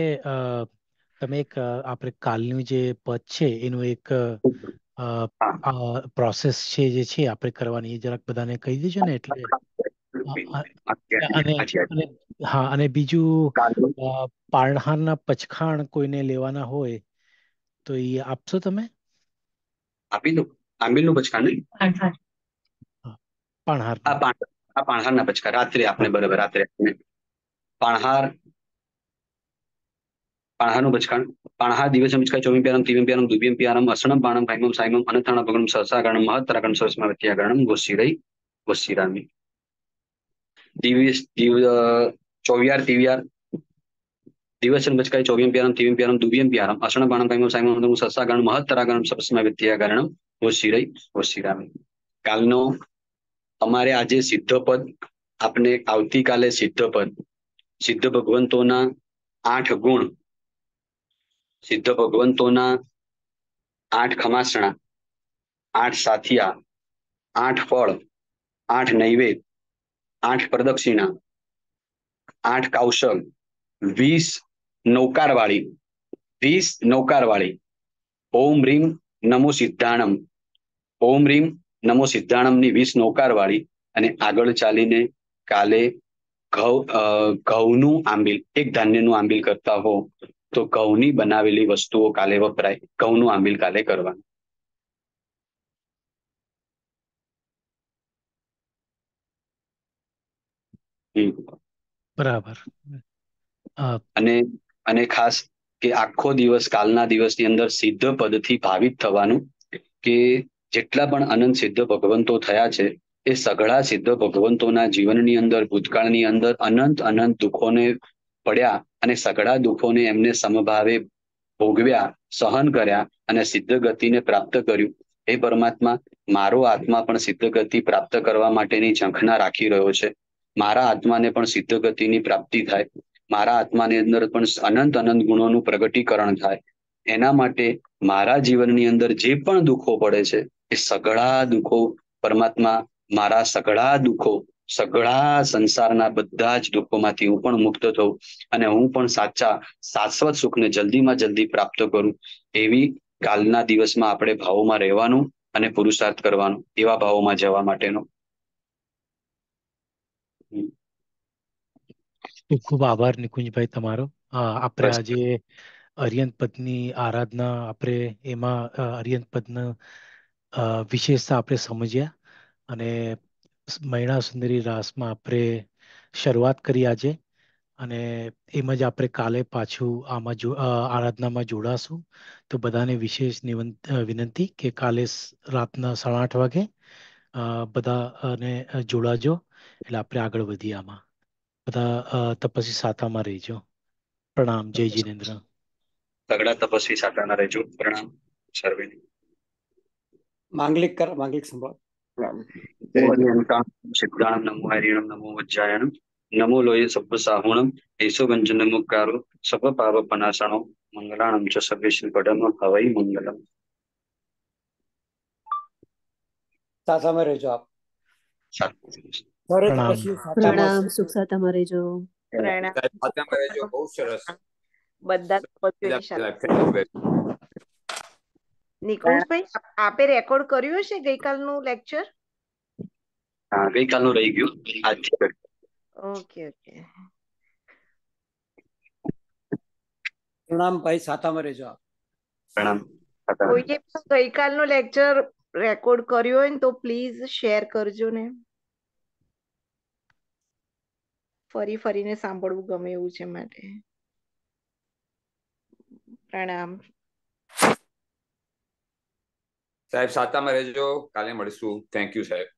Speaker 2: તમે એક આપણે કાલનું જે પદ છે એનું એક પ્રોસેસ છે જે છે આપણે કરવાની એ જરાક બધાને કહી દેજો ને એટલે અને હા અને બીજું અ, પારહાના પચખાણ કોઈને લેવાના હોય તો એ આપશો તમે
Speaker 1: આપી આંબીલનું બચકા નહીં પાણહાર આ પાણહારના બચકા રાત્રે આપણે બરોબર રાત્રે પાણહાર પાણહારનું બચકાણ પાણહાર દિવસમ બચકા ચોમી પ્યારમ ત્રિમ પ્યારમ દુભ્યમ પ્યારમ અસણમ પાણમ ભાઈમમ સાયમમ અનથાણ ભગણમ સરસાગણમ મહત્તરાગણ સરસમાં વિત્યાગણમ ગોસીરઈ ગોસીરામી દિવસ દિવ ચોવિયાર તિવિયાર ദിവസം വെച്ച് കൈ ചോവ്യംപ്യാനം തിവ്യംപ്യാനം ദുവ്യംപ്യാനം അഷണപാണം കൈമം സൈമം തമു സസ്സാഗണം മഹത്തരാഗണം സപസ്മ വിദ്യാകരണം ઓ શિરય ઓ શિરામી કાલનો અમારે આજે સિદ્ધ પદ આપણે આવતીકાલે સિદ્ધ પદ સિદ્ધ ભગવંતોના આઠ ગુણ સિદ્ધ ભગવંતોના આઠ ખમાસણા આઠ સાથિયા આઠ ફળ આઠ નૈવેદ આઠ પ્રદક્ષિણા આઠ કૌશલ વીસ નૌકારવાળી વીસ નૌકારવાળી ઓમ રીમ નમો સિદ્ધાણમ ઓમ રીમ નમો સિદ્ધાણમની વીસ નૌકારવાળી અને આગળ ચાલીને કાલે ઘઉ ઘઉંનું આંબિલ એક ધાન્યનું આંબિલ કરતા હો તો ઘઉંની બનાવેલી વસ્તુઓ કાલે વપરાય ઘઉંનું આંબિલ કાલે કરવાનું બરાબર અને અને ખાસ કે આખો દિવસ કાલના દિવસની અંદર સિદ્ધ પદથી ભાવિત થવાનું કે જેટલા પણ અનંત સિદ્ધ ભગવંતો થયા છે એ સઘળા સિદ્ધ ભગવંતોના જીવનની અંદર ભૂતકાળની અંદર અનંત અનંત દુઃખોને પડ્યા અને સઘળા દુઃખોને એમને સમભાવે ભોગવ્યા સહન કર્યા અને સિદ્ધ ગતિને પ્રાપ્ત કર્યું એ પરમાત્મા મારો આત્મા પણ સિદ્ધ ગતિ પ્રાપ્ત કરવા માટેની ઝંખના રાખી રહ્યો છે મારા આત્માને પણ સિદ્ધ ગતિની પ્રાપ્તિ થાય મારા આત્માની અંદર પણ અનંત અનંત ગુણોનું પ્રગટીકરણ થાય એના માટે મારા જીવનની અંદર જે પણ દુઃખો પડે છે એ સઘળા દુઃખો પરમાત્મા મારા સઘળા દુઃખો સઘળા સંસારના બધા જ દુઃખોમાંથી હું પણ મુક્ત થઉં અને હું પણ સાચા શાશ્વત સુખને જલ્દીમાં જલ્દી પ્રાપ્ત કરું એવી કાલના દિવસમાં આપણે ભાવોમાં રહેવાનું અને પુરુષાર્થ કરવાનું એવા ભાવોમાં જવા માટેનો
Speaker 2: ખૂબ ખૂબ આભાર નિકુંજભાઈ તમારો આપણે આજે આર્યન પદની આરાધના આપણે એમાં અરિયંત આર્યન વિશેષતા આપણે સમજ્યા અને મૈણા સુંદરી રાસમાં આપણે શરૂઆત કરી આજે અને એમ જ આપણે કાલે પાછું આમાં જો આરાધનામાં જોડાશું તો બધાને વિશેષ નિવંત- વિનંતી કે કાલે રાતના સાડા આઠ વાગે અ, બધા અને જોડાજો એટલે આપણે આગળ વધીએ આમાં બધા અ, તપસ્વી સાતામાં રહેજો પ્રણામ જય જીનેન્દ્ર
Speaker 1: તગડા તપસ્વી સાતાના રહેજો પ્રણામ સર્વેને
Speaker 2: માંગલિક કર માંગલિક સંભાળ
Speaker 1: શિવરાણમ નમો હરિણમ નમો વજ્જાયણમ નમો લોય સભ્ય સાહુણમ એસો ભંજનમ મુકારો સભ્ય પાપ પનાસણો મંગલાણમ ચ સભ્ય શ્રી પદમ હવાઈ મંગલમ
Speaker 2: સાસામાં રહેજો આપ
Speaker 1: સાચું
Speaker 2: પ્રણામ સુખ સાથે રહેજો પ્રણામ રહેજો બહુ સરસ
Speaker 1: બધા
Speaker 2: નિકુંજભાઈ આપે રેકોર્ડ કર્યું હશે ગઈકાલનું લેક્ચર
Speaker 1: ગઈકાલનું રહી ગયું
Speaker 2: ઓકે ઓકે પ્રણામ ભાઈ સાતામાં રહેજો આપ પ્રણામ કોઈએ ગઈકાલનું લેક્ચર રેકોર્ડ કર્યો હોય ને તો પ્લીઝ શેર કરજો ને ફરી ફરીને સાંભળવું ગમે એવું છે માટે પ્રણામ
Speaker 1: સાહેબ સાતામાં રહેજો કાલે મળીશું થેન્ક યુ સાહેબ